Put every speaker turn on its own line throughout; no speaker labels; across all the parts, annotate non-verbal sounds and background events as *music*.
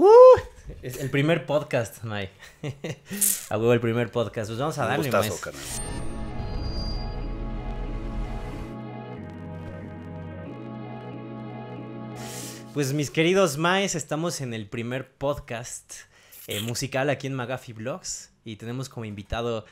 Uh. es el primer podcast, May. *laughs* a huevo, el primer podcast. Pues vamos a darle, Pues mis queridos Maes, estamos en el primer podcast eh, musical aquí en Magafi Vlogs y tenemos como invitado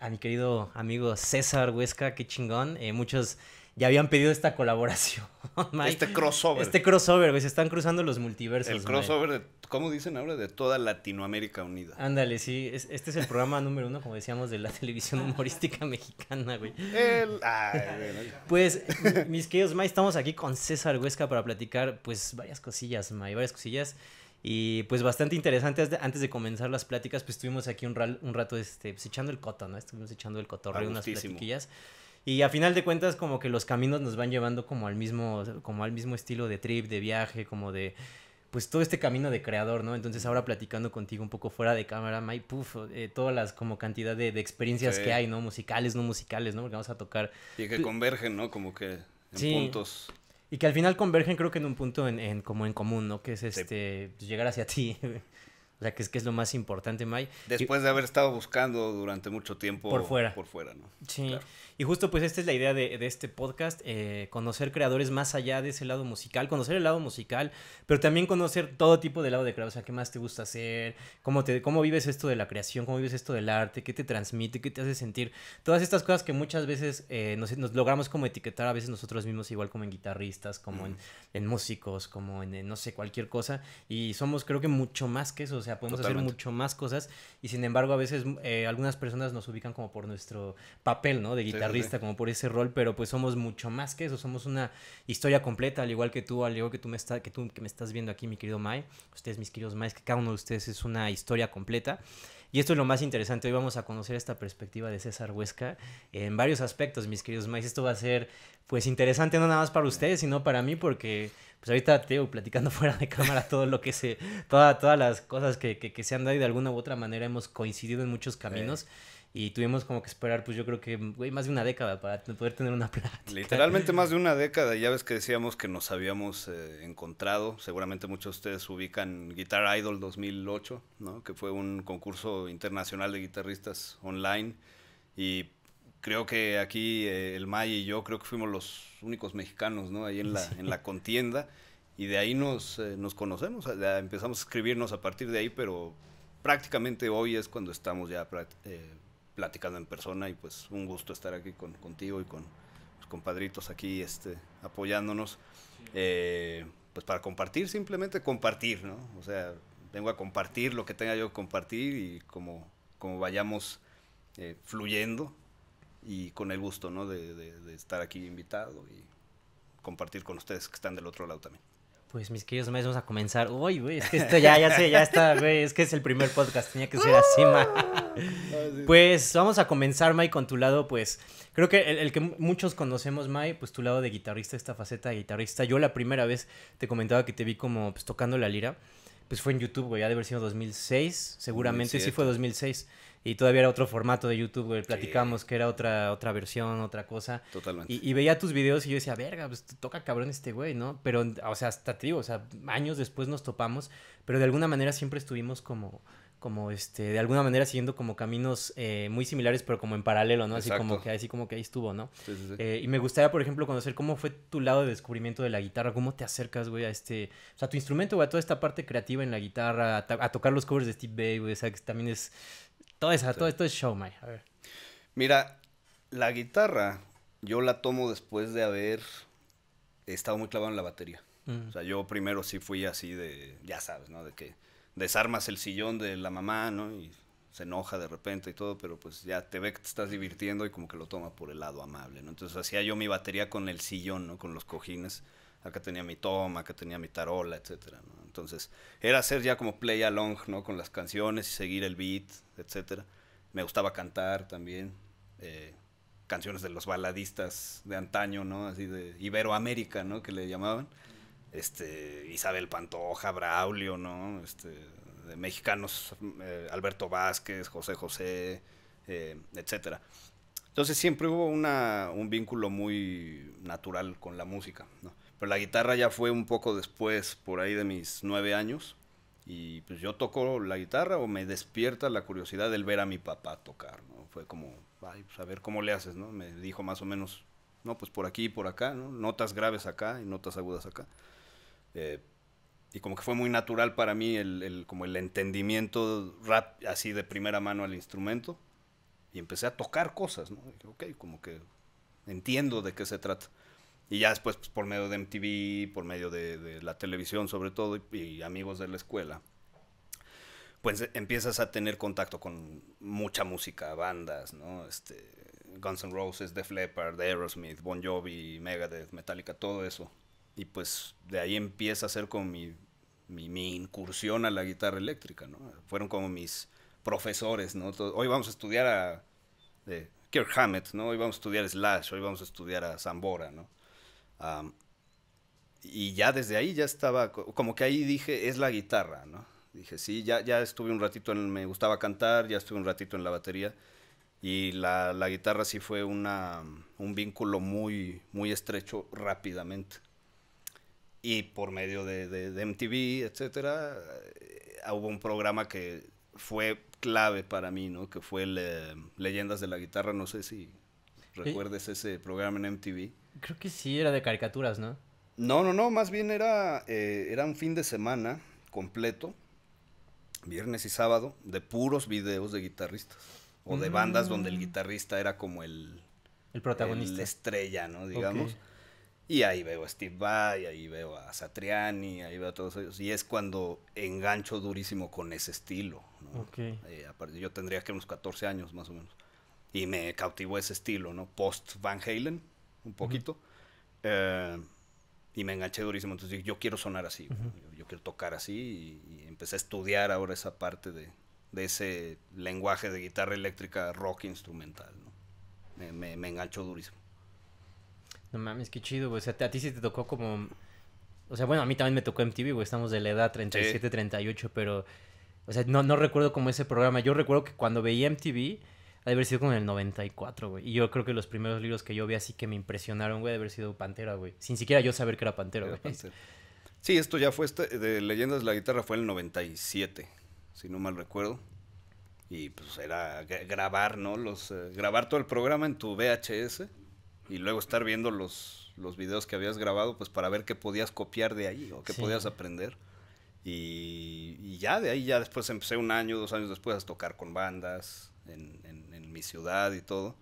a mi querido amigo César Huesca, qué chingón. Eh, muchos ya habían pedido esta colaboración. *laughs* Este crossover. Este crossover, güey. Se están cruzando los multiversos. El crossover,
de, ¿cómo dicen ahora? De toda Latinoamérica unida.
Ándale, sí. este es el programa número uno, como decíamos, de la *laughs* televisión humorística mexicana, güey. El, pues, mis queridos May, estamos aquí con César Huesca para platicar, pues, varias cosillas, May, varias cosillas. Y pues bastante interesante, antes de comenzar las pláticas, pues estuvimos aquí un, rato este, pues, echando el coto, ¿no? Estuvimos echando el cotorreo, unas platiquillas. Y a final de cuentas, como que los caminos nos van llevando como al mismo, como al mismo estilo de trip, de viaje, como de pues todo este camino de creador, ¿no? Entonces ahora platicando contigo un poco fuera de cámara, May, puff, eh, todas las como cantidad de, experiencias que hay, ¿no? Musicales, no musicales, ¿no? Porque vamos a tocar.
Y que convergen, ¿no? Como que en sí. puntos.
Y que al final convergen creo que en un punto en, como en común, ¿no? Que es este, pues, llegar hacia ti. *laughs* O sea, que es que es lo más importante, May. Después de haber
estado buscando durante mucho tiempo. Por fuera. Por fuera, ¿no? Sí. Y justo pues esta es la idea de, de este podcast,
eh, conocer creadores más allá de ese lado musical, conocer el lado musical, pero también conocer todo tipo de lado de creador, o sea, qué más te gusta hacer, cómo, te, cómo vives esto de la creación, cómo vives esto del arte, qué te transmite, qué te hace sentir. Todas estas cosas que muchas veces eh, nos, logramos como etiquetar a veces nosotros mismos, igual como en guitarristas, como en, mm. músicos, como en, no sé, cualquier cosa. Y somos creo que mucho más que eso, o sea, podemos hacer mucho más cosas. Y sin embargo, a veces eh, algunas personas nos ubican como por nuestro papel, ¿no? De guitarra guitarrista, como por ese rol, pero pues somos mucho más que eso, somos una historia completa, al igual que tú, al igual que tú me, estás que tú, que me estás viendo aquí, mi querido Mai, ustedes mis queridos Mai, que cada uno de ustedes es una historia completa. Y esto es lo más interesante, hoy vamos a conocer esta perspectiva de César Huesca en varios aspectos, mis queridos Mai, esto va a ser pues interesante no nada más para ustedes, sino para mí, porque pues ahorita te platicando *laughs* fuera de cámara todo lo que se, toda, todas las cosas que, que, se han dado y de alguna u otra manera hemos coincidido en muchos caminos. Y tuvimos como que esperar, pues yo creo que, güey, más de una década para poder tener una *laughs* plática. Literalmente
más de una década. Ya ves que decíamos que nos habíamos eh, encontrado. Seguramente muchos de ustedes ubican Guitar Idol 2008, ¿no? Que fue un concurso internacional de guitarristas online. Y creo que aquí eh, el May y yo creo que fuimos los únicos mexicanos, ¿no? Ahí en la, en la contienda. Y de ahí nos, eh, nos conocemos, empezamos a escribirnos a partir de ahí, pero prácticamente hoy es cuando estamos ya platicando en persona y pues un gusto estar aquí contigo y con los compadritos aquí este, apoyándonos. Eh, pues para compartir, simplemente compartir, ¿no? O sea, vengo a compartir lo que tenga yo que compartir y como, como vayamos eh, fluyendo y con el gusto, ¿no? de estar aquí invitado y compartir con ustedes que están del otro lado también.
Pues mis queridos maes, vamos a comenzar. Uy, güey, es que esto ya, ya sé, ya está, güey, es que es el primer podcast, tenía que ser así, ma. Ah, pues vamos a comenzar, Mai, con tu lado, pues, creo que el, que muchos conocemos, Mai, pues tu lado de guitarrista, esta faceta de guitarrista. Yo la primera vez te comentaba que te vi como, pues, tocando la lira, pues fue en YouTube, güey, ya debe haber sido 2006, seguramente sí fue 2006 y todavía era otro formato de YouTube, güey, platicamos que era otra, otra versión, otra cosa. Totalmente. Y, veía tus videos y yo decía, verga, pues toca cabrón este güey, ¿no? Pero, o sea, hasta te digo, o sea, años después nos topamos, pero de alguna manera siempre estuvimos como como este, de alguna manera siguiendo como caminos eh, muy similares, pero como en paralelo, ¿no? Así como que así como que ahí estuvo, ¿no? Eh, y me gustaría, por ejemplo, conocer cómo fue tu lado de descubrimiento de la guitarra, cómo te acercas, güey, a este, o sea, tu instrumento, güey, a toda esta parte creativa en la guitarra, a, tocar los covers de Steve Bay, güey, o sea, que también es, todo, eso, todo esto es show, A
ver. Mira, la guitarra yo la tomo después de haber estado muy clavado en la batería. Mm. O sea, yo primero sí fui así de, ya sabes, ¿no? De que desarmas el sillón de la mamá, ¿no? Y se enoja de repente y todo, pero pues ya te ve que te estás divirtiendo y como que lo toma por el lado amable, ¿no? Entonces hacía yo mi batería con el sillón, ¿no? Con los cojines acá tenía mi toma, acá tenía mi tarola, etcétera, Entonces, era hacer ya como play along, ¿no? Con las canciones y seguir el beat, etcétera. Me gustaba cantar también, eh, canciones de los baladistas de antaño, ¿no? Así de Iberoamérica, ¿no? Que le llamaban. Este, Isabel Pantoja, Braulio, ¿no? Este, de mexicanos, eh, Alberto Vázquez, José José, eh, etcétera. Entonces siempre hubo un vínculo muy natural con la música, ¿no? Pero la guitarra ya fue un poco después, por ahí de mis nueve años. Y pues yo toco la guitarra o me despierta la curiosidad del ver a mi papá tocar, ¿no? Fue como, ay, pues a ver cómo le haces, ¿no? Me dijo más o menos, no, pues por aquí y por acá, ¿no? Notas graves acá y notas agudas acá. Eh, y como que fue muy natural para mí el, como el entendimiento rap, así de primera mano al instrumento. Y empecé a tocar cosas, ¿no? Dije, ok, como que entiendo de qué se trata. Y ya después, pues, por medio de MTV, por medio de, la televisión sobre todo, y, amigos de la escuela, pues empiezas a tener contacto con mucha música, bandas, ¿no? Este, Guns N' Roses, Def Leppard, Aerosmith, Bon Jovi, Megadeth, Metallica, todo eso. Y pues de ahí empieza a ser como mi, mi, incursión a la guitarra eléctrica, ¿no? Fueron como mis profesores, ¿no? hoy vamos a estudiar a eh, Kirk Hammett, ¿no? Hoy vamos a estudiar a Slash, hoy vamos a estudiar a Zambora, ¿no? y ya desde ahí ya estaba, como que ahí dije, es la guitarra, ¿no? Dije, sí, ya, ya estuve un ratito en, me gustaba cantar, ya estuve un ratito en la batería. Y la, guitarra sí fue un vínculo muy, muy estrecho rápidamente. Y por medio de, MTV, etcétera, eh, hubo un programa que fue clave para mí, ¿no? Que fue eh, Leyendas de la Guitarra, no sé si recuerdes ese programa en MTV.
Creo que sí, era de caricaturas, ¿no?
No, no, no, más bien era, eh, era un fin de semana completo, viernes y sábado, de puros videos de guitarristas. O de bandas donde el mm. guitarrista era como el... El protagonista. La estrella, ¿no? Digamos. Y ahí veo a Steve Vai, ahí veo a Satriani, ahí veo a todos ellos. Y es cuando engancho durísimo con ese estilo. ¿no? Okay. Eh, yo tendría que unos 14 años más o menos. Y me cautivó ese estilo, ¿no? Post Van Halen un poquito. Eh, y me enganché durísimo. Entonces dije, yo quiero sonar así, yo, quiero tocar así. Y, empecé a estudiar ahora esa parte de, de, ese lenguaje de guitarra eléctrica rock instrumental. Me, me, enganchó durísimo.
No mames, qué chido, O sea, a ti sí te tocó como. O sea, bueno, a mí también me tocó MTV, güey. Estamos de la edad 37, 38, pero. O sea, no, no recuerdo como ese programa. Yo recuerdo que cuando veía MTV ha de haber sido como en el 94, güey. Y yo creo que los primeros libros que yo vi así que me impresionaron, güey, de haber sido Pantera, güey. Sin siquiera yo saber que era Pantera, güey.
Sí, esto ya fue, este, de Leyendas de la Guitarra fue en el 97, si no mal recuerdo. Y pues era grabar, ¿no? Los, eh, grabar todo el programa en tu VHS y luego estar viendo los, los videos que habías grabado, pues para ver qué podías copiar de ahí o qué podías aprender. Y, ya de ahí, ya después empecé un año, dos años después a tocar con bandas en mi ciudad y todo,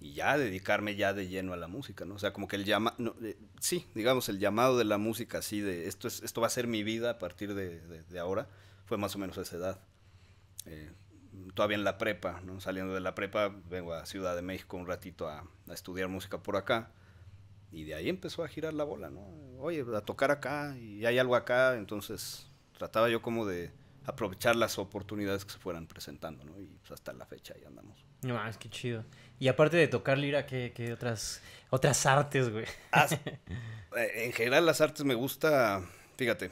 y ya dedicarme ya de lleno a la música, ¿no? O sea, como que el llama, eh, sí, digamos, el llamado de la música, así, de esto, es, esto va a ser mi vida a partir de, ahora, fue más o menos esa edad. Eh, todavía en la prepa, ¿no? Saliendo de la prepa, vengo a Ciudad de México un ratito a, a estudiar música por acá. Y de ahí empezó a girar la bola, ¿no? Oye, a tocar acá y hay algo acá, entonces trataba yo como de aprovechar las oportunidades que se fueran presentando, ¿no? Y pues hasta la fecha ahí andamos.
No, es que chido. Y aparte de tocar lira, ¿qué, qué otras, otras artes, güey? *laughs*
Eh, en general las artes me gusta, fíjate,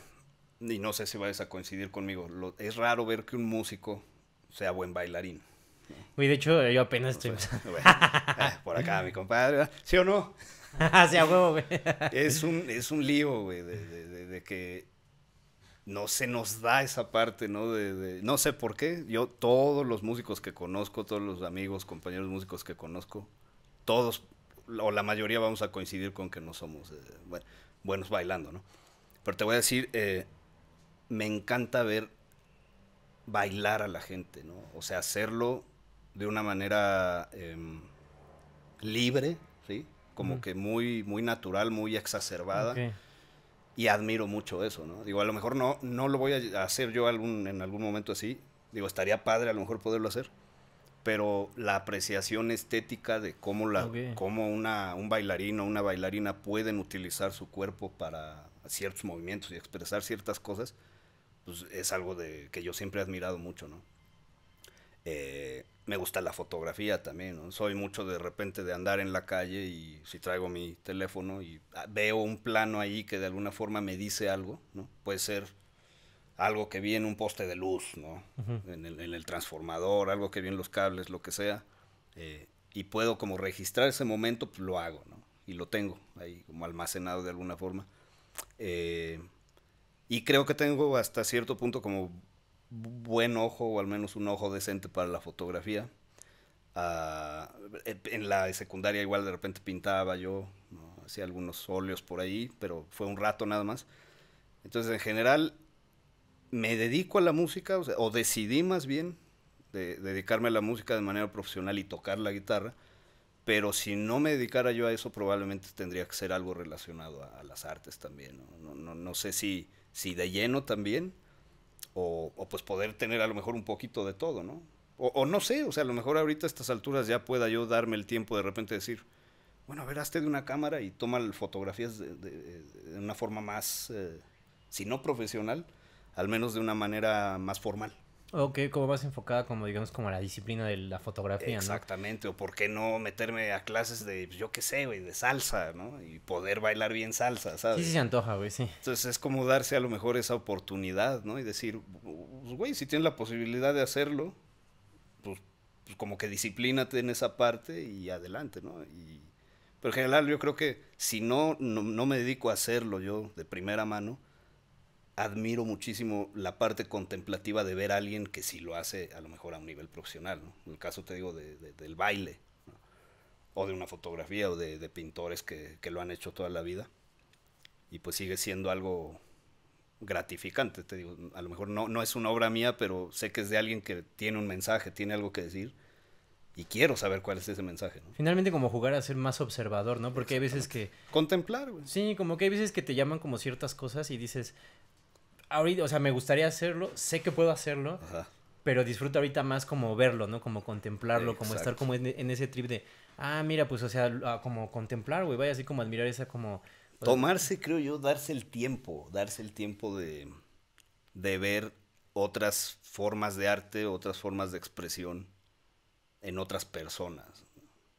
y no sé si vayas a coincidir conmigo, es raro ver que un músico sea buen bailarín.
Güey, de hecho, yo apenas estoy... Eh, *laughs* por acá,
mi compadre, ¿sí o no?
Hacia *laughs* huevo, güey.
Es un, es un lío, güey, de, de, de que no se nos da esa parte, ¿no? De, no sé por qué. Yo, todos los músicos que conozco, todos los amigos, compañeros músicos que conozco, todos, o la mayoría vamos a coincidir con que no somos eh, buenos bailando, ¿no? Pero te voy a decir, eh, me encanta ver bailar a la gente, ¿no? O sea, hacerlo de una manera em, libre, ¿sí? Como que muy, muy natural, muy exacerbada y admiro mucho eso, ¿no? Digo, a lo mejor no, no lo voy a hacer yo algún, en algún momento así. Digo, estaría padre a lo mejor poderlo hacer. Pero la apreciación estética de cómo, la, cómo una, un bailarín o una bailarina pueden utilizar su cuerpo para ciertos movimientos y expresar ciertas cosas, pues es algo de, que yo siempre he admirado mucho, ¿no? Eh, me gusta la fotografía también, ¿no? Soy mucho de repente de andar en la calle y si traigo mi teléfono y ah, veo un plano ahí que de alguna forma me dice algo, ¿no? Puede ser algo que vi en un poste de luz, ¿no? en, el, transformador, algo que vi en los cables, lo que sea. Eh, y puedo como registrar ese momento, pues lo hago, ¿no? Y lo tengo ahí como almacenado de alguna forma. Eh, y creo que tengo hasta cierto punto como buen ojo o al menos un ojo decente para la fotografía. Ah, en la secundaria igual de repente pintaba yo, hacía algunos óleos por ahí, pero fue un rato nada más. Entonces en general me dedico a la música, o, decidí más bien dedicarme a la música de manera profesional y tocar la guitarra, pero si no me dedicara yo a eso probablemente tendría que ser algo relacionado a, las artes también. ¿no? no, sé si, si de lleno también, o, pues poder tener a lo mejor un poquito de todo, ¿no? O, no sé, o sea, a lo mejor ahorita a estas alturas ya pueda yo darme el tiempo de repente decir, bueno, a ver, hazte de una cámara y toma fotografías de, una forma más, eh, si no profesional, al menos de una manera más formal.
Ok, como más enfocada como digamos como la disciplina de la fotografía,
Exactamente, o por qué no meterme a clases de, pues, yo qué sé, güey, de salsa, ¿no? Y poder bailar bien salsa, ¿sabes? Sí, sí se
antoja, güey, sí.
Entonces es como darse a lo mejor esa oportunidad, ¿no? Y decir, pues, güey, si tienes la posibilidad de hacerlo, pues, pues, como que disciplínate en esa parte y adelante, ¿no? Y, pero en general yo creo que si no, no me dedico a hacerlo yo de primera mano, admiro muchísimo la parte contemplativa de ver a alguien que sí lo hace a lo mejor a un nivel profesional, ¿no? En el caso, te digo, de, del baile, o de una fotografía, o de, pintores que, que, lo han hecho toda la vida. Y pues sigue siendo algo gratificante, te digo, a lo mejor no, no es una obra mía, pero sé que es de alguien que tiene un mensaje, tiene algo que decir y quiero saber cuál es ese mensaje.
¿no? Finalmente como jugar a ser más observador, ¿no? Porque hay veces que... Contemplar, güey. Sí, como que hay veces que te llaman como ciertas cosas y dices, ahorita, o sea, me gustaría hacerlo, sé que puedo hacerlo, pero disfruto ahorita más como verlo, ¿no? Como contemplarlo, como estar como en, ese trip de, ah, mira, pues, o sea, ah, como contemplar, güey, vaya así como admirar esa
como... Tomarse, creo yo, darse el tiempo, darse el tiempo de, ver otras formas de arte, otras formas de expresión en otras personas.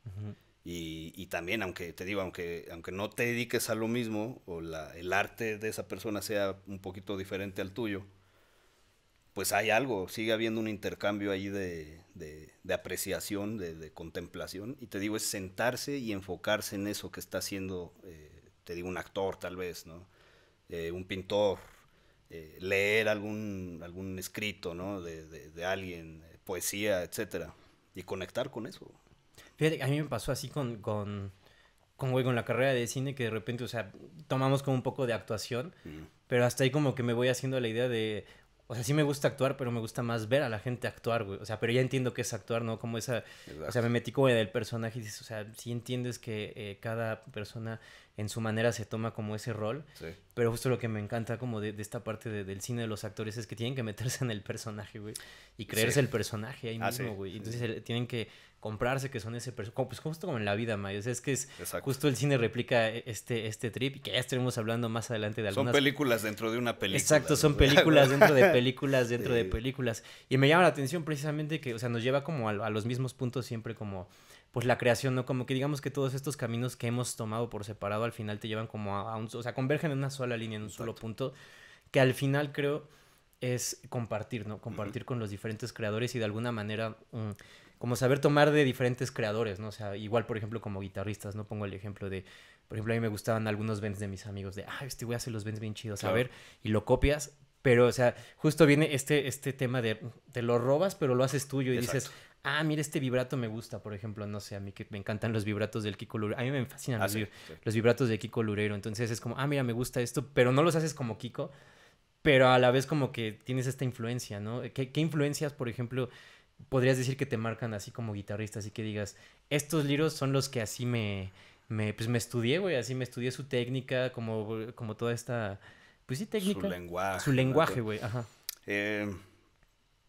Ajá. Y, también, aunque te digo, aunque, aunque no te dediques a lo mismo, o el arte de esa persona sea un poquito diferente al tuyo, pues hay algo, sigue habiendo un intercambio ahí de, apreciación, de, contemplación. Y te digo, es sentarse y enfocarse en eso que está haciendo, eh, te digo, un actor tal vez, ¿no? Eh, un pintor, eh, leer algún, algún escrito, De, alguien, poesía, etcétera, y conectar con eso
a mí me pasó así con, con, con, güey, con la carrera de cine que de repente, o sea, tomamos como un poco de actuación, pero hasta ahí como que me voy haciendo la idea de, o sea, sí me gusta actuar, pero me gusta más ver a la gente actuar, güey. O sea, pero ya entiendo qué es actuar, ¿no? Como esa... O sea, me metí como en el personaje y dices, o sea, sí entiendes que eh, cada persona en su manera se toma como ese rol. Pero justo lo que me encanta como de, esta parte del cine de los actores es que tienen que meterse en el personaje, güey. Y creerse el personaje ahí ah, mismo, güey. Entonces tienen que comprarse que son ese personaje. Pues justo como en la vida, Mayo. es que es justo el cine replica e-, este, este trip y que ya estaremos hablando más adelante de algunas. Son películas
dentro de una película. Exacto, son *laughs* películas dentro de películas dentro de
películas. Y me llama la atención precisamente que, o sea, nos lleva como a, los mismos puntos siempre como pues la creación, ¿no? Como que digamos que todos estos caminos que hemos tomado por separado al final te llevan como a, un... O sea, convergen en una sola línea, en un solo punto, que al final creo es compartir, ¿no? Compartir con los diferentes creadores y de alguna manera mm, como saber tomar de diferentes creadores, ¿no? O sea, igual, por ejemplo, como guitarristas, ¿no? Pongo el ejemplo de, por ejemplo, a mí me gustaban algunos bends de mis amigos, de, ah, este voy a hacer los bends bien chidos, a ver, y lo copias, pero, o sea, justo viene este, este tema de, te lo robas, pero lo haces tuyo y dices, ah, mira, este vibrato me gusta, por ejemplo, no sé, a mí que me encantan los vibratos del Kiko Lurero, a mí me fascinan ah, los, vibratos de Kiko Lurero, entonces es como, ah, mira, me gusta esto, pero no los haces como Kiko, pero a la vez como que tienes esta influencia, ¿no? ¿Qué, qué influencias, por ejemplo, podrías decir que te marcan así como guitarrista, así que digas, estos libros son los que así me, me, pues me estudié, güey, así me estudié su técnica, como, como toda esta, pues sí, técnica. Su lenguaje. Su lenguaje, güey, ajá.
Eh,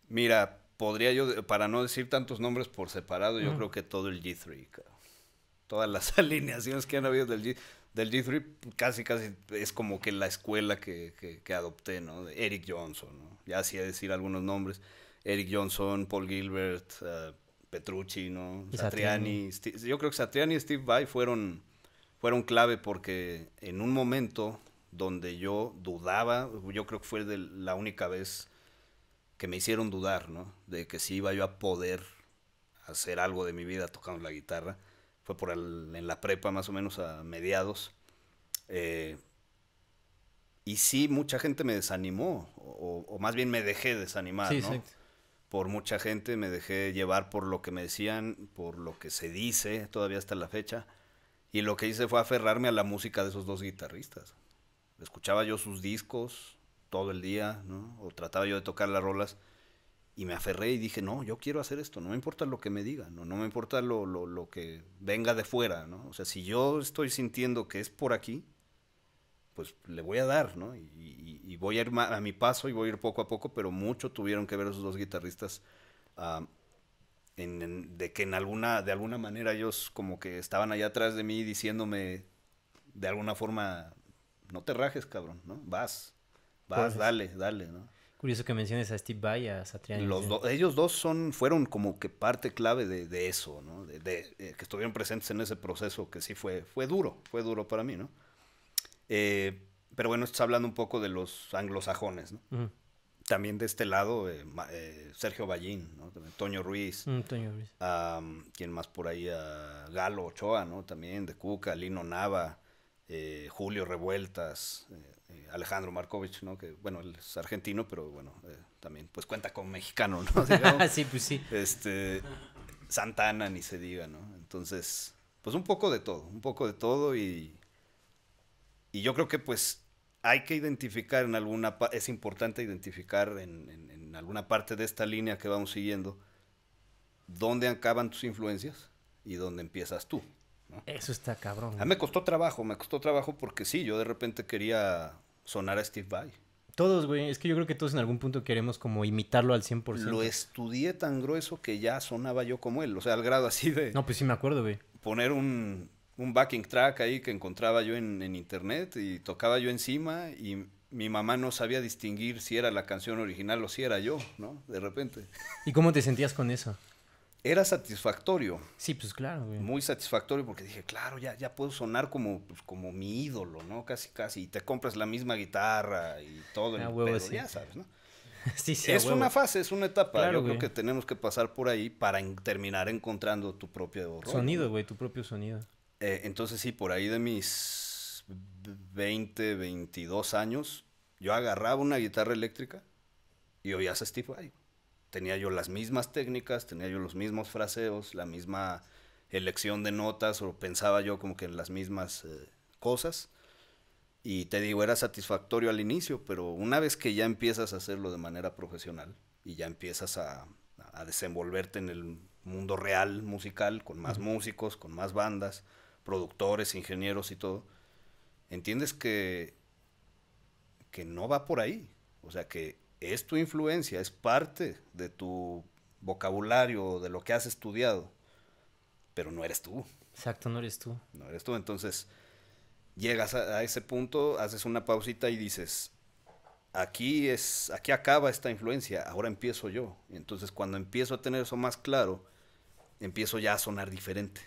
mira, podría yo, para no decir tantos nombres por separado, yo creo que todo el G3, todas las *laughs* alineaciones que han habido del G del G3 casi, casi es como que la escuela que, que, que adopté, ¿no? Eric Johnson, ¿no? Ya hacía decir algunos nombres. Eric Johnson, Paul Gilbert, eh, Petrucci, ¿no? Satriani. yo creo que Satriani y Steve Vai fueron, fueron clave porque en un momento donde yo dudaba, yo creo que fue de la única vez que me hicieron dudar, ¿no? De que si iba yo a poder hacer algo de mi vida tocando la guitarra. Fue por en la prepa más o menos a mediados. Eh, y sí, mucha gente me desanimó, o, más bien me dejé desanimar, ¿no? por mucha gente, me dejé llevar por lo que me decían, por lo que se dice todavía hasta la fecha. Y lo que hice fue aferrarme a la música de esos dos guitarristas. Escuchaba yo sus discos todo el día, O trataba yo de tocar las rolas. Y me aferré y dije, no, yo quiero hacer esto, no me importa lo que me digan, no, no me importa lo, lo, que venga de fuera, ¿no? O sea, si yo estoy sintiendo que es por aquí, pues le voy a dar, y voy a ir a mi paso y voy a ir poco a poco, pero mucho tuvieron que ver esos dos guitarristas ah, de que en alguna, de alguna manera ellos como que estaban allá atrás de mí diciéndome de alguna forma, no te rajes, cabrón, ¿no? Vas, vas, pues dale, dale, ¿no?
Curioso que menciones a Steve Vai y a Satriani. Los
ellos dos son, fueron como que parte clave de, eso, ¿no? De, eh, que estuvieron presentes en ese proceso que sí fue, fue duro, fue duro para mí, ¿no? Eh, pero bueno, estás hablando un poco de los anglosajones, ¿no? También de este lado, eh, eh, Sergio Ballín, ¿no? Toño Ruiz. Mm, Ruiz. ¿Quién más por ahí? Ah, Galo Ochoa, ¿no? También de Cuca, Lino Nava, eh, Julio Revueltas, Alejandro Markovich, ¿no? Que, bueno, él es argentino, pero bueno, también pues cuenta con mexicano, ¿no? *laughs* *laughs* Ah, sí, pues sí. Este, Santana, ni se diga, ¿no? Entonces, pues un poco de todo, un poco de todo y... Y yo creo que pues hay que identificar en alguna, es importante identificar en, en, alguna parte de esta línea que vamos siguiendo, dónde acaban tus influencias y dónde empiezas tú.
Eso está cabrón. Ah, me
costó trabajo, me costó trabajo porque sí, yo de repente quería sonar a Steve Vai.
Todos, güey, es que yo creo que todos en algún punto queremos como imitarlo al 100%. Lo
estudié tan grueso que ya sonaba yo como él, o sea, al grado así de... No,
pues sí me acuerdo, güey.
Poner un, un backing track ahí que encontraba yo en, internet y tocaba yo encima y mi mamá no sabía distinguir si era la canción original o si era yo, ¿no? De repente.
¿Y cómo te sentías con eso?
Era satisfactorio. Sí, pues claro. Güey. Muy satisfactorio porque dije, claro, ya, ya puedo sonar como, pues, como mi ídolo, ¿no? Casi, casi. Y te compras la misma guitarra y todo. Ah, Ya sabes, ¿no? *laughs* Sí, sí, es una fase, es una etapa. Claro, Yo creo que tenemos que pasar por ahí para terminar encontrando tu propio sonido,
güey, tu propio sonido.
Eh, entonces sí, por ahí de mis 20, 22 años, yo agarraba una guitarra eléctrica y oías a Steve Tenía yo las mismas técnicas, tenía yo los mismos fraseos, la misma elección de notas o pensaba yo como que en las mismas eh, cosas. Y te digo, era satisfactorio al inicio, pero una vez que ya empiezas a hacerlo de manera profesional y ya empiezas a, a desenvolverte en el mundo real musical, con más músicos, con más bandas, productores, ingenieros y todo, entiendes que, que no va por ahí. O sea, que es tu influencia, es parte de tu vocabulario, de lo que has estudiado, pero no eres tú.
Exacto, no eres tú.
No eres tú. Entonces, llegas a, ese punto, haces una pausita y dices, aquí es, aquí acaba esta influencia, ahora empiezo yo. entonces cuando empiezo a tener eso más claro, empiezo ya a sonar diferente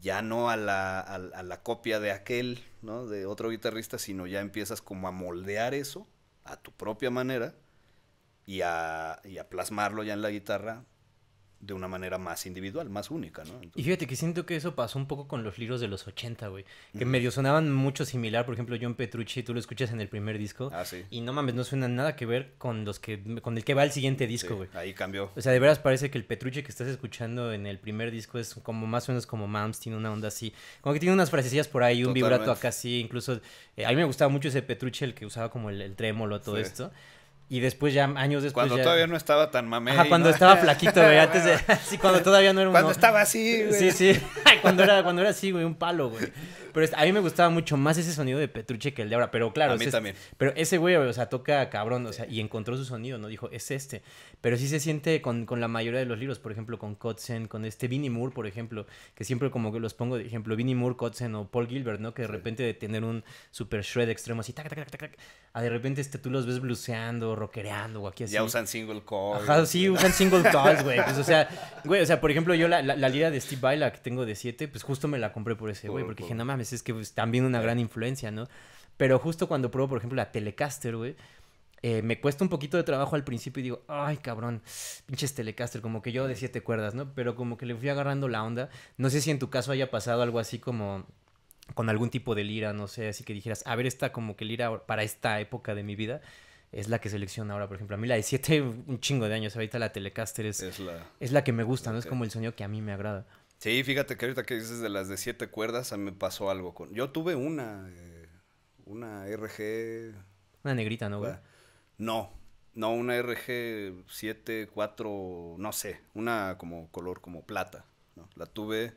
ya no a la, a, la, copia de aquel, ¿no? De otro guitarrista, sino ya empiezas como a moldear eso a tu propia manera y a plasmarlo ya en la guitarra de una manera más individual, más única, ¿no?
Y fíjate que siento que eso pasó un poco con los libros de los 80, güey, que medio sonaban mucho similar, por ejemplo, John Petrucci, tú lo escuchas en el primer disco, ah, sí. y no mames, no suena nada que ver con los que con el que va el siguiente disco, güey. ahí cambió. O sea, de veras parece que el Petrucci que estás escuchando en el primer disco es como más o menos como Mams, tiene una onda así, como que tiene unas frasecillas por ahí, un vibrato acá así, incluso eh, a mí me gustaba mucho ese Petrucci el que usaba como el, trémolo todo sí. esto. Y después ya, años después. Cuando todavía no estaba tan mame Ajá, cuando estaba *laughs* flaquito, güey. Antes de. *laughs* sí, cuando todavía no era un. Cuando estaba así, güey. Sí, sí. *laughs* cuando, era, cuando era así, güey, un palo, güey. Pero a mí me gustaba mucho más ese sonido de Petruche que el de ahora. Pero claro. A mí también. Pero ese güey, o sea, toca cabrón, o sea, y encontró su sonido, ¿no? Dijo, es este. Pero sí se siente con, la mayoría de los libros, por ejemplo, con Kotzen, con este Vinnie Moore, por ejemplo, que siempre como que los pongo de ejemplo, Vinnie Moore, Kotzen o Paul Gilbert, ¿no? Que de repente de tener un super shred extremo así, tac, tac, tac, tac, a de repente este, tú los ves bluseando,
rockereando, o
aquí así. Ya usan single calls. sí, usan single calls, güey. Pues, o sea, *laughs* güey, o sea, por ejemplo, yo la, la, lira de Steve Baila que tengo de 7, pues justo me la compré por ese, güey, porque dije, no mames, es que pues, también una gran influencia, ¿no? Pero justo cuando pruebo, por ejemplo, la Telecaster, güey, eh, me cuesta un poquito de trabajo al principio y digo, ay cabrón, pinches Telecaster, como que yo de siete cuerdas, ¿no? Pero como que le fui agarrando la onda. No sé si en tu caso haya pasado algo así como con algún tipo de lira, no sé, así que dijeras, a ver, esta como que lira para esta época de mi vida es la que selecciona ahora, por ejemplo. A mí la de 7, *laughs* un chingo de años. Ahorita la Telecaster es, la, que me gusta, ¿no? Es como el sonido que a mí me agrada.
Sí, fíjate que ahorita que dices de las de 7 cuerdas, a mí me pasó algo con... Yo tuve una, eh, una RG...
Una negrita, ¿no, güey? Ah,
no, no, una RG 7, 4, no sé, una como color como plata. ¿no? La tuve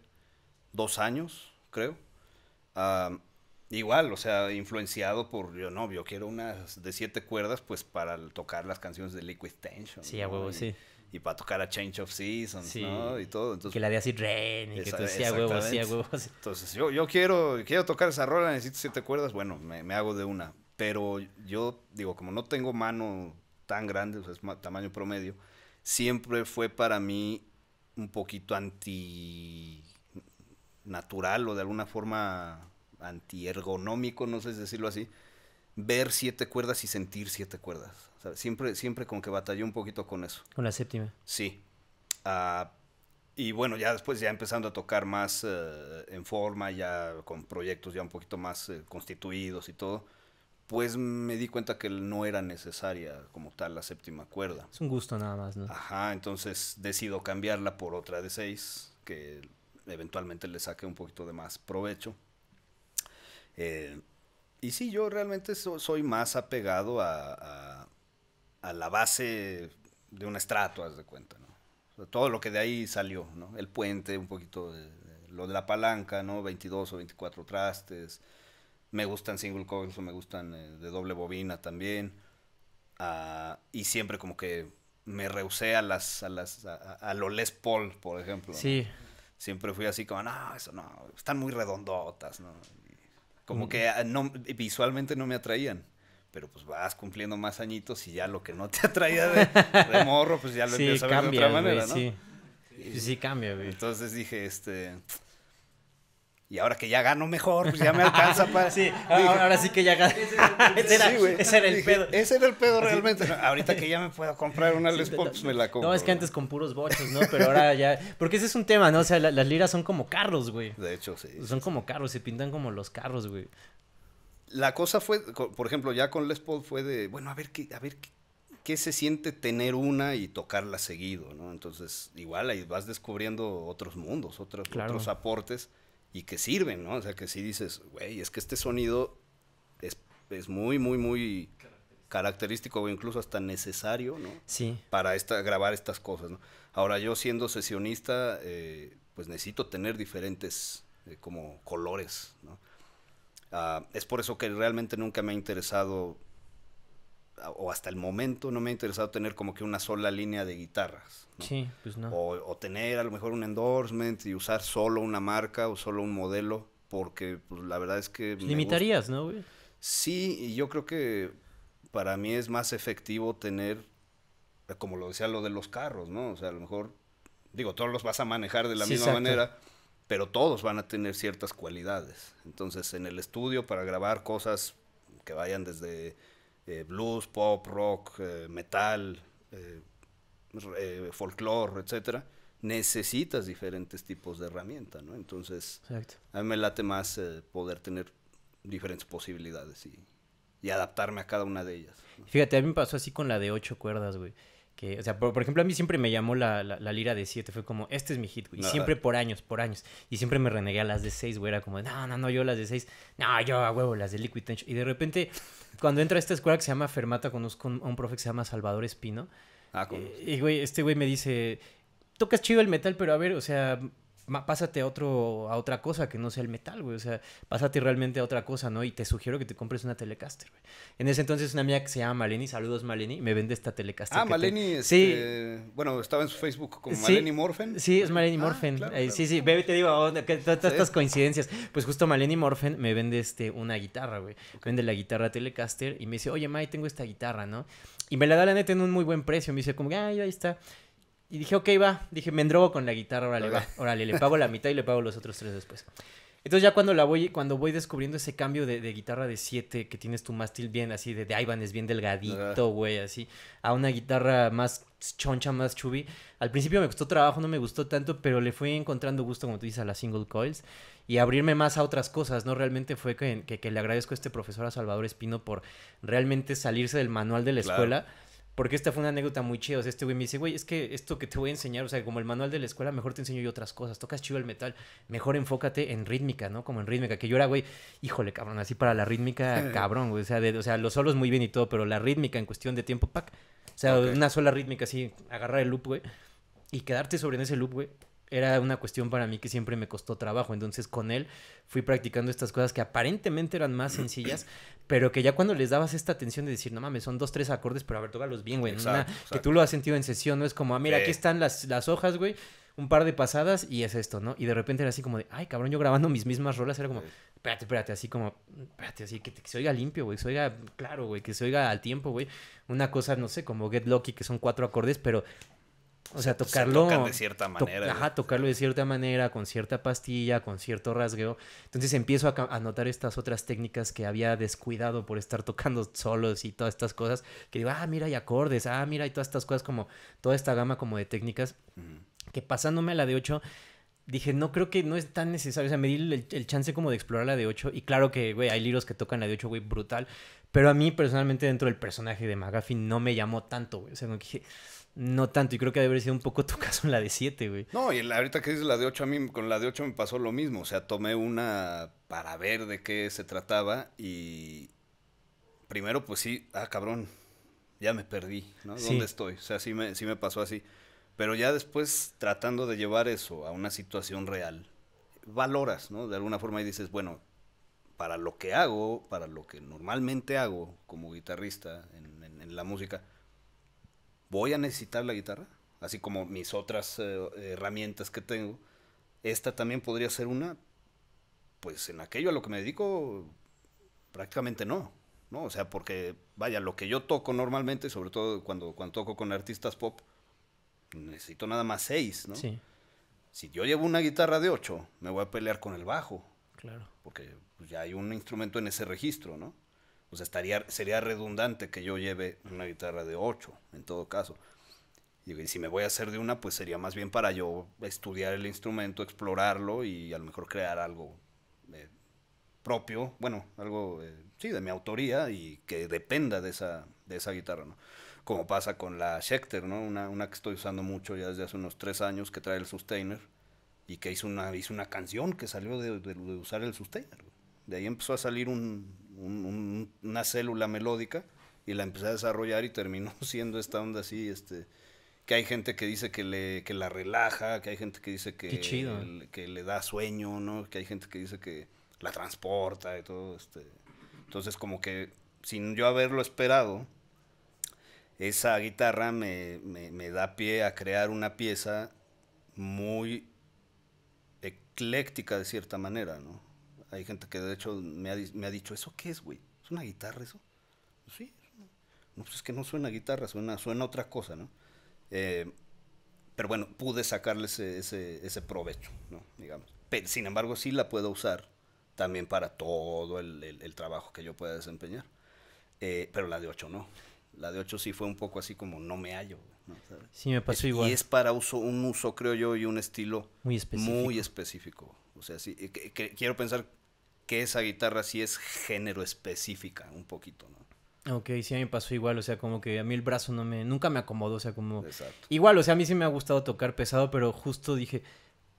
dos años, creo. Igual, o sea, influenciado por, yo no, yo quiero unas de siete cuerdas, pues para tocar las canciones de Liquid Tension. Sí, a huevo, sí. Y, para tocar a Change of Seasons, ¿no? Y todo. Entonces, que la de así... Ren, y que tú sí, a huevo, sí, a huevo. Sí. Entonces, yo, yo quiero, quiero tocar esa rola, necesito siete cuerdas, bueno, me, hago de una. Pero yo, digo, como no tengo mano tan grande, o sea, tamaño promedio, siempre fue para mí un poquito anti natural o de alguna forma antiergonómico, no sé decirlo así, ver siete cuerdas y sentir siete cuerdas. siempre, siempre como que batallé un poquito con eso. Con la séptima. Sí. Ah, y bueno, ya después ya empezando a tocar más eh, en forma, ya con proyectos ya un poquito más eh, constituidos y todo, pues me di cuenta que no era necesaria como tal la séptima cuerda. Es
un gusto nada más, ¿no?
Ajá, entonces decido cambiarla por otra de seis, que eventualmente le saque un poquito de más provecho. Eh, y sí, yo realmente soy más apegado a, la base de una estatua, de cuenta, ¿no? todo lo que de ahí salió, ¿no? El puente, un poquito lo de la palanca, ¿no? 22 o 24 trastes. Me gustan single coils o me gustan eh, de doble bobina también. Ah, y siempre como que me rehusé a las a las a, a lo Les Paul, por ejemplo. Sí. Siempre fui así como, no, eso no, están muy redondotas, ¿no? Como mm. que ah, no, visualmente no me atraían. Pero pues vas cumpliendo más añitos y ya lo que no te atraía de, *laughs* morro, pues ya lo empiezas a ver de otra manera, ¿no? Sí, sí, sí cambia, Entonces dije, este, y ahora que ya gano mejor, pues ya me alcanza para. *laughs* Sí, ahora, sí que ya gano. *laughs* ese, era, el pedo. Ese era el pedo realmente. ahorita que ya me puedo comprar una Les Paul, pues me la compro. No, es que antes con puros bochos, ¿no? Pero ahora ya. Porque ese es un
tema, ¿no? O sea, las liras son como carros, güey. De hecho, sí. Son como carros, se pintan como los carros, güey.
La cosa fue, por ejemplo, ya con Les Paul fue de, bueno, a ver qué, a ver qué, se siente tener una y tocarla seguido, ¿no? Entonces, igual ahí vas descubriendo otros mundos, otros, otros aportes y que sirven, ¿no? O sea, que si dices, güey, es que este sonido es, muy, muy, muy característico o incluso hasta necesario, ¿no? Sí. Para esta, grabar estas cosas, ¿no? Ahora yo siendo sesionista, eh, pues necesito tener diferentes eh, como colores, ¿no? Ah, es por eso que realmente nunca me ha interesado o hasta el momento no me ha interesado tener como que una sola línea de guitarras. Sí, pues no. O, tener a lo mejor un endorsement y usar solo una marca o solo un modelo, porque pues la verdad es que... limitarías, ¿no? Güey? Sí, y yo creo que para mí es más efectivo tener, eh, como lo decía, lo de los carros, ¿no? O sea, a lo mejor, digo, todos los vas a manejar de la misma manera, pero todos van a tener ciertas cualidades. Entonces, en el estudio para grabar cosas que vayan desde eh, blues, pop, rock, eh, metal, eh, folclore, etcétera, necesitas diferentes tipos de herramienta, ¿no? Entonces, a mí me late más poder tener diferentes posibilidades y, adaptarme a cada una de ellas.
Fíjate, a mí me pasó así con la de ocho cuerdas, güey o sea, por, ejemplo, a mí siempre me llamó la, lira de 7. Fue como, este es mi hit, güey. Siempre por años, por años. Y siempre me renegué a las de 6, güey. Era como, no, no, no, yo las de seis, No, yo a huevo, las de Liquid Tension. Y de repente, cuando entra a esta escuela que se llama Fermata, conozco a un, profe que se llama Salvador Espino. Ah, y, güey, este güey me dice, tocas chido el metal, pero a ver, o sea, pásate a, otro, a otra cosa que no sea el metal, güey. O sea, pásate realmente a otra cosa, ¿no? Y te sugiero que te compres una Telecaster, güey. En ese entonces una amiga que se llama Maleni, saludos Maleni, me vende esta Telecaster. Ah, Maleni, sí.
Este, bueno, estaba en su Facebook como Maleni Morfen. Sí, es Maleni ah, Morfen.
Sí, sí, bebé, te digo, oh, todas estas coincidencias. Pues justo Maleni Morfen me vende este, una guitarra, güey. Vende la guitarra Telecaster y me dice, oye, May, tengo esta guitarra, ¿no? Y me la da la neta en un muy buen precio. Me dice como, ay, ahí está. Y dije, ok, va. Dije, me endrogo con la guitarra, órale, va. Órale, le pago la mitad y le pago los otros tres después. Entonces ya cuando la voy, cuando voy descubriendo ese cambio de, guitarra de 7 que tienes tu mástil bien así, de, de Ivan es bien delgadito, güey, así, a una guitarra más choncha, más chubby. Al principio me costó trabajo, no me gustó tanto, pero le fui encontrando gusto, como tú dices, a las single coils y abrirme más a otras cosas, ¿no? Realmente fue que, le agradezco a este profesor, a Salvador Espino, por realmente salirse del manual de la escuela porque esta fue una anécdota muy chida. O sea, este güey me dice, güey, es que esto que te voy a enseñar, o sea, como el manual de la escuela, mejor te enseño yo otras cosas. Tocas chido el metal, mejor enfócate en rítmica, ¿no? Como en rítmica. Que yo era, güey, híjole, cabrón, así para la rítmica, cabrón, güey. O sea, de, o sea, los solos muy bien y todo, pero la rítmica en cuestión de tiempo, pack. O sea, una sola rítmica así, agarrar el loop, güey. Y quedarte sobre en ese loop, güey era una cuestión para mí que siempre me costó trabajo. Entonces con él fui practicando estas cosas que aparentemente eran más sencillas, *clears throat* pero que ya cuando les dabas esta atención de decir, no mames, son dos, tres acordes, pero a ver, los bien, güey. una, Que tú lo has sentido en sesión, no es como, ah, mira, aquí están las, las hojas, güey un par de pasadas y es esto, ¿no? Y de repente era así como de, ay, cabrón, yo grabando mis mismas rolas era como, espérate, espérate, así como, espérate, así que, que se oiga limpio, güey, que se oiga claro, güey, que se oiga al tiempo, güey. Una cosa, no sé, como Get Lucky, que son cuatro acordes, pero o sea, tocarlo. de cierta manera. ajá, tocarlo de cierta manera, con cierta pastilla, con cierto rasgueo. Entonces empiezo a, a, notar estas otras técnicas que había descuidado por estar tocando *laughs* solos y todas estas cosas. Que digo, ah, mira, hay acordes, ah, mira, hay todas estas cosas, como toda esta gama como de técnicas. Que pasándome a la de 8, dije, no creo que no es tan necesario. O sea, me di el, chance como de explorar la de 8. Y claro que, güey, hay libros que tocan la de 8, güey, brutal. Pero a mí personalmente dentro del personaje de McGuffin no me llamó tanto, güey. O sea, no dije. No tanto, y creo que debe haber sido un poco tu *laughs* caso en la de 7, güey.
No, y ahorita que dices la de 8, a mí con la de 8 me pasó lo mismo. O sea, tomé una para ver de qué se trataba y primero pues sí, ah, cabrón, ya me perdí, ¿no? ¿Dónde estoy? O sea, sí me, me pasó así. Pero ya después tratando de llevar eso a una situación real, valoras, ¿no? De alguna forma y dices, bueno, para lo que hago, para lo que normalmente hago como guitarrista en la música, voy a necesitar la guitarra, así como mis otras eh, herramientas que tengo. Esta también podría ser una, pues en aquello a lo que me dedico, prácticamente no. ¿no? O sea, porque, vaya, lo que yo toco normalmente, sobre todo cuando, cuando toco con artistas pop, necesito nada más seis, ¿no? Sí. Si yo llevo una guitarra de ocho, me voy a pelear con el bajo. Claro. Porque pues, ya hay un instrumento en ese registro, ¿no? pues estaría, sería redundante que yo lleve una guitarra de 8, en todo caso. Y si me voy a hacer de una, pues sería más bien para yo estudiar el instrumento, explorarlo y a lo mejor crear algo eh, propio, bueno, algo, eh, sí, de mi autoría y que dependa de esa, de esa guitarra, ¿no? Como pasa con la Schecter, ¿no? Una, una que estoy usando mucho ya desde hace unos tres años, que trae el sustainer y que hizo una, hizo una canción que salió de, de usar el sustainer. De ahí empezó a salir un, una célula melódica y la empecé a desarrollar y terminó *laughs* siendo esta onda así, este, que hay gente que dice que, le, que la relaja, que hay gente que dice que, que le da sueño, ¿no? Que hay gente que dice que la transporta y todo, este. Entonces como que sin yo haberlo esperado, esa guitarra me, me da pie a crear una pieza muy ecléctica de cierta manera, ¿no? Hay gente que de hecho me ha, me ha dicho, ¿eso qué es, güey? ¿Es una guitarra eso? Sí. No, pues es que no suena guitarra, suena, suena otra cosa, ¿no? Eh, pero bueno, pude sacarle ese, ese, provecho, ¿no? Digamos. sin embargo, sí la puedo usar también para todo el, el, trabajo que yo pueda desempeñar. Eh, pero la de 8 no. La de 8 sí fue un poco así como no me hallo. ¿no? Sí, me pasó igual. Y es para uso, un uso, creo yo, y un estilo muy específico. Muy específico. O sea, sí, eh, quiero pensar que esa guitarra sí es género específica, un poquito,
¿no? Ok, sí, a mí me pasó igual, o sea, como que a mí el brazo no me, nunca me acomodó, o sea, como... Igual, o sea, a mí sí me ha gustado tocar pesado, pero justo dije,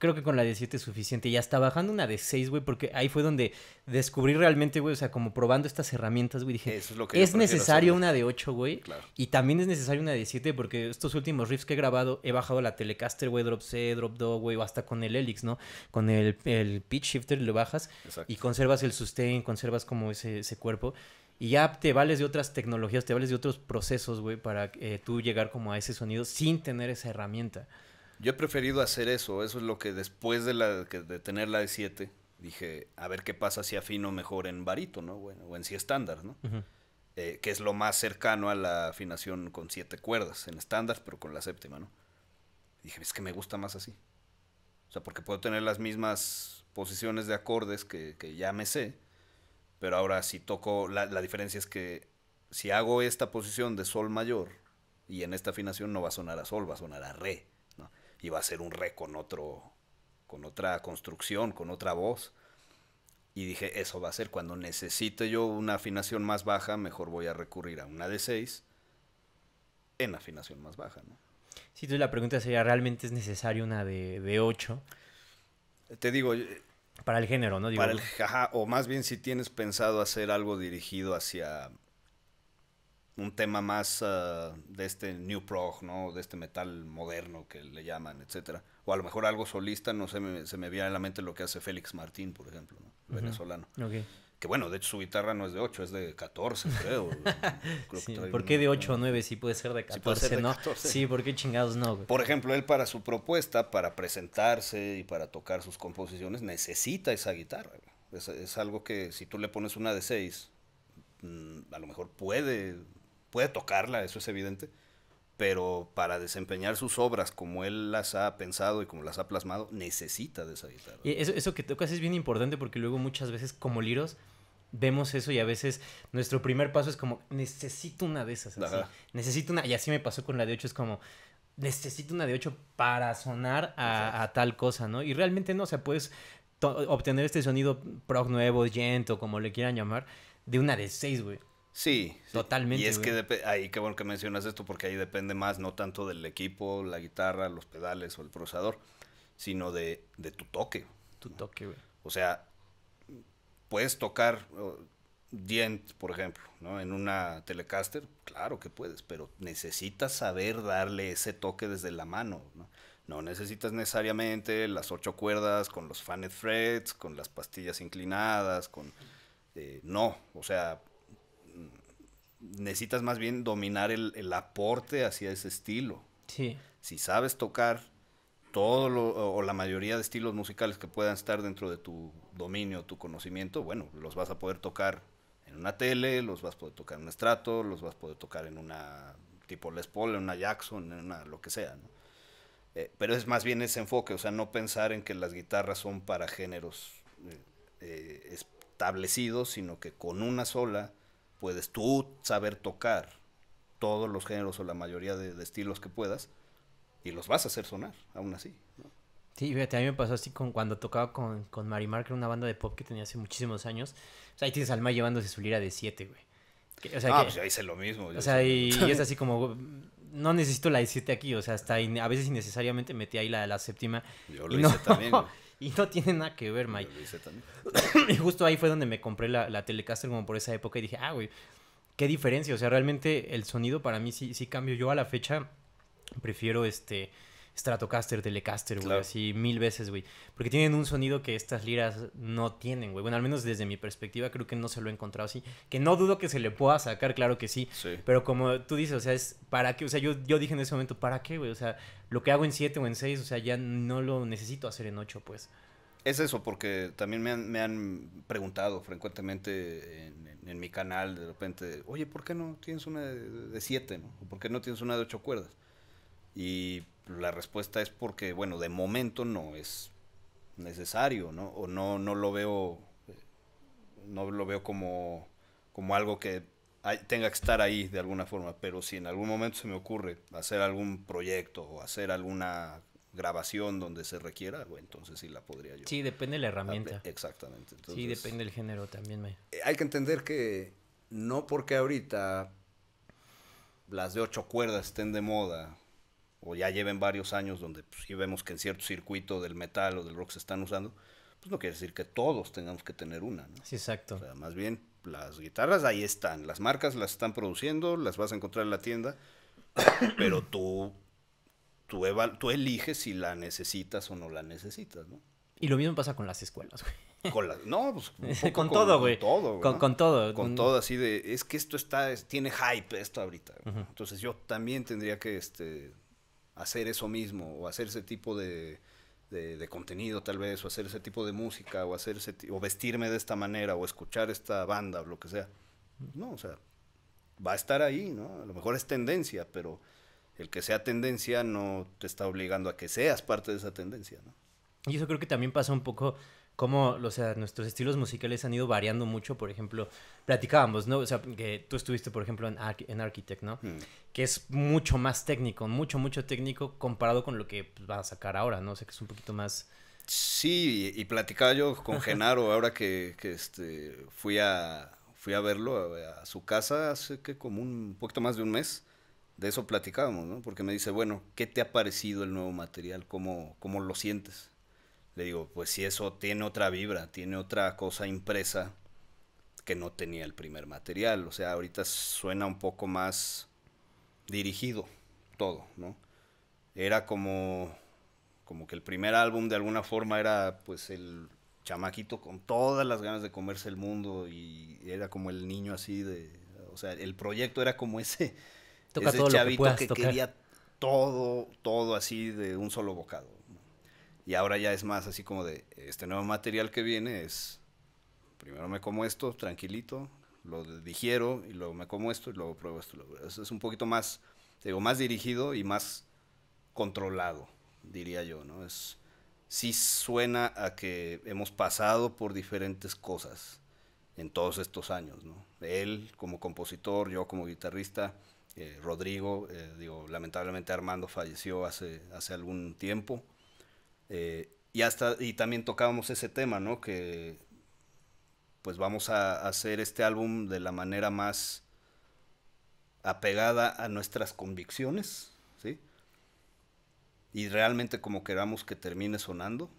creo que con la de 7 es suficiente. ya está bajando una de 6, güey, porque ahí fue donde descubrí realmente, güey, o sea, como probando estas herramientas, güey, dije, es, lo necesario una de 8, güey. Y también es necesario una de 7 porque estos últimos riffs que he grabado, he bajado la Telecaster, güey, Drop C, Drop Do, güey, o hasta con el Helix, ¿no? Con el, pitch shifter lo bajas y conservas el sustain, conservas como ese, ese cuerpo. Y ya te vales de otras tecnologías, te vales de otros procesos, güey, para eh, tú llegar como a ese sonido sin tener esa herramienta.
Yo he preferido hacer eso, eso es lo que después de, la, de tener la de 7, dije, a ver qué pasa si afino mejor en barito, ¿no? Bueno, o en si estándar, ¿no? Eh, que es lo más cercano a la afinación con siete cuerdas, en estándar, pero con la séptima, ¿no? dije, es que me gusta más así. O sea, porque puedo tener las mismas posiciones de acordes que, ya me sé, pero ahora si toco, la, la diferencia es que si hago esta posición de sol mayor y en esta afinación no va a sonar a sol, va a sonar a re. Iba a ser un re con otro, con otra construcción, con otra voz. Y dije, eso va a ser cuando necesite yo una afinación más baja, mejor voy a recurrir a una de seis en afinación más baja, ¿no?
Sí, entonces la pregunta sería, ¿realmente es necesario una de 8?
Te digo... Eh,
para el género, ¿no? Digo, para el,
o más bien si tienes pensado hacer algo dirigido hacia un tema más ah, de este new prog, ¿no? De este metal moderno que le llaman, etcétera. O a lo mejor algo solista, no sé, me, se me viene a la mente lo que hace Félix Martín, por ejemplo, venezolano. Que bueno, de hecho su guitarra no es de 8, es de 14, creo. *laughs* ¿Por qué de
8 o 9? Sí puede ser de 14, sí ¿no? ¿por qué chingados no? Por
ejemplo, él para su propuesta, para presentarse y para tocar sus composiciones, necesita esa guitarra. Es, es algo que si tú le pones una de 6, mm, a lo mejor puede puede tocarla, eso es evidente, pero para desempeñar sus obras como él las ha pensado y como las ha plasmado, necesita de esa guitarra.
Y eso, que tocas es bien importante porque luego muchas veces como liros vemos eso y a veces nuestro primer paso es como, necesito una de esas, necesito una, y así me pasó con la de 8, es como, necesito una de 8 para sonar a, tal cosa, ¿no? Y realmente no, o sea, puedes obtener este sonido prog nuevo, lento, como le quieran llamar, de una de 6, güey. Sí, totalmente. Y es que
ahí qué bueno que mencionas esto porque ahí depende más no tanto del equipo, la guitarra, los pedales o el procesador, sino de, tu toque. Tu toque, güey. O sea, puedes tocar dientes, por ejemplo, ¿no? En una Telecaster, claro que puedes, pero necesitas saber darle ese toque desde la mano, ¿no? No necesitas necesariamente las ocho cuerdas con los fanet frets, con las pastillas inclinadas, con... Eh, no, o sea, necesitas más bien dominar el, aporte hacia ese estilo. Sí. Si sabes tocar todo o la mayoría de estilos musicales que puedan estar dentro de tu dominio, tu conocimiento, bueno, los vas a poder tocar en una tele, los vas a poder tocar en un estrato, los vas a poder tocar en una tipo Les Paul, en una Jackson, en una lo que sea, eh, pero es más bien ese enfoque, o sea, no pensar en que las guitarras son para géneros eh, eh, establecidos, sino que con una sola puedes tú saber tocar todos los géneros o la mayoría de, estilos que puedas y los vas a hacer sonar, aún así. ¿no?
Sí, fíjate, a mí me pasó así con cuando tocaba con, con Marimar, una banda de pop que tenía hace muchísimos años. O sea, ahí tienes Alma llevándose su lira de 7, güey. o sea, ah, pues ya hice lo mismo. O sea, y, es así *laughs* como, no necesito la de 7 aquí, o sea, hasta a veces innecesariamente metí ahí la de la séptima. Yo lo hice también. Güey. *laughs* Y no tiene nada que ver, Mike. *coughs* y justo ahí fue donde me compré la, Telecaster como por esa época y dije, ah, güey, qué diferencia. O sea, realmente el sonido para mí sí, sí cambio. Yo a la fecha prefiero este Stratocaster, Telecaster, güey, así mil veces, güey. Porque tienen un sonido que estas liras no tienen, güey. Bueno, al menos desde mi perspectiva creo que no se lo he encontrado así. Que no dudo que se le pueda sacar, claro que sí. Pero como tú dices, o sea, es para qué, o sea, yo, yo dije en ese momento, ¿para qué, güey? O sea, lo que hago en siete o en seis, o sea, ya no lo necesito hacer en
ocho, pues. Es eso, porque también me han, preguntado frecuentemente en, mi canal, de repente, oye, ¿por qué no tienes una de siete, ¿no? ¿Por qué no tienes una de ocho cuerdas? Y la respuesta es porque, bueno, de momento no es necesario, ¿no? O no, no lo veo, no lo veo como, como algo que tenga que estar ahí de alguna forma, pero si en algún momento se me ocurre hacer algún proyecto o hacer alguna grabación donde se requiera, bueno, entonces sí la podría yo.
Sí, depende de la herramienta. Exactamente. sí, depende del género también. Eh,
hay que entender que no porque ahorita las de ocho cuerdas estén de moda o ya lleven varios años donde pues, vemos que en cierto circuito del metal o del rock se están usando, pues no quiere decir que todos tengamos que tener una, ¿no? exacto. O sea, más bien, las guitarras ahí están, las marcas las están produciendo, las vas a encontrar en la tienda, *coughs* pero tú, tú, tú eliges si la necesitas o no la necesitas, ¿no?
Y lo mismo pasa con las escuelas,
*laughs* Con las no, pues con, todo, güey. Con todo, con, con, todo. Con todo, así de, es que esto está, tiene hype esto ahorita. Entonces yo también tendría que, este, hacer eso mismo o hacer ese tipo de, contenido tal vez, o hacer ese tipo de música, o, hacer o vestirme de esta manera, o escuchar esta banda, o lo que sea. No, o sea, va a estar ahí, ¿no? A lo mejor es tendencia, pero el que sea tendencia no te está obligando a que seas parte de esa tendencia, ¿no?
Y eso creo que también pasa un poco cómo, o sea, nuestros estilos musicales han ido variando mucho, por ejemplo, platicábamos, ¿no? O sea, que tú estuviste, por ejemplo, en, en Architect, ¿no? Mm. Que es mucho más técnico, mucho, mucho técnico comparado con lo que pues, vas a sacar ahora, ¿no? O sea, que es un poquito más...
Sí, y, platicaba yo con Genaro ahora que, que este, fui, a, fui a verlo a, su casa hace que como un poquito más de un mes. De eso platicábamos, ¿no? Porque me dice, bueno, ¿qué te ha parecido el nuevo material? ¿Cómo, cómo lo sientes? Le digo, pues si eso tiene otra vibra, tiene otra cosa impresa que no tenía el primer material. O sea, ahorita suena un poco más dirigido todo, ¿no? Era como, como que el primer álbum de alguna forma era pues el chamaquito con todas las ganas de comerse el mundo y era como el niño así de, o sea, el proyecto era como ese,
chavito que quería
todo, todo así de un solo bocado. Y ahora ya es más así como de, este nuevo material que viene es, primero me como esto, tranquilito, lo digiero y luego me como esto y luego pruebo esto. es un poquito más, digo, más dirigido y más controlado, diría yo, ¿no? Es, sí suena a que hemos pasado por diferentes cosas en todos estos años, ¿no? Él como compositor, yo como guitarrista, eh, Rodrigo, eh, digo, lamentablemente Armando falleció hace, hace algún tiempo, eh, y hasta, y también tocábamos ese tema, ¿no? Que pues vamos a hacer este álbum de la manera más apegada a nuestras convicciones, ¿sí? Y realmente como queramos que termine sonando.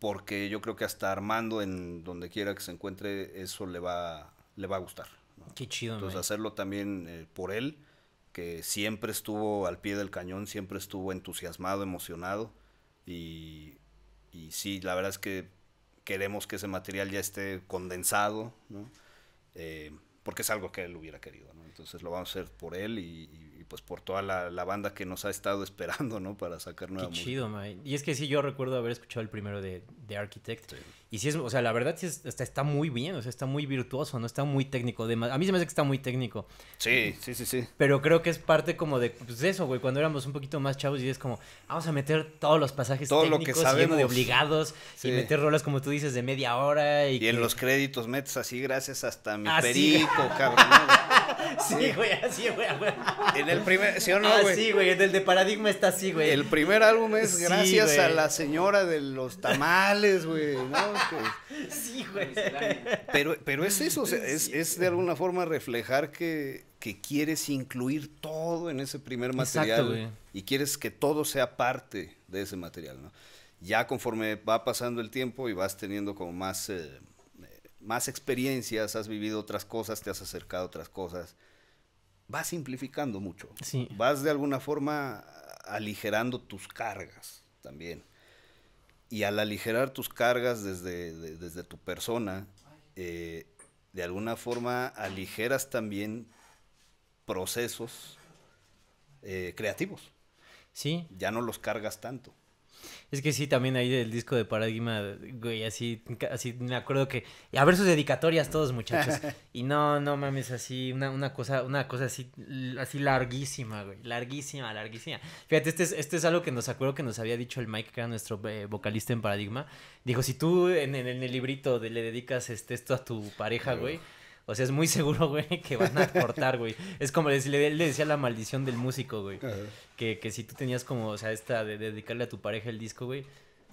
Porque yo creo que hasta Armando, en donde quiera que se encuentre, eso le va, le va a gustar.
Qué chido. Entonces
hacerlo también eh, por él siempre estuvo al pie del cañón, siempre estuvo entusiasmado, emocionado. Y, sí, la verdad es que queremos que ese material ya esté condensado, eh, porque es algo que él hubiera querido, Entonces lo vamos a hacer por él y, pues por toda la, banda que nos ha estado *laughs* esperando, ¿no? Para sacar nueva Qué
chido, Y es que sí, yo recuerdo haber escuchado el primero de, de Y si es, o sea, la verdad si está, está, muy bien, o sea, está muy virtuoso, ¿no? Está muy técnico. De, a mí se me hace que está muy técnico. Sí, sí, sí, sí. Pero creo que es parte como de, pues, eso, güey, cuando éramos un poquito más chavos y es como, vamos a meter todos los pasajes Todo lo que sabemos. de obligados
y meter rolas, como tú dices, de media hora. Y, en los créditos metes así, gracias hasta mi perico, *laughs* cabrón.
sí, güey, así, güey, güey.
En el primer, ¿sí o no, ah, güey? sí, güey, en el de Paradigma está así, güey. El primer álbum es gracias a la señora de los tamales. *laughs* Pero, es eso, es, de alguna forma reflejar que, quieres incluir todo en ese primer material y quieres que todo sea parte de ese material, Ya conforme va pasando el tiempo y vas teniendo como más, eh, más experiencias, has vivido otras cosas, te has acercado a otras cosas, vas simplificando mucho. Vas de alguna forma aligerando tus cargas también. Y al aligerar tus cargas desde, desde tu persona, eh, de alguna forma aligeras también procesos eh, creativos. Sí. Ya no los cargas tanto.
Es que sí, también ahí el disco de Paradigma, güey, así, así me acuerdo que. A ver sus dedicatorias todos, muchachos. *laughs* Y no, no mames, así, una, una cosa, una cosa así, así larguísima, güey. Larguísima, larguísima. Fíjate, este es, este es algo que nos acuerdo que nos había dicho el Mike, que era nuestro eh, vocalista en Paradigma. Dijo, si tú en, el librito le dedicas este, esto a tu pareja, güey. O sea, es muy seguro, güey, *laughs* que van a cortar, güey. Es como le, le, decía la maldición del músico, güey. Que, que si tú tenías como, o sea, esta de dedicarle a tu pareja el disco, güey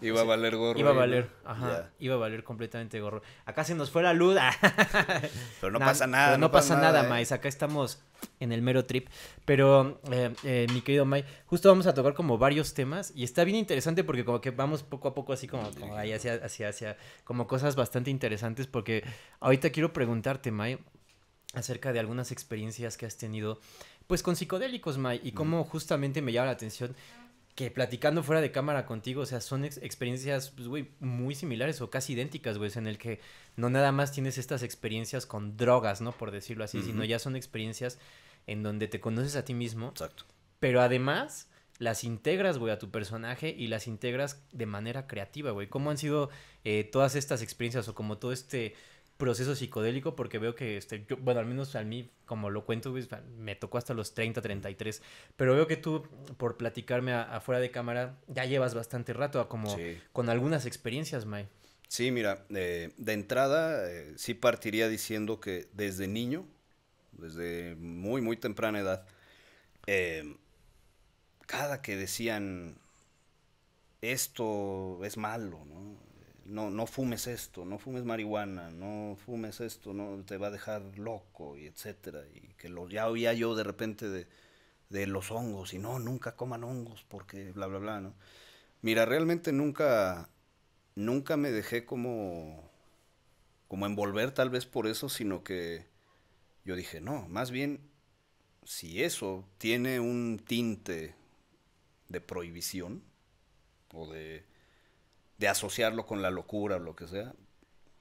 Iba a valer gorro. Iba a valer, ajá. Iba a valer completamente gorro. Acá se nos fue la luda.
*laughs* pero no pasa nada. no, no, pasa, nada, eh.
Acá estamos en el mero trip. Pero, eh, eh, mi querido May, justo vamos a tocar como varios temas. Y está bien interesante porque como que vamos poco a poco así como, ahí hacia, hacia, hacia, como cosas bastante interesantes. Porque ahorita quiero preguntarte, Mai, acerca de algunas experiencias que has tenido pues con psicodélicos, May, y cómo justamente me llama la atención que platicando fuera de cámara contigo, o sea, son experiencias, pues, güey, muy similares o casi idénticas, güey, en el que no nada más tienes estas experiencias con drogas, ¿no? Por decirlo así, sino ya son experiencias en donde te conoces a ti mismo. Exacto. Pero además las integras, güey, a tu personaje y las integras de manera creativa, güey. ¿Cómo han sido eh, todas estas experiencias o como todo este proceso psicodélico porque veo que, este, yo, bueno, al menos a mí, como lo cuento, me tocó hasta los 30, 33, pero veo que tú, por platicarme afuera de cámara, ya llevas bastante rato, como con algunas experiencias, May.
Sí, mira, eh, de entrada eh, sí partiría diciendo que desde niño, desde muy, muy temprana edad, em, cada que decían esto es malo, ¿no? no, no fumes esto, no fumes marihuana, no fumes esto, no te va a dejar loco, y etcétera. Y que lo ya oía yo de repente de, de los hongos, y no, nunca coman hongos, porque bla bla bla, ¿no? Mira, realmente nunca, nunca me dejé como, como envolver tal vez por eso, sino que yo dije, no, más bien, si eso tiene un tinte de prohibición o de de asociarlo con la locura o lo que sea,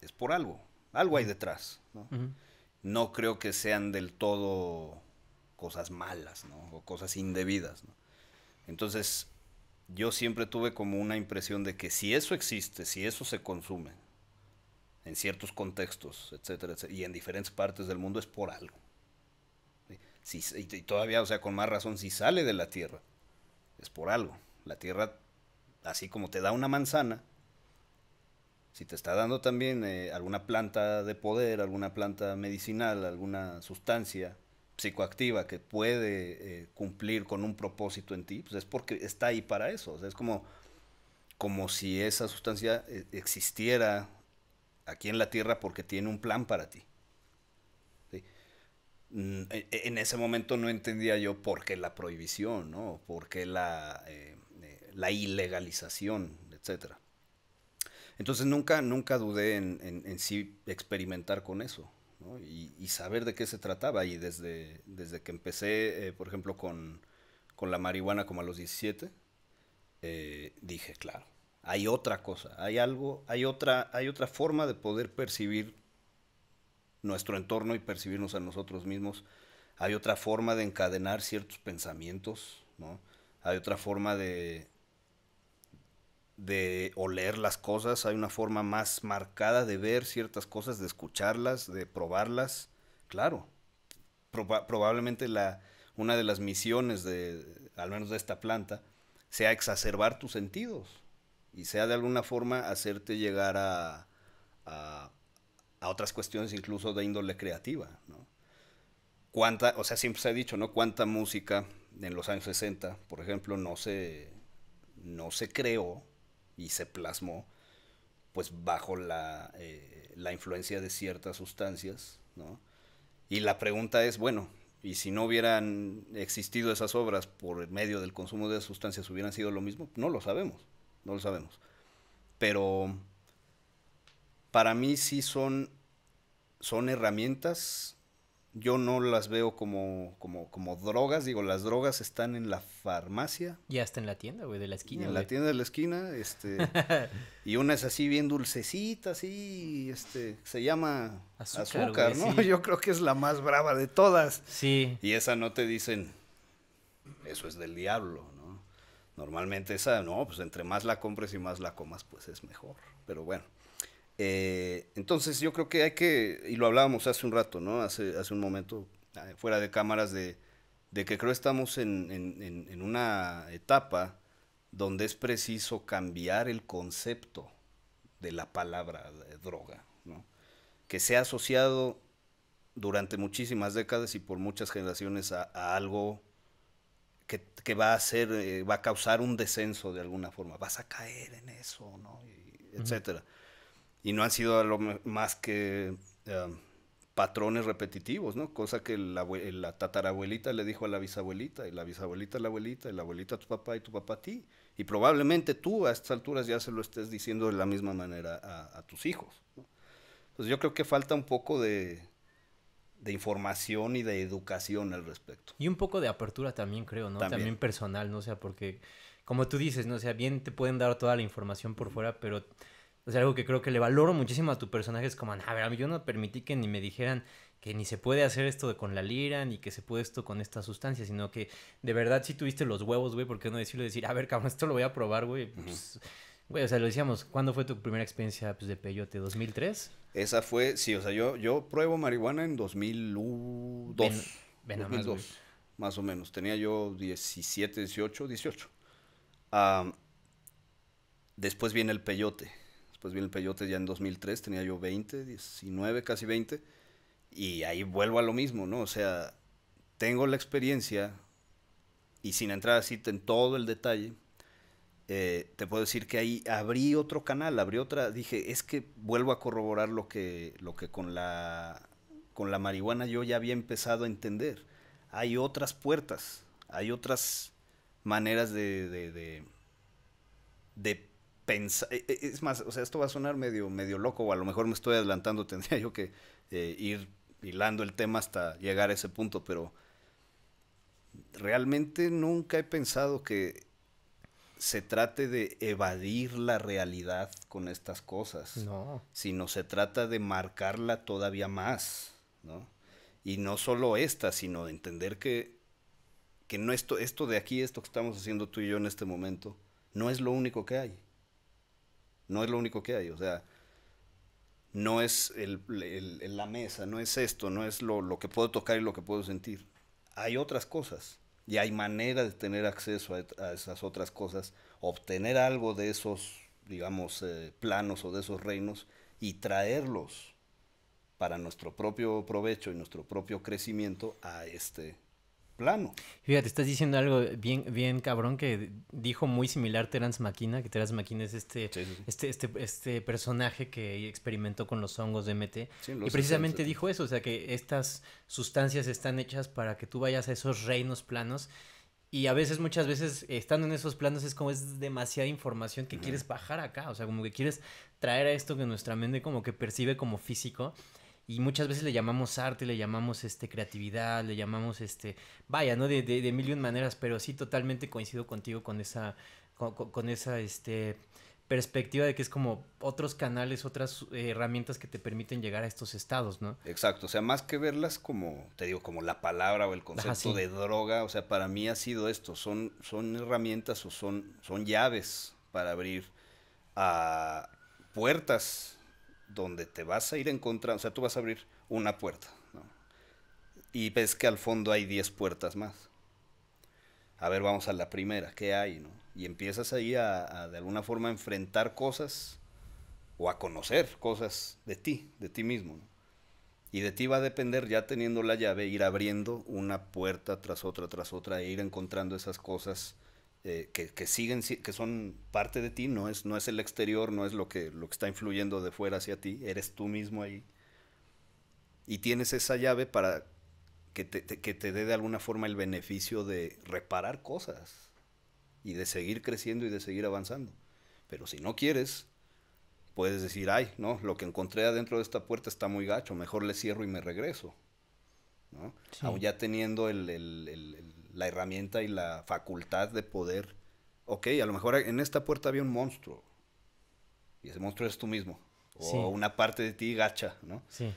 es por algo, algo hay detrás. No, creo que sean del todo cosas malas ¿no? o cosas indebidas. Entonces, yo siempre tuve como una impresión de que si eso existe, si eso se consume en ciertos contextos, etcétera, y en diferentes partes del mundo, es por algo. Si, y, todavía, o sea, con más razón, si sale de la Tierra, es por algo. La Tierra así como te da una manzana, si te está dando también eh, alguna planta de poder, alguna planta medicinal, alguna sustancia psicoactiva que puede eh, cumplir con un propósito en ti, pues es porque está ahí para eso. es como, como si esa sustancia eh, existiera aquí en la Tierra porque tiene un plan para ti. Mm, e, e, en ese momento no entendía yo por qué la prohibición, ¿no? ¿Por qué la la ilegalización, etc. Entonces nunca, nunca dudé en, sí experimentar con eso y, saber de qué se trataba. Y desde, desde que empecé, eh, por ejemplo, con, la marihuana como a los 17, eh, dije, claro, hay otra cosa, hay algo, hay otra, hay otra forma de poder percibir nuestro entorno y percibirnos a nosotros mismos. Hay otra forma de encadenar ciertos pensamientos, Hay otra forma de, de oler las cosas, hay una forma más marcada de ver ciertas cosas, de escucharlas, de probarlas. Claro, probablemente una de las misiones de, al menos de esta planta, sea exacerbar tus sentidos y sea de alguna forma hacerte llegar a, a, otras cuestiones incluso de índole creativa, ¿no? Cuánta, o sea, siempre se ha dicho, ¿no? Cuánta música en los años 60, por ejemplo, no no se creó y se plasmó pues bajo la, eh, influencia de ciertas sustancias, Y la pregunta es, bueno, ¿y si no hubieran existido esas obras por medio del consumo de sustancias, hubieran sido lo mismo? No lo sabemos, no lo sabemos. Pero para mí sí son, son herramientas yo no las veo como, como, como drogas. Digo, las drogas están en la farmacia.
Ya está en la tienda, güey, de la esquina. En la
tienda de la esquina, este. *laughs* y una es así bien dulcecita, así, este, se llama azúcar, ¿no? *laughs* Yo creo que es la más brava de todas. Sí. Y esa no te dicen, eso es del diablo, ¿no? Normalmente esa, no, pues entre más la compres y más la comas, pues es mejor. Pero bueno. Eh, entonces yo creo que hay que, y lo hablábamos hace un rato, ¿no? Hace, un momento, eh, fuera de cámaras, de, que creo estamos en, una etapa donde es preciso cambiar el concepto de la palabra eh, droga, ¿no? que se ha asociado durante muchísimas décadas y por muchas generaciones a, algo que, va a hacer, va a causar un descenso de alguna forma, vas a caer en eso, ¿no? etcétera y no han sido más que em, patrones repetitivos, ¿no? Cosa que la, tatarabuelita le dijo a la bisabuelita, y la bisabuelita a la abuelita, y la abuelita a tu papá, y tu papá a ti. Y probablemente tú a estas alturas ya se lo estés diciendo de la misma manera a, tus hijos. Entonces yo creo que falta un poco de, de información y de educación al respecto.
Y un poco de apertura también creo, ¿no? También, también personal, ¿no? O sea, porque como tú dices, ¿no? O sea, bien te pueden dar toda la información por fuera, pero o sea, algo que creo que le valoro muchísimo a tu personaje es como, ah, a ver, yo no permití que ni me dijeran que ni se puede hacer esto con la lira, ni que se puede esto con esta sustancia, sino que de verdad sí tuviste los huevos, güey, porque no decirlo, decir, a ver, cabrón, esto lo voy a probar, güey. Pues, güey, o sea, lo decíamos, ¿cuándo fue tu primera experiencia pues, de peyote? ¿2003?
Esa fue, sí, o sea, yo, yo pruebo marihuana en 2002. 2002, más, o menos. Tenía yo 17, 18, 18. después viene el peyote Después viene el peyote ya en 2003, tenía yo 20, 19, casi 20. Y ahí vuelvo a lo mismo, ¿no? O sea, tengo la experiencia y sin entrar así en todo el detalle, eh, te puedo decir que ahí abrí otro canal, abrí otra, dije, es que vuelvo a corroborar lo que, lo que con, la, con la marihuana yo ya había empezado a entender. Hay otras puertas, hay otras maneras de, de e, e, es más, o sea, esto va a sonar medio, medio loco, o a lo mejor me estoy adelantando, *laughs* tendría yo que eh, ir hilando el tema hasta llegar a ese punto, pero realmente nunca he pensado que se trate de evadir la realidad con estas cosas, sino se trata de marcarla todavía más, ¿no? Y no solo esta, sino de entender que, que no esto, esto de aquí, esto que estamos haciendo tú y yo en este momento, no es lo único que hay. No es lo único que hay, o sea, no es el, la mesa, no es esto, no es lo, lo, que puedo tocar y lo que puedo sentir. Hay otras cosas y hay manera de tener acceso a, esas otras cosas, obtener algo de esos, digamos, eh, planos o de esos reinos y traerlos para nuestro propio provecho y nuestro propio crecimiento a este plano. Fíjate,
estás diciendo algo bien, bien cabrón que dijo muy similar Terence Maquina, que Terence Maquina es este, este, este, este, personaje que experimentó con los hongos de MT. y precisamente dijo eso, o sea que estas sustancias están hechas para que tú vayas a esos reinos planos. Y a veces, muchas veces, estando en esos planos es como es demasiada información que quieres bajar acá, o sea, como que quieres traer a esto que nuestra mente como que percibe como físico y muchas veces le llamamos arte, le llamamos este creatividad, le llamamos este, vaya, ¿no? De, de, mil y un maneras, pero sí totalmente coincido contigo con esa, con, esa, este, perspectiva de que es como otros canales, otras eh, herramientas que te permiten llegar a estos estados, ¿no?
Exacto, o sea, más que verlas como, te digo, como la palabra o el concepto de droga, o sea, para mí ha sido esto, son, son herramientas o son, son llaves para abrir a ah, puertas donde te vas a ir encontrando, o sea, tú vas a abrir una puerta, Y ves que al fondo hay 10 puertas más. A ver, vamos a la primera, ¿qué hay, Y empiezas ahí a, de alguna forma enfrentar cosas o a conocer cosas de ti, de ti mismo, Y de ti va a depender, ya teniendo la llave, ir abriendo una puerta tras otra, tras otra, e ir encontrando esas cosas eh, que, siguen, que son parte de ti, no es, no es el exterior, no es lo que, lo que está influyendo de fuera hacia ti, eres tú mismo ahí. Y tienes esa llave para que te, que te dé de alguna forma el beneficio de reparar cosas y de seguir creciendo y de seguir avanzando. Pero si no quieres, puedes decir, ay, no, lo que encontré adentro de esta puerta está muy gacho, mejor le cierro y me regreso. ¿no? Aún ya teniendo el la herramienta y la facultad de poder, ok, a lo mejor en esta puerta había un monstruo, y ese monstruo es tú mismo, o una parte de ti gacha, ¿no? Sí.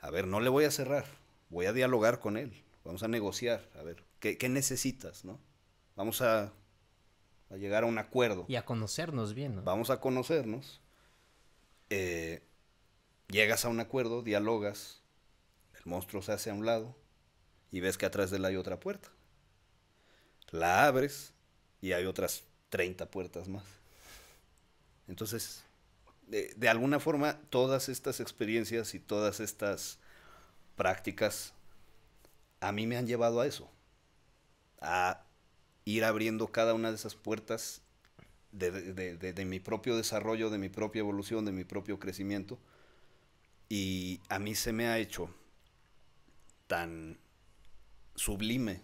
A ver, no le voy a cerrar, voy a dialogar con él, vamos a negociar, a ver, ¿qué, necesitas, no? Vamos a, llegar a un acuerdo. Y
a conocernos bien, ¿no?
Vamos a conocernos. Eh, llegas a un acuerdo, dialogas, el monstruo se hace a un lado y ves que atrás de él hay otra puerta la abres y hay otras 30 puertas más. Entonces, de, alguna forma, todas estas experiencias y todas estas prácticas a mí me han llevado a eso, a ir abriendo cada una de esas puertas de, mi propio desarrollo, de mi propia evolución, de mi propio crecimiento. Y a mí se me ha hecho tan sublime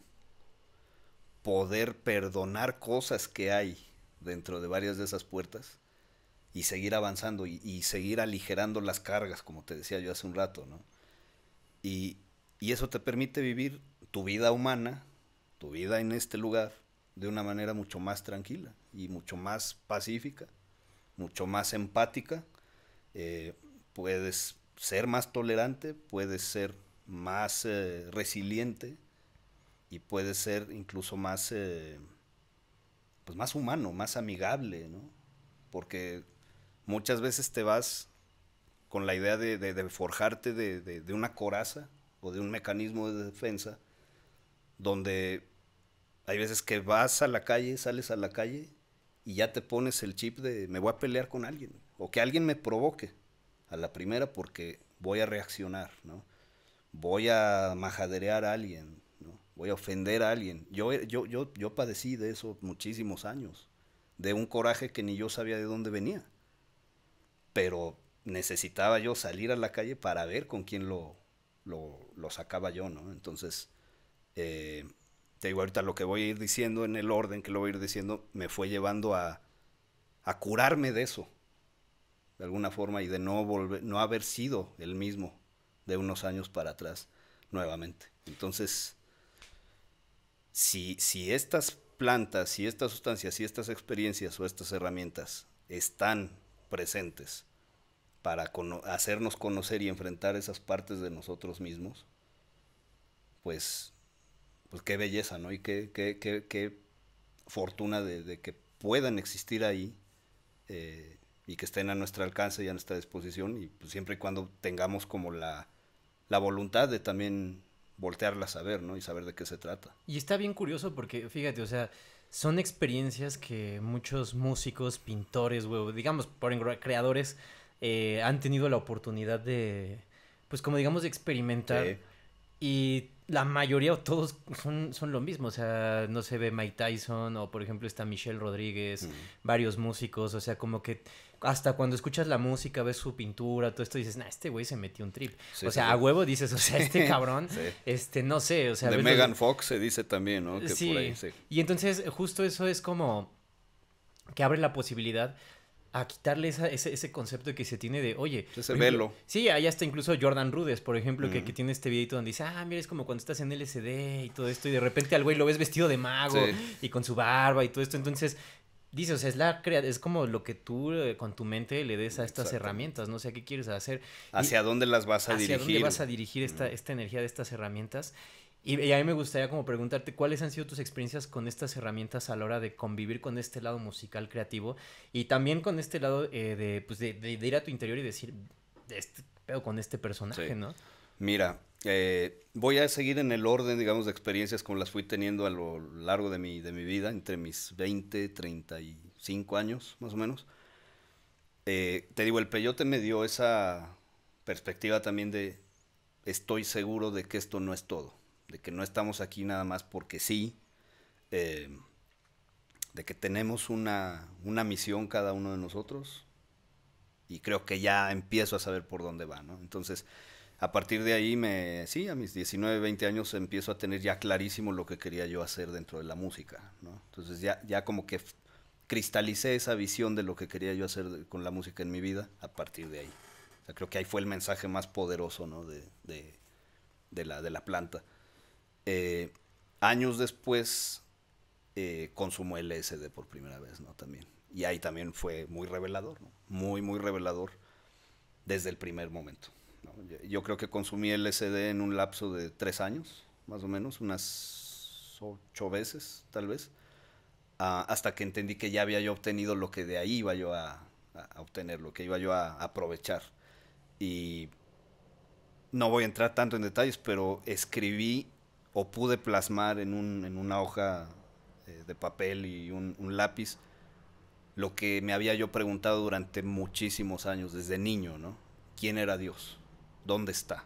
poder perdonar cosas que hay dentro de varias de esas puertas y seguir avanzando y, seguir aligerando las cargas, como te decía yo hace un rato, ¿no? Y, eso te permite vivir tu vida humana, tu vida en este lugar, de una manera mucho más tranquila y mucho más pacífica, mucho más empática. Eh, puedes ser más tolerante, puedes ser más eh, resiliente, y puede ser incluso más, eh, pues más humano, más amigable, ¿no? Porque muchas veces te vas con la idea de, forjarte de, de, una coraza o de un mecanismo de defensa, donde hay veces que vas a la calle, sales a la calle y ya te pones el chip de me voy a pelear con alguien, o que alguien me provoque a la primera porque voy a reaccionar, ¿no? Voy a majaderear a alguien, voy a ofender a alguien. Yo, yo, yo, padecí de eso muchísimos años, de un coraje que ni yo sabía de dónde venía. Pero necesitaba yo salir a la calle para ver con quién lo, lo, sacaba yo, ¿no? Entonces, eh, te digo ahorita lo que voy a ir diciendo en el orden que lo voy a ir diciendo, me fue llevando a, a curarme de eso, de alguna forma, y de no, volver, no haber sido el mismo de unos años para atrás nuevamente. Entonces, si, estas plantas, si estas sustancias, si estas experiencias o estas herramientas están presentes para hacernos conocer y enfrentar esas partes de nosotros mismos, pues, pues qué belleza, ¿no? Y qué, fortuna de, que puedan existir ahí eh, y que estén a nuestro alcance y a nuestra disposición, y pues siempre y cuando tengamos como la, la voluntad de también Voltearla a saber, ¿no? Y saber de qué se trata.
Y está bien curioso porque, fíjate, o sea, son experiencias que muchos músicos, pintores, digamos, por creadores, eh, han tenido la oportunidad de, pues como digamos, de experimentar. Y la mayoría o todos son, son lo mismo. O sea, no se ve Mike Tyson o, por ejemplo, está Michelle Rodríguez, mm. varios músicos. O sea, como que hasta cuando escuchas la música, ves su pintura, todo esto, dices, nah, este güey se metió un trip. o sea, a huevo dices, o sea, este *laughs* cabrón, este, no sé, o sea. De Megan
Fox se dice también, ¿no? Que por ahí, sí.
Y entonces, justo eso es como que abre la posibilidad a quitarle ese, concepto que se tiene de, oye. Ese velo. Sí, ahí hasta incluso Jordan Rudes, por ejemplo, que, tiene este videito donde dice, ah, mira, es como cuando estás en LSD y todo esto, y de repente al güey lo ves vestido de mago y con su barba y todo esto. Entonces, Dice, o sea, es, la crea es como lo que tú eh, con tu mente le des a estas herramientas, ¿no? sé ¿qué quieres hacer? ¿Hacia dónde las vas a dirigir? ¿Hacia dónde vas a dirigir esta, esta energía de estas herramientas? Y, a mí me gustaría como preguntarte cuáles han sido tus experiencias con estas herramientas a la hora de convivir con este lado musical creativo y también con este lado eh, pues, de, de, ir a tu interior y decir, este con este personaje, ¿no?
Mira, eh, voy a seguir en el orden, digamos, de experiencias como las fui teniendo a lo largo de mi, vida, entre mis 20, 35 años, más o menos. Eh, te digo, el peyote me dio esa perspectiva también de estoy seguro de que esto no es todo, de que no estamos aquí nada más porque sí, eh, de que tenemos una, una misión cada uno de nosotros y creo que ya empiezo a saber por dónde va, ¿no? Entonces, a partir de ahí, me, sí, a mis 19, 20 años empiezo a tener ya clarísimo lo que quería yo hacer dentro de la música, ¿no? Entonces ya, ya como que cristalicé esa visión de lo que quería yo hacer con la música en mi vida a partir de ahí. creo que ahí fue el mensaje más poderoso, De, la, de la planta. Eh, años después eh, el LSD por primera vez, ¿no? También. Y ahí también fue muy revelador, Muy, muy revelador desde el primer momento. Yo creo que consumí el sd en un lapso de tres años, más o menos, unas ocho veces, tal vez, ah, hasta que entendí que ya había yo obtenido lo que de ahí iba yo a, obtener, lo que iba yo a, aprovechar. Y no voy a entrar tanto en detalles, pero escribí o pude plasmar en, una hoja eh, de papel y un, lápiz lo que me había yo preguntado durante muchísimos años, desde niño, ¿no? ¿Quién era Dios? dónde está.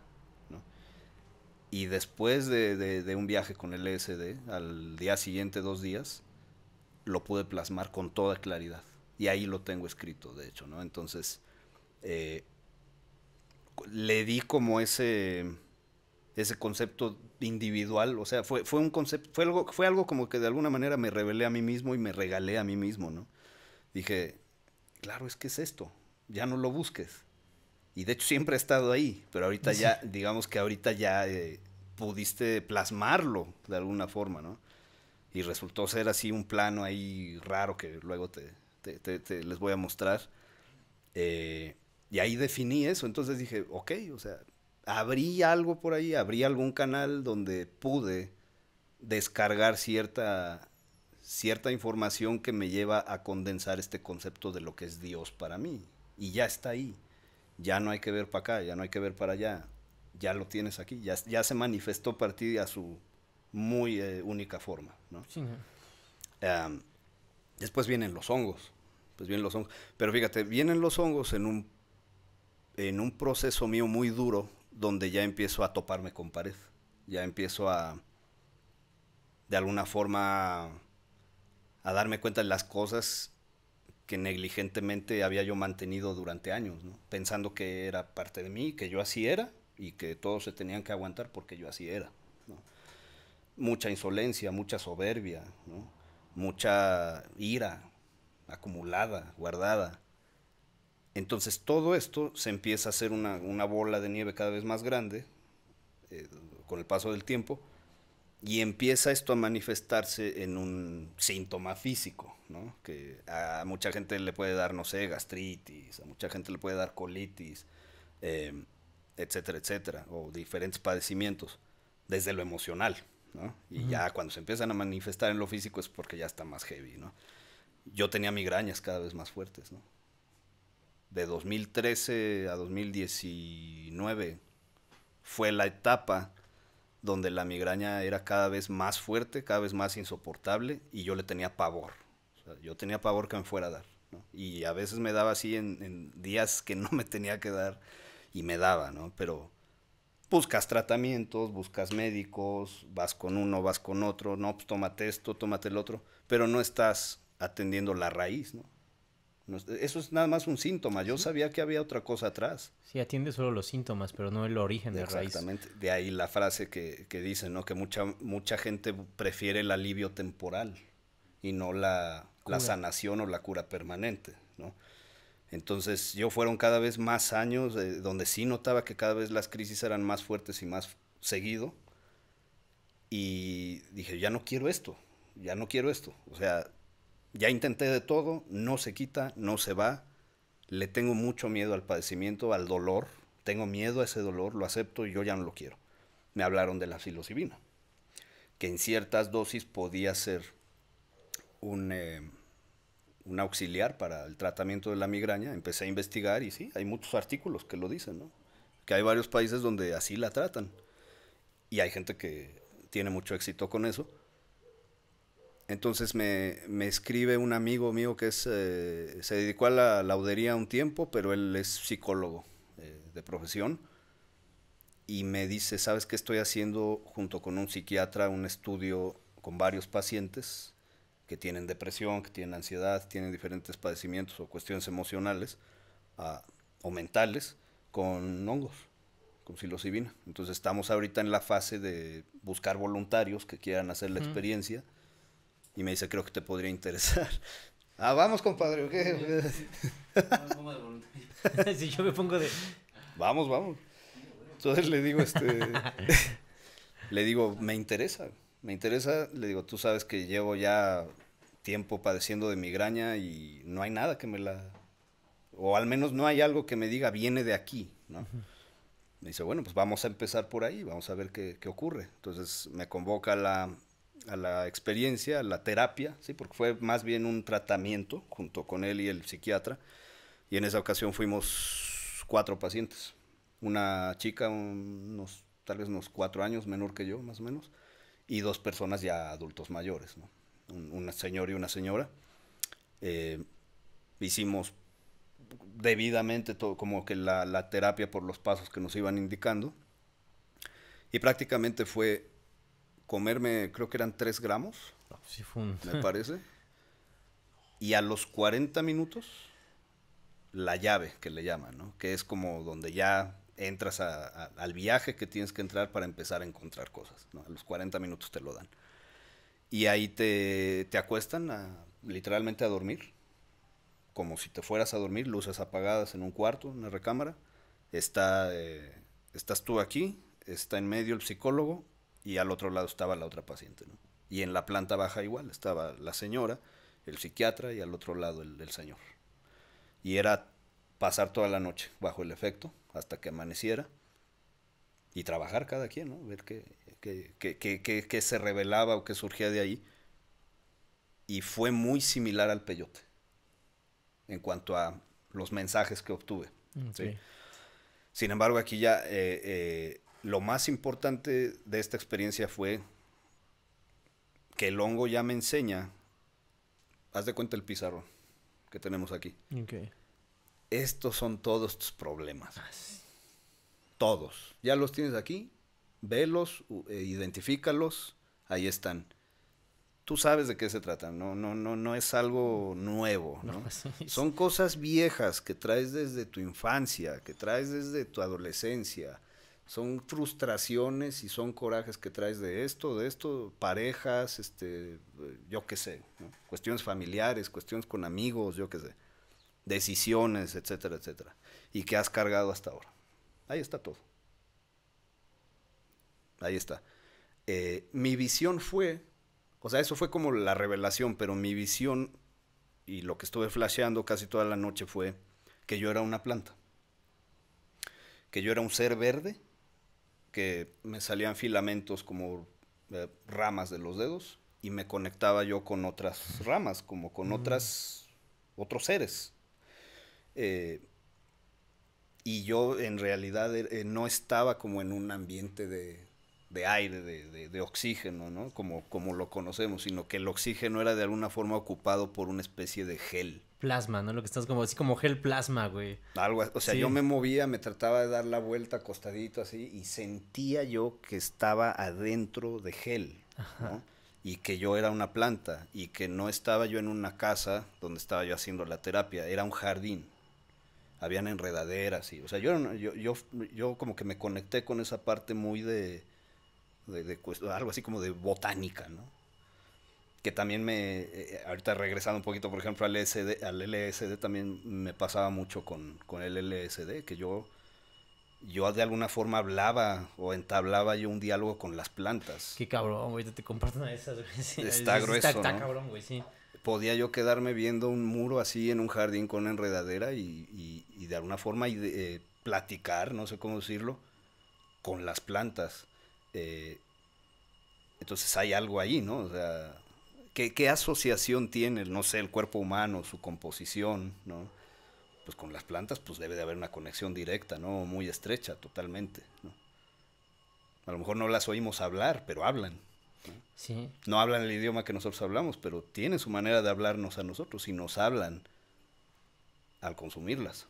Y después de, un viaje con el ESD al día siguiente, dos días, lo pude plasmar con toda claridad. Y ahí lo tengo escrito, de hecho, ¿no? Entonces, eh, le di como ese, ese concepto individual, o sea, fue, un concepto, fue algo, fue algo como que de alguna manera me revelé a mí mismo y me regalé a mí mismo, ¿no? Dije, claro, es que es esto, ya no lo busques, y de hecho siempre ha estado ahí, pero ahorita ya, digamos que ahorita ya eh, pudiste plasmarlo de alguna forma, ¿no? Y resultó ser así un plano ahí raro que luego te, les voy a mostrar. Eh, y ahí definí eso, entonces dije, ok, o sea, abrí algo por ahí, abrí algún canal donde pude descargar cierta, cierta información que me lleva a condensar este concepto de lo que es Dios para mí. Y ya está ahí ya no hay que ver para acá, ya no hay que ver para allá, ya lo tienes aquí, ya, se manifestó para ti a su muy eh, única forma, ¿no? después vienen los hongos, pues vienen los hongos, pero fíjate, vienen los hongos en un, en un proceso mío muy duro donde ya empiezo a toparme con pared, ya empiezo a, de alguna forma, a darme cuenta de las cosas que negligentemente había yo mantenido durante años, pensando que era parte de mí, que yo así era y que todos se tenían que aguantar porque yo así era. Mucha insolencia, mucha soberbia, mucha ira acumulada, guardada. Entonces todo esto se empieza a hacer una, bola de nieve cada vez más grande eh, con el paso del tiempo y empieza esto a manifestarse en un síntoma físico, ¿no? Que a mucha gente le puede dar, no sé, gastritis, a mucha gente le puede dar colitis, em, etcétera, etcétera, o diferentes padecimientos, desde lo emocional, ¿no? Y ya cuando se empiezan a manifestar en lo físico es porque ya está más heavy, ¿no? Yo tenía migrañas cada vez más fuertes, ¿no? De 2013 a 2019 fue la etapa donde la migraña era cada vez más fuerte, cada vez más insoportable y yo le tenía pavor. yo tenía pavor que me fuera a dar. ¿no? Y a veces me daba así en, en, días que no me tenía que dar y me daba, ¿no? Pero buscas tratamientos, buscas médicos, vas con uno, vas con otro, no, pues tómate esto, tómate el otro, pero no estás atendiendo la raíz, ¿no? Eso es nada más un síntoma. Yo sabía que había otra cosa atrás.
Sí, atiende solo los síntomas, pero no el origen de raíz. Exactamente.
De ahí la frase que, que dicen, ¿no? Que mucha, mucha gente prefiere el alivio temporal y no la, sanación o la cura permanente, ¿no? Entonces, yo fueron cada vez más años eh, donde sí notaba que cada vez las crisis eran más fuertes y más seguido. Y dije, ya no quiero esto, ya no quiero esto. O sea, ya intenté de todo, no se quita, no se va. Le tengo mucho miedo al padecimiento, al dolor. Tengo miedo a ese dolor, lo acepto y yo ya no lo quiero. Me hablaron de la psilocibina, que en ciertas dosis podía ser un, eh, un auxiliar para el tratamiento de la migraña. Empecé a investigar y sí, hay muchos artículos que lo dicen, Que hay varios países donde así la tratan. Y hay gente que tiene mucho éxito con eso. Entonces me, escribe un amigo mío que eh, se dedicó a la laudería un tiempo, pero él es psicólogo eh, de profesión. Y me dice, ¿sabes qué estoy haciendo junto con un psiquiatra un estudio con varios pacientes que tienen depresión, que tienen ansiedad, tienen diferentes padecimientos o cuestiones emocionales ah, o mentales con hongos, con psilocibina? Entonces estamos ahorita en la fase de buscar voluntarios que quieran hacer la experiencia y me dice, creo que te podría interesar. *laughs* Ah, vamos, compadre. ¿qué? *laughs* *laughs* si yo me pongo de... Vamos, vamos. Entonces le digo, este... le digo, me interesa. Me interesa, le digo, tú sabes que llevo ya tiempo padeciendo de migraña y no hay nada que me la... O al menos no hay algo que me diga, viene de aquí, ¿no? Me dice, bueno, pues vamos a empezar por ahí, vamos a ver qué, qué ocurre. Entonces me convoca la, a la experiencia, a la terapia, ¿sí? porque fue más bien un tratamiento junto con él y el psiquiatra. Y en esa ocasión fuimos cuatro pacientes. Una chica, unos, tal vez unos cuatro años menor que yo, más o menos, y dos personas ya adultos mayores, una señor y una señora. Eh, hicimos debidamente todo, como que la, la terapia por los pasos que nos iban indicando. Y prácticamente fue comerme, creo que eran 3 gramos. Pues me *laughs* parece. Y a los 40 minutos, la llave que le llaman, ¿no? Que es como donde ya entras al viaje que tienes que entrar para empezar a encontrar cosas. A los 40 minutos te lo dan. Y ahí te, acuestan literalmente a dormir, como si te fueras a dormir, luces apagadas en un cuarto, en una recámara. Está, eh, estás tú aquí, está en medio el psicólogo y al otro lado estaba la otra paciente. Y en la planta baja igual, estaba la señora, el psiquiatra y al otro lado el, señor. Y era pasar toda la noche bajo el efecto hasta que amaneciera y trabajar cada quien, ¿no? ver qué, se revelaba o qué surgía de ahí. Y fue muy similar al peyote en cuanto a los mensajes que obtuve. Mm, Sin embargo, aquí ya eh, eh, lo más importante de esta experiencia fue que el hongo ya me enseña, haz de cuenta el pizarro que tenemos aquí. Estos son todos tus problemas. Ah, todos. Ya los tienes aquí, velos, eh, identifícalos, ahí están. Tú sabes de qué se trata, no, no, no, no es algo nuevo, ¿no? Son cosas viejas que traes desde tu infancia, que traes desde tu adolescencia, son frustraciones y son corajes que traes de esto, de esto, parejas, este, yo qué sé, cuestiones familiares, cuestiones con amigos, yo qué sé, decisiones, etcétera, etcétera, y que has cargado hasta ahora. Ahí está todo. Ahí está. Eh, mi visión fue, o sea, eso fue como la revelación, pero mi visión y lo que estuve flasheando casi toda la noche fue que yo era una planta, que yo era un ser verde que me salían filamentos como eh, ramas de los dedos y me conectaba yo con otras ramas, como con mm. otros seres. Eh, y yo en realidad eh, no estaba como en un ambiente de, aire, de, oxígeno, Como, como lo conocemos, sino que el oxígeno era de alguna forma ocupado por una especie de gel
plasma, ¿no? Lo que estás como, así como gel plasma,
güey. Algo, o sea, yo me movía, me trataba de dar la vuelta acostadito así y sentía yo que estaba adentro de gel, Y que yo era una planta y que no estaba yo en una casa donde estaba yo haciendo la terapia, era un jardín. Habían enredaderas y, o sea, yo, yo, yo, como que me conecté con esa parte muy de, de algo así como de botánica, ¿no? que también me, eh, eh, ahorita regresando un poquito, por ejemplo, al LSD, al LSD también me pasaba mucho con, con el LSD, que yo, yo de alguna forma hablaba o entablaba yo un diálogo con las plantas. Qué cabrón, güey, te comparto
una de esas, güey. está grueso, Está, está cabrón, güey, sí.
Podía yo quedarme viendo un muro así en un jardín con enredadera y, y, de alguna forma y eh, platicar, no sé cómo decirlo, con las plantas. entonces hay algo ahí, ¿no? O sea, ¿Qué, asociación tiene, no sé, el cuerpo humano, su composición, ¿no? Pues con las plantas, pues debe de haber una conexión directa, ¿no? Muy estrecha, totalmente, ¿no? A lo mejor no las oímos hablar, pero hablan. ¿no? Sí. No hablan el idioma que nosotros hablamos, pero tienen su manera de hablarnos a nosotros y nos hablan al consumirlas.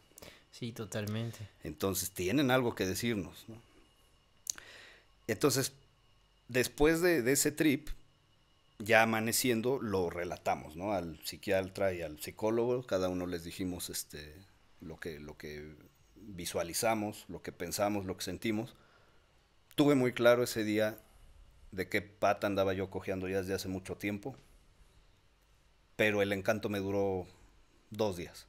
Sí, totalmente.
Entonces tienen algo que decirnos, Entonces, después de ese trip, ya amaneciendo lo relatamos, Al psiquiatra y al psicólogo, cada uno les dijimos este, lo, que, lo que visualizamos, lo que pensamos, lo que sentimos. Tuve muy claro ese día de qué pata andaba yo cojeando ya desde hace mucho tiempo, pero el encanto me duró dos días.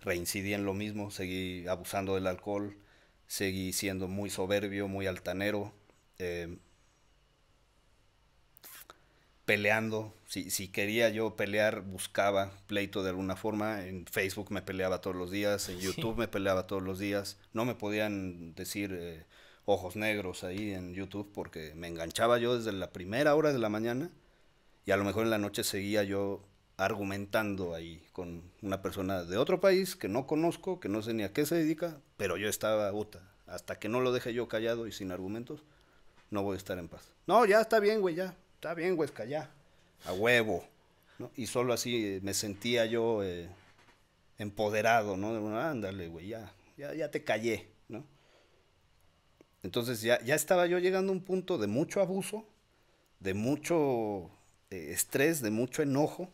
Reincidí en lo mismo, seguí abusando del alcohol, seguí siendo muy soberbio, muy altanero. Eh, peleando. Si, quería yo pelear, buscaba pleito de alguna forma. En Facebook me peleaba todos los días, en YouTube me peleaba todos los días. No me podían decir eh, ojos negros ahí en YouTube porque me enganchaba yo desde la primera hora de la mañana y a lo mejor en la noche seguía yo argumentando ahí con una persona de otro país que no conozco, que no sé ni a qué se dedica, pero yo estaba puta. Hasta que no lo deje yo callado y sin argumentos, no voy a estar en paz. No, ya está bien, güey, ya, está bien, Huesca, ya, a huevo. Y solo así eh, me sentía yo eh, empoderado, ¿no? Ah, ándale, güey, ya, ya, te callé, ¿no? Entonces ya, ya estaba yo llegando a un punto de mucho abuso, de mucho eh, estrés, de mucho enojo,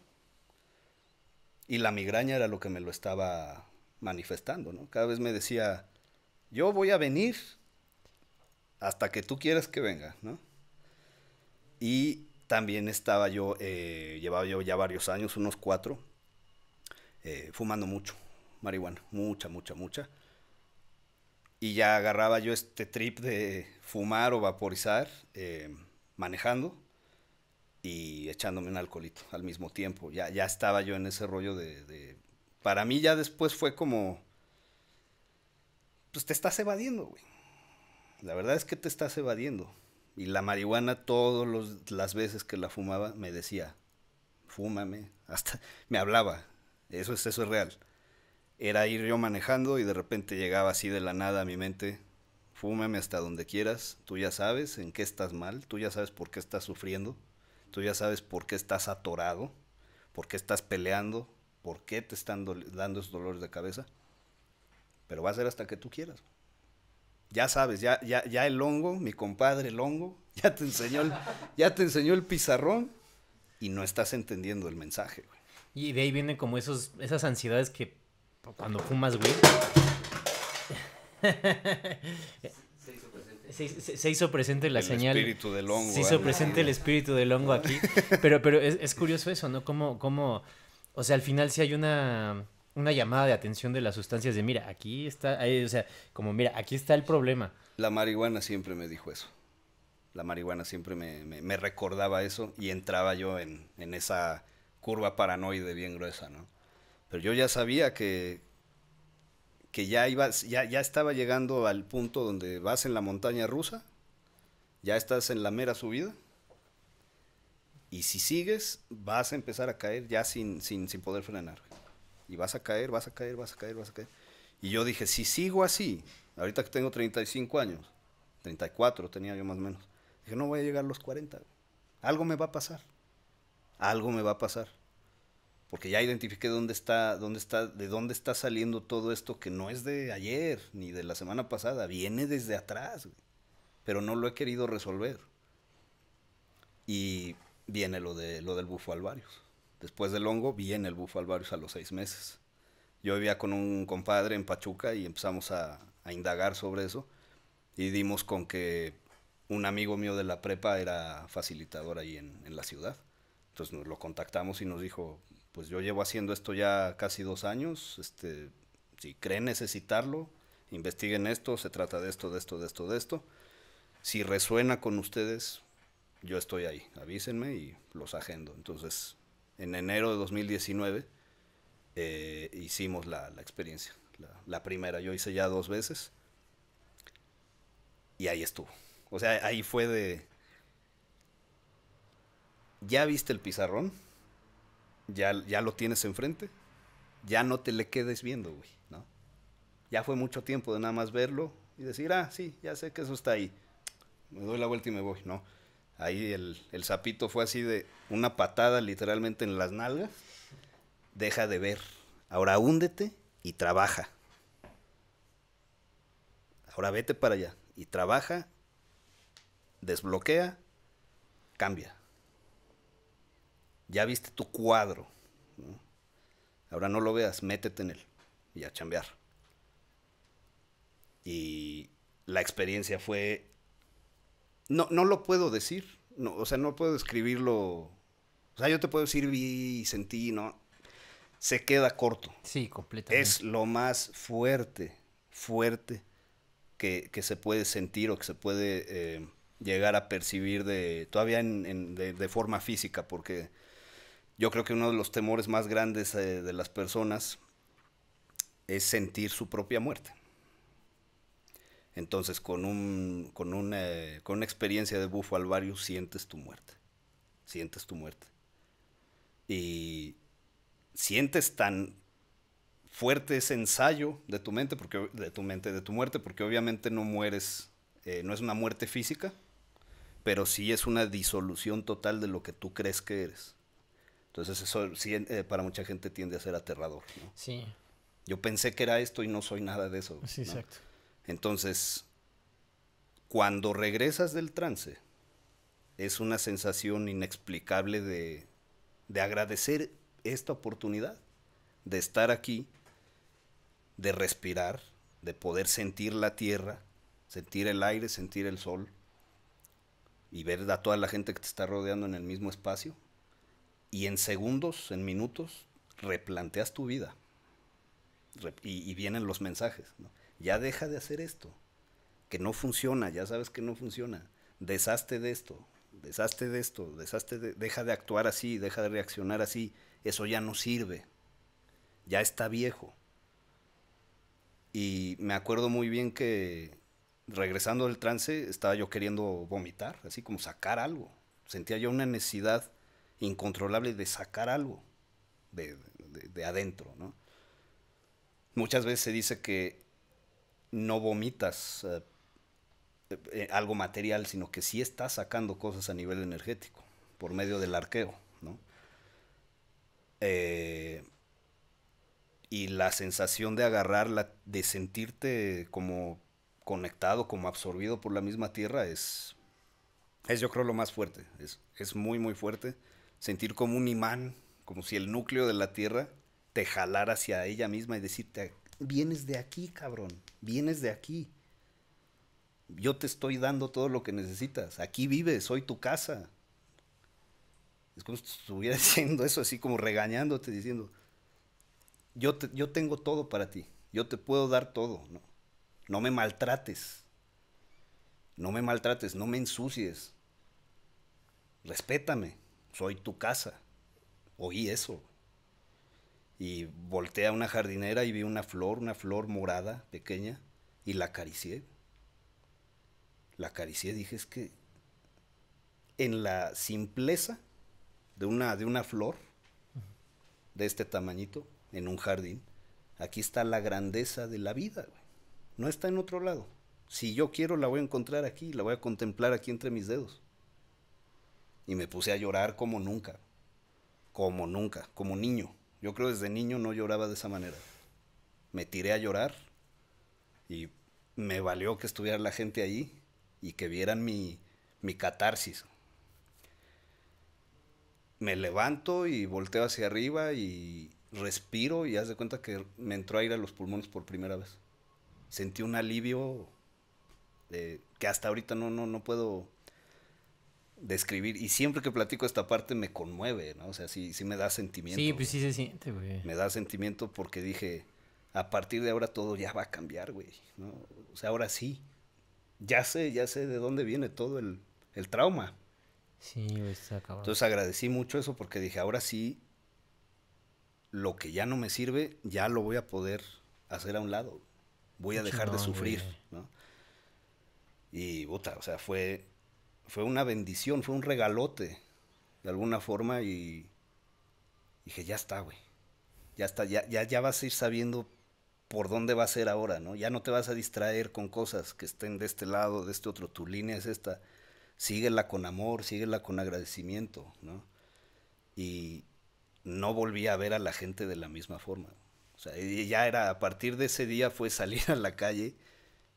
y la migraña era lo que me lo estaba manifestando, ¿no? Cada vez me decía, yo voy a venir hasta que tú quieras que venga, ¿no? Y también estaba yo, eh, llevaba yo ya varios años, unos cuatro, eh, fumando mucho, marihuana, mucha, mucha, mucha. Y ya agarraba yo este trip de fumar o vaporizar, eh, manejando y echándome un alcoholito al mismo tiempo. Ya, ya estaba yo en ese rollo de, de... Para mí ya después fue como... Pues te estás evadiendo, güey. La verdad es que te estás evadiendo y la marihuana todas las veces que la fumaba me decía, fúmame, hasta *laughs* me hablaba, eso es, eso es real. Era ir yo manejando y de repente llegaba así de la nada a mi mente, fúmame hasta donde quieras, tú ya sabes en qué estás mal, tú ya sabes por qué estás sufriendo, tú ya sabes por qué estás atorado, por qué estás peleando, por qué te están dando esos dolores de cabeza, pero va a ser hasta que tú quieras ya sabes, ya, ya, ya el hongo, mi compadre el hongo, *laughs* ya te enseñó el, ya te enseñó el pizarrón y no estás entendiendo el mensaje,
Y de ahí vienen como esos, esas ansiedades que cuando fumas, güey. *laughs* Se hizo, presente. Se, hizo presente la señal. El espíritu del hongo. Se hizo presente el espíritu del hongo aquí. *laughs* Pero, pero es, curioso eso, ¿no? Como, como, o sea, al final si hay una una llamada de atención de las sustancias de, mira, aquí está, o sea, como, mira, aquí está el problema.
La marihuana siempre me dijo eso. La marihuana siempre me, recordaba eso y entraba yo en, esa curva paranoide bien gruesa, ¿no? Pero yo ya sabía que, que ya ibas ya, ya, estaba llegando al punto donde vas en la montaña rusa, ya estás en la mera subida, y si sigues, vas a empezar a caer ya sin, sin, sin poder frenar y vas a caer, vas a caer, vas a caer, vas a caer. Y yo dije, si sigo así, ahorita que tengo 35 años, 34 tenía yo más o menos, dije, no voy a llegar a los 40. Algo me va a pasar. Algo me va a pasar. Porque ya identifiqué dónde está, dónde está, de dónde está saliendo todo esto que no es de ayer ni de la semana pasada, viene desde atrás, pero no lo he querido resolver. Y viene lo de lo del bufo Alvarios. Después del hongo vi en el bufo Barrios a los seis meses. Yo vivía con un compadre en Pachuca y empezamos a, indagar sobre eso y dimos con que un amigo mío de la prepa era facilitador ahí en, la ciudad. Entonces nos lo contactamos y nos dijo, pues yo llevo haciendo esto ya casi dos años, este, si creen necesitarlo, investiguen esto, se trata de esto, de esto, de esto, de esto. Si resuena con ustedes, yo estoy ahí, avísenme y los agendo. Entonces en enero de 2019 eh, hicimos la, experiencia. La, primera, yo hice ya dos veces. Y ahí estuvo. O sea, ahí fue de... Ya viste el pizarrón, ya, ya lo tienes enfrente, ya no te le quedes viendo, güey, ¿no? Ya fue mucho tiempo de nada más verlo y decir, ah, sí, ya sé que eso está ahí. Me doy la vuelta y me voy, ¿no? Ahí el, zapito fue así de, una patada literalmente en las nalgas, deja de ver. Ahora húndete y trabaja. Ahora vete para allá y trabaja, desbloquea, cambia. Ya viste tu cuadro. Ahora no lo veas, métete en él y a chambear. Y la experiencia fue... No, no lo puedo decir, no, o sea, no puedo describirlo. O sea, yo te puedo decir vi y sentí, ¿no? Se queda corto. Sí, completamente. Es lo más fuerte, fuerte que, que se puede sentir o que se puede eh, llegar a percibir de, todavía en, de, forma física, porque yo creo que uno de los temores más grandes eh, de las personas es sentir su propia muerte. Entonces, con, un, con, una, experiencia de bufo barrio, sientes tu muerte. Sientes tu muerte. Y sientes tan fuerte ese ensayo de tu mente, porque, de tu mente, de tu muerte, porque obviamente no mueres, eh, no es una muerte física, pero sí es una disolución total de lo que tú crees que eres. Entonces eso sí, eh, para mucha gente tiende a ser aterrador. Sí. Yo pensé que era esto y no soy nada de eso. Sí, exacto. Entonces, cuando regresas del trance, es una sensación inexplicable de, agradecer esta oportunidad, de estar aquí, de respirar, de poder sentir la tierra, sentir el aire, sentir el sol y ver a toda la gente que te está rodeando en el mismo espacio. Y en segundos, en minutos, replanteas tu vida. y, vienen los mensajes ya deja de hacer esto, que no funciona, ya sabes que no funciona, deshazte de esto, deshazte de esto, deja de actuar así, deja de reaccionar así, eso ya no sirve, ya está viejo. Y me acuerdo muy bien que regresando del trance estaba yo queriendo vomitar, así como sacar algo, sentía yo una necesidad incontrolable de sacar algo de, adentro, Muchas veces se dice que no vomitas eh, eh, eh, algo material, sino que sí estás sacando cosas a nivel energético por medio del arqueo, ¿no? y la sensación de agarrarla, de sentirte como conectado, como absorbido por la misma tierra, es, es yo creo lo más fuerte, es, es muy, muy fuerte. Sentir como un imán, como si el núcleo de la tierra te jalara hacia ella misma y decirte, vienes de aquí, cabrón vienes de aquí. Yo te estoy dando todo lo que necesitas. Aquí vives, soy tu casa. Es como si estuviera *laughs* diciendo eso, así como regañándote, diciendo, yo, yo tengo todo para ti, yo te puedo dar todo, ¿no? No me maltrates, no me maltrates, no me ensucies, respétame, soy tu casa. Oí eso y volteé a una jardinera y vi una flor, una flor morada, pequeña, y la acaricié. La acaricié, dije, es que en la simpleza de una, de una flor de este tamañito, en un jardín, aquí está la grandeza de la vida, No está en otro lado. Si yo quiero, la voy a encontrar aquí, la voy a contemplar aquí entre mis dedos. Y me puse a llorar como nunca, como nunca, como niño. Yo creo desde niño no lloraba de esa manera. Me tiré a llorar y me valió que estuviera la gente ahí y que vieran mi, catarsis. Me levanto y volteo hacia arriba y respiro y haz de cuenta que me entró aire a los pulmones por primera vez. Sentí un alivio que hasta ahorita no, no, no puedo describir. Y siempre que platico esta parte me conmueve, ¿no? O sea, sí, sí me da sentimiento. Sí, pues
sí se siente, güey.
Me da sentimiento porque dije, a partir de ahora todo ya va a cambiar, güey. O sea, ahora sí. Ya sé, ya sé de dónde viene todo el, trauma.
Sí, está Entonces
agradecí mucho eso porque dije, ahora sí, lo que ya no me sirve, ya lo voy a poder hacer a un lado. Voy a dejar de sufrir, ¿no? Y, puta, o sea, fue fue una bendición, fue un regalote, de alguna forma, y dije, ya está, güey. Ya está, ya, ya, ya vas a ir sabiendo por dónde va a ser ahora, ¿no? Ya no te vas a distraer con cosas que estén de este lado, de este otro. Tu línea es esta. Síguela con amor, síguela con agradecimiento, ¿no? Y no volví a ver a la gente de la misma forma. O sea, ya era, a partir de ese día fue salir a la calle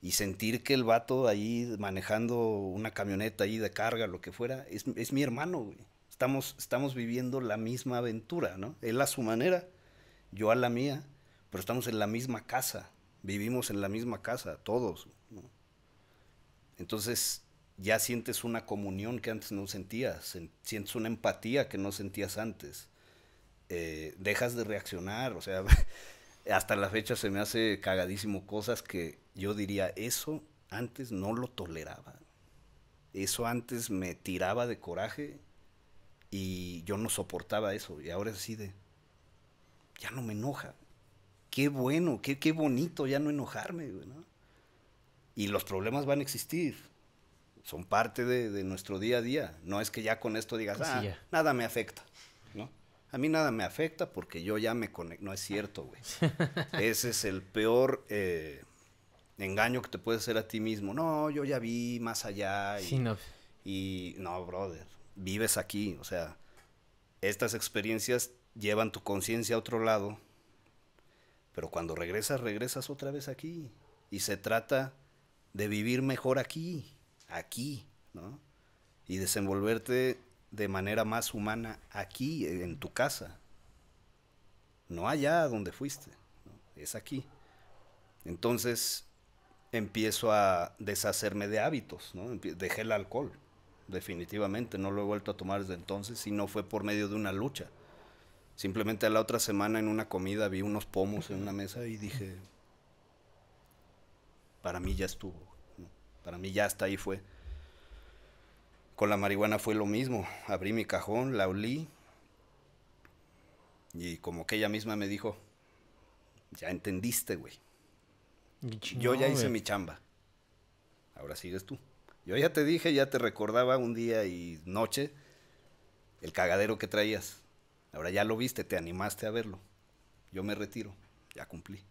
y sentir que el vato ahí manejando una camioneta ahí de carga, lo que fuera, es, mi hermano, Estamos, estamos viviendo la misma aventura, ¿no? Él a su manera, yo a la mía, pero estamos en la misma casa, vivimos en la misma casa, todos, Entonces ya sientes una comunión que antes no sentías, sientes una empatía que no sentías antes, eh, dejas de reaccionar, o sea, *laughs* hasta la fecha se me hace cagadísimo cosas que yo diría, eso antes no lo toleraba. Eso antes me tiraba de coraje y yo no soportaba eso. Y ahora es así de, ya no me enoja. Qué bueno, qué, qué bonito ya no enojarme. ¿no? Y los problemas van a existir. Son parte de, nuestro día a día. No es que ya con esto digas, ah, nada me afecta. ¿no? A mí nada me afecta porque yo ya me conecto. No es cierto, güey. *laughs* Ese es el peor... Eh, engaño que te puedes hacer a ti mismo. No, yo ya vi más allá. Y, sí, no. Y no, brother, vives aquí. O sea, estas experiencias llevan tu conciencia a otro lado. Pero cuando regresas, regresas otra vez aquí. Y se trata de vivir mejor aquí, aquí, ¿no? Y desenvolverte de manera más humana aquí, en tu casa. No allá donde fuiste, es aquí. Entonces, empiezo a deshacerme de hábitos, Dejé el alcohol, definitivamente, no lo he vuelto a tomar desde entonces y no fue por medio de una lucha. Simplemente a la otra semana en una comida vi unos pomos en una mesa y dije, para mí ya estuvo, para mí ya hasta ahí fue. Con la marihuana fue lo mismo, abrí mi cajón, la olí y como que ella misma me dijo, ya entendiste, güey
yo ya hice mi
chamba. Ahora sigues tú. Yo ya te dije, ya te recordaba un día y noche el cagadero que traías. Ahora ya lo viste, te animaste a verlo. Yo me retiro, ya cumplí.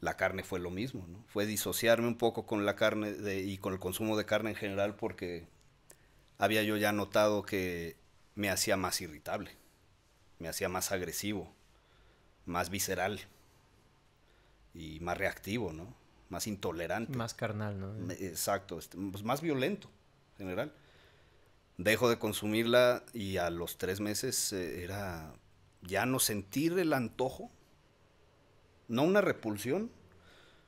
La carne fue lo mismo, Fue disociarme un poco con la carne y con el consumo de carne en general porque había yo ya notado que me hacía más irritable, me hacía más agresivo, más visceral y más reactivo, ¿no? Más intolerante. Más carnal, ¿no? Exacto, este, pues más violento en general. Dejo de consumirla y a los tres meses eh, era ya no sentir el antojo, no una repulsión,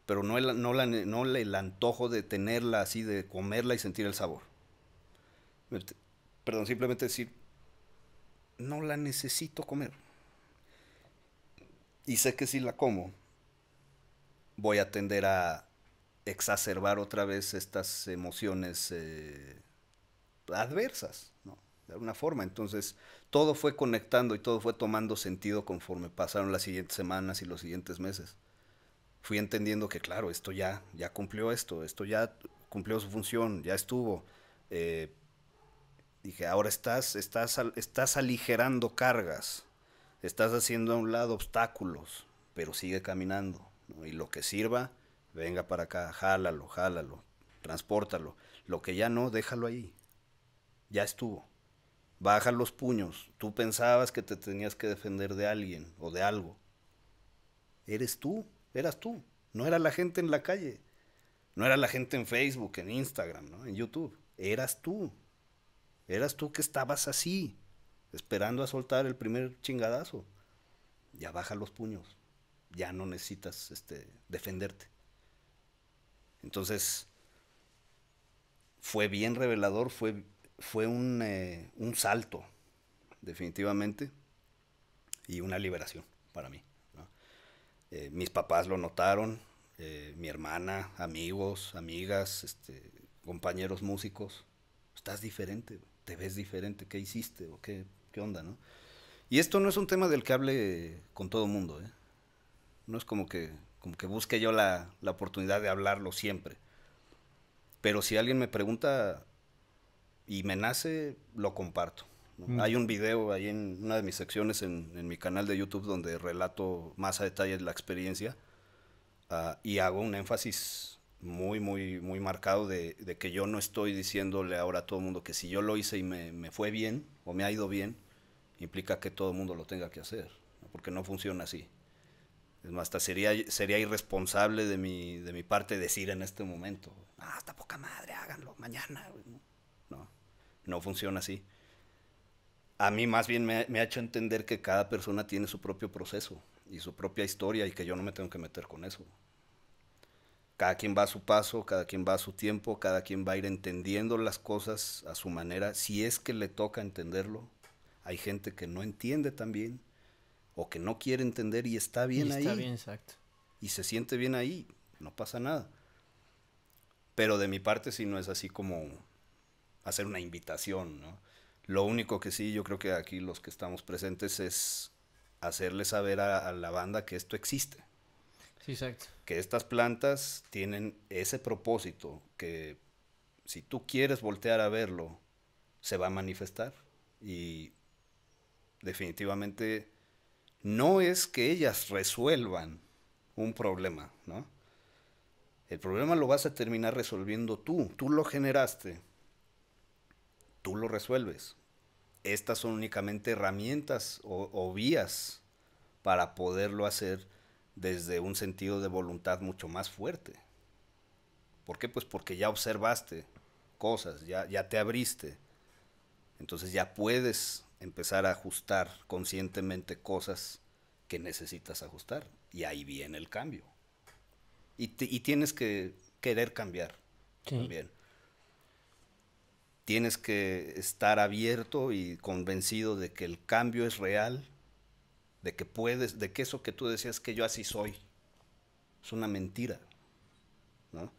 pero no el, no, la, no el antojo de tenerla así, de comerla y sentir el sabor. Este, perdón, simplemente decir, no la necesito comer. Y sé que si la como, voy a tender a exacerbar otra vez estas emociones eh, adversas, De alguna forma. Entonces, todo fue conectando y todo fue tomando sentido conforme pasaron las siguientes semanas y los siguientes meses. Fui entendiendo que, claro, esto ya, ya cumplió esto, esto ya cumplió su función, ya estuvo. Eh, dije, ahora estás, estás, estás aligerando cargas, estás haciendo a un lado obstáculos, pero sigue caminando y lo que sirva, venga para acá, jálalo, jálalo, transportalo Lo que ya no, déjalo ahí. Ya estuvo. Baja los puños. Tú pensabas que te tenías que defender de alguien o de algo. Eres tú, eras tú. No era la gente en la calle. No era la gente en Facebook, en Instagram, en YouTube. Eras tú. Eras tú que estabas así, esperando a soltar el primer chingadazo. Ya baja los puños ya no necesitas este, defenderte. Entonces, fue bien revelador, fue, fue un, eh, salto, definitivamente, y una liberación para mí. Eh, mis papás lo notaron, eh, mi hermana, amigos, amigas, este, compañeros músicos. Estás diferente, te ves diferente, ¿qué hiciste? ¿O qué, qué onda? ¿no? Y esto no es un tema del que hable con todo mundo, ¿eh? No es como que, como que busque yo la, oportunidad de hablarlo siempre. Pero si alguien me pregunta y me nace, lo comparto. Mm. Hay un video ahí en una de mis secciones en, mi canal de YouTube donde relato más a detalle la experiencia ah, y hago un énfasis muy, muy, muy marcado de, que yo no estoy diciéndole ahora a todo el mundo que si yo lo hice y me, fue bien o me ha ido bien, implica que todo el mundo lo tenga que hacer, porque no funciona así hasta sería, irresponsable de mi, parte decir en este momento, hasta ah, poca madre, háganlo mañana. No, no funciona así. A mí más bien me, me ha hecho entender que cada persona tiene su propio proceso y su propia historia y que yo no me tengo que meter con eso. Cada quien va a su paso, cada quien va a su tiempo, cada quien va a ir entendiendo las cosas a su manera, si es que le toca entenderlo. Hay gente que no entiende también o que no quiere entender y está bien y está ahí. bien, exacto. Y se siente bien ahí, no pasa nada. Pero de mi parte sí no es así como hacer una invitación, ¿no? Lo único que sí, yo creo que aquí los que estamos presentes es hacerle saber a, a la banda que esto existe. Sí, exacto. Que estas plantas tienen ese propósito que si tú quieres voltear a verlo, se va a manifestar. Y definitivamente no es que ellas resuelvan un problema, ¿no? El problema lo vas a terminar resolviendo tú, tú lo generaste, tú lo resuelves. Estas son únicamente herramientas o, vías para poderlo hacer desde un sentido de voluntad mucho más fuerte. ¿Por qué? Pues porque ya observaste cosas, ya te abriste. Entonces ya puedes empezar a ajustar conscientemente cosas que necesitas ajustar. Y ahí viene el cambio. Y, tienes que querer cambiar también. Tienes que estar abierto y convencido de que el cambio es real, de que puedes, de que eso que tú decías que yo así soy, es una mentira. ¿no?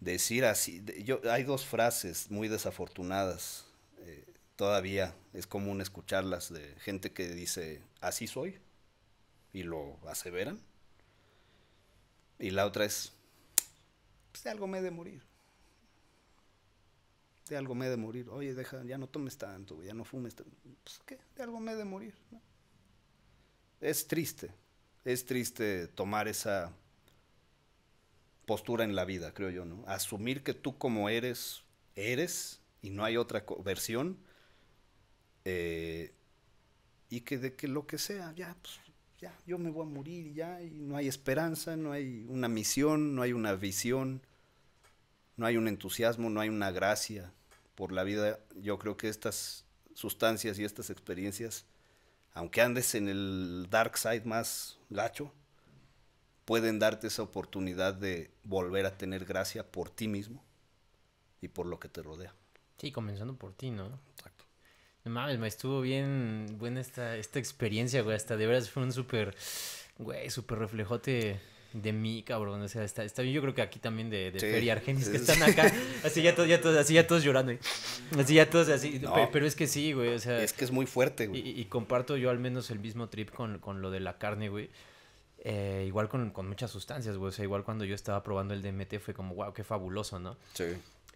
Decir así, yo, hay dos frases muy desafortunadas todavía es común escucharlas de gente que dice, así soy, y lo aseveran. Y la otra es, pues, de algo me he de morir. De algo me he de morir. Oye, deja, ya no tomes tanto, ya no fumes tanto. Pues, qué, de algo me he de morir. Es triste, es triste tomar esa postura en la vida, creo yo, ¿no? Asumir que tú como eres, eres y no hay otra versión eh, y que de que lo que sea, ya, pues, ya, yo me voy a morir, ya, y no hay esperanza, no hay una misión, no hay una visión, no hay un entusiasmo, no hay una gracia por la vida. Yo creo que estas sustancias y estas experiencias, aunque andes en el dark side más gacho, pueden darte esa oportunidad de volver a tener gracia por ti mismo y por lo que te rodea.
Sí, comenzando por ti, ¿no? me estuvo bien buena esta, esta experiencia, güey. Hasta de veras fue un súper, güey, súper reflejote de mí, cabrón. O sea, está, bien. Yo creo que aquí también de, de Argenis que están acá. Así ya todos, así ya todos llorando. ¿eh? Así ya todos así. pero es que sí, güey. O sea, es que es muy fuerte, güey. Y, comparto yo al menos el mismo trip con, con lo de la carne, güey. Eh, igual con, con, muchas sustancias, güey. O sea, igual cuando yo estaba probando el DMT fue como, wow, qué fabuloso, ¿no? Sí.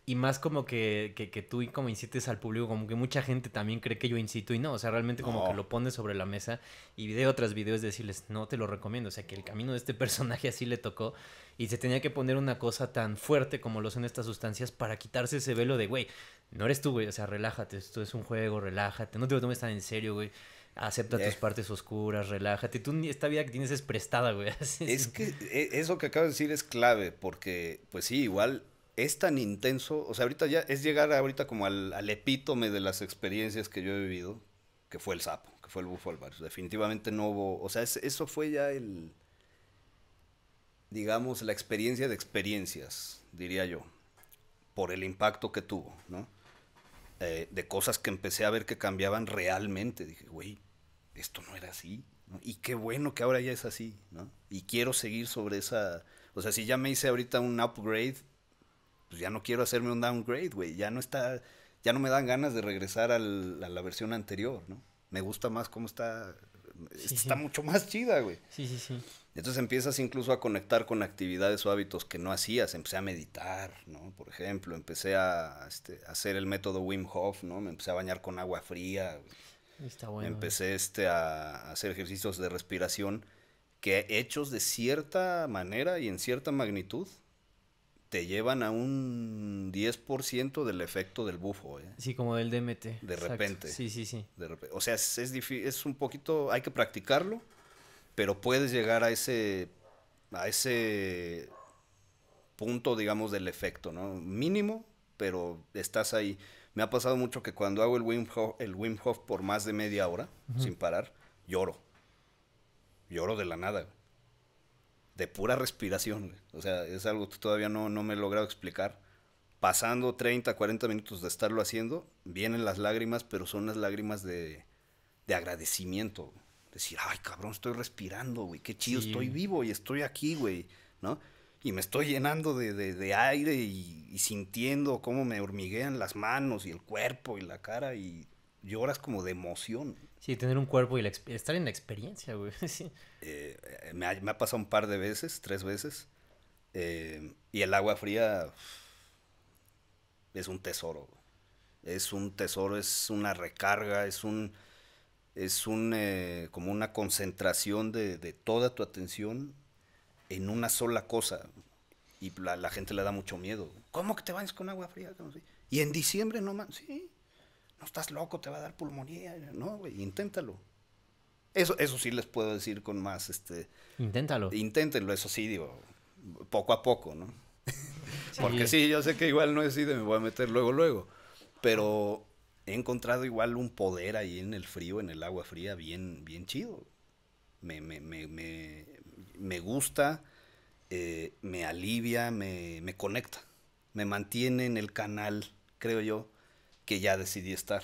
Y más como que, que, tú como incites al público, como que mucha gente también cree que yo incito y no, o sea, realmente como que lo pones sobre la mesa y video tras videos es decirles, no te lo recomiendo, o sea, que el camino de este *laughs* personaje así le tocó y se tenía que poner una cosa tan fuerte como lo son estas sustancias para quitarse ese velo de, güey, no eres tú, güey, o sea, relájate, esto es un juego, relájate, no te lo tomes tan en serio, güey acepta tus eh. partes oscuras, relájate. Tú esta vida que tienes es prestada,
güey. *laughs* es que e, eso que acabo de decir es clave, porque, pues sí, igual es tan intenso, o sea, ahorita ya es llegar ahorita como al, epítome de las experiencias que yo he vivido, que fue el sapo, que fue el bufo Definitivamente no hubo, o sea, eso fue ya el, digamos, la experiencia de experiencias, diría yo, por el impacto que tuvo, ¿no? Eh, de cosas que empecé a ver que cambiaban realmente. Dije, güey, esto no era así. Y qué bueno que ahora ya es así, ¿no? Y quiero seguir sobre esa... O sea, si ya me hice ahorita un upgrade, pues ya no quiero hacerme un downgrade, güey. Ya no está, ya no me dan ganas de regresar al, a la versión anterior, ¿no? Me gusta más cómo está, está mucho más chida, güey. Sí, sí, sí. Entonces empiezas incluso a conectar con actividades o hábitos que no hacías. Empecé a meditar, ¿no? Por ejemplo, empecé a, este, hacer el método Wim Hof, ¿no? Me empecé a bañar con agua fría. Está bueno. Empecé este, a hacer ejercicios de respiración que hechos de cierta manera y en cierta magnitud te llevan a un 10% del efecto del bufo. ¿eh?
Sí, como del DMT. De repente. Sí, sí, sí.
O sea, es, es un poquito, hay que practicarlo, pero puedes llegar a ese, a ese punto, digamos, del efecto, ¿no? Mínimo, pero estás ahí. Me ha pasado mucho que cuando hago el Wim Hof, el Wim Hof por más de media hora, sin parar, lloro. Lloro de la nada de pura respiración. O sea, es algo que todavía no, no me he logrado explicar. Pasando 30, 40 minutos de estarlo haciendo, vienen las lágrimas, pero son las lágrimas de, agradecimiento. Decir, ay, cabrón, estoy respirando, güey, qué chido, estoy vivo y estoy aquí, güey, ¿no? Y me estoy llenando de, aire y, y, sintiendo cómo me hormiguean las manos y el cuerpo y la cara y lloras como de emoción.
Sí, tener un cuerpo y estar en la experiencia, güey. *laughs*
Eh, me, ha, pasado un par de veces, tres veces. Eh, y el agua fría es un tesoro. Es un tesoro, es una recarga, es un es un eh, como una concentración de, toda tu atención en una sola cosa. Y la, la gente le da mucho miedo. ¿Cómo que te bañas con agua fría? Y en diciembre no más. Sí, no estás loco, te va a dar pulmonía, no, güey, inténtalo. Eso, eso sí les puedo decir con más, este... Inténtalo. Inténtenlo, eso sí, digo, poco a poco, ¿no? *laughs* Porque sí, yo sé que igual no es así me voy a meter luego, luego, pero he encontrado igual un poder ahí en el frío, en el agua fría, bien, bien chido. Me, me, me, me, me gusta, eh, me alivia, me, me conecta, me mantiene en el canal, creo yo, que ya decidí estar.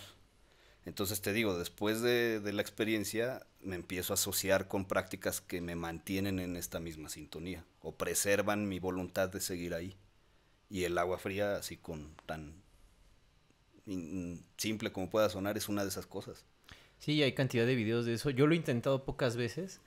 Entonces te digo, después de, la experiencia me empiezo a asociar con prácticas que me mantienen en esta misma sintonía o preservan mi voluntad de seguir ahí. Y el agua fría, así con tan simple como pueda sonar, es una de esas cosas.
Sí, hay cantidad de videos de eso. Yo lo he intentado pocas veces.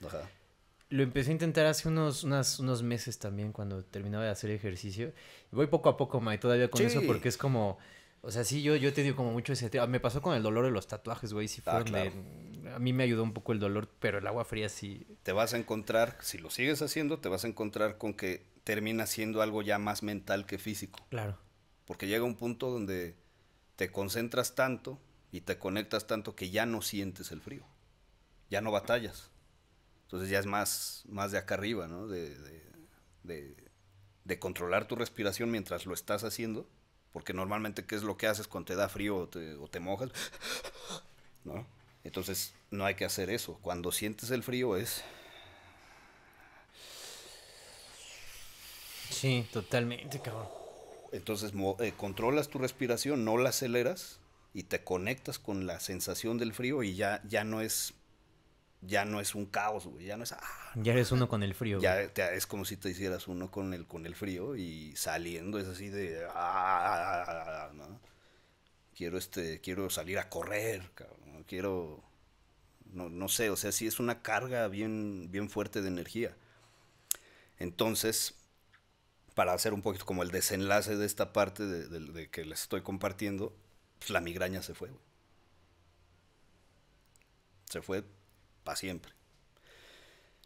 Lo empecé a intentar hace unos, unos meses también cuando terminaba de hacer ejercicio. Voy poco a poco, May, todavía con eso porque es como o sea, sí, yo, yo te digo como mucho ese Me pasó con el dolor de los tatuajes, güey. Sí
fue ah, A mí me ayudó un poco el dolor, pero el agua fría sí. Te vas a encontrar, si lo sigues haciendo, te vas a encontrar con que termina siendo algo ya más mental que físico. Claro. Porque llega un punto donde te concentras tanto y te conectas tanto que ya no sientes el frío. Ya no batallas. Entonces ya es más, más de acá arriba, ¿no? de, de, de controlar tu respiración mientras lo estás haciendo porque normalmente, ¿qué es lo que haces cuando te da frío o te, mojas? ¿No? Entonces, no hay que hacer eso. Cuando sientes el frío es...
Sí, totalmente, cabrón.
Entonces, eh, controlas tu respiración, no la aceleras y te conectas con la sensación del frío y ya, ya no es ya no es un caos, güey, ya no es... Ah,
ya eres uno con el
frío. Ya es como si te hicieras uno con el, con el frío y saliendo es así de... Ah, ah, ah, quiero, este, quiero salir a correr, quiero... No, sé, o sea, sí es una carga bien, bien fuerte de energía. Entonces, para hacer un poquito como el desenlace de esta parte de, que les estoy compartiendo, pues, la migraña se fue. Se fue para siempre.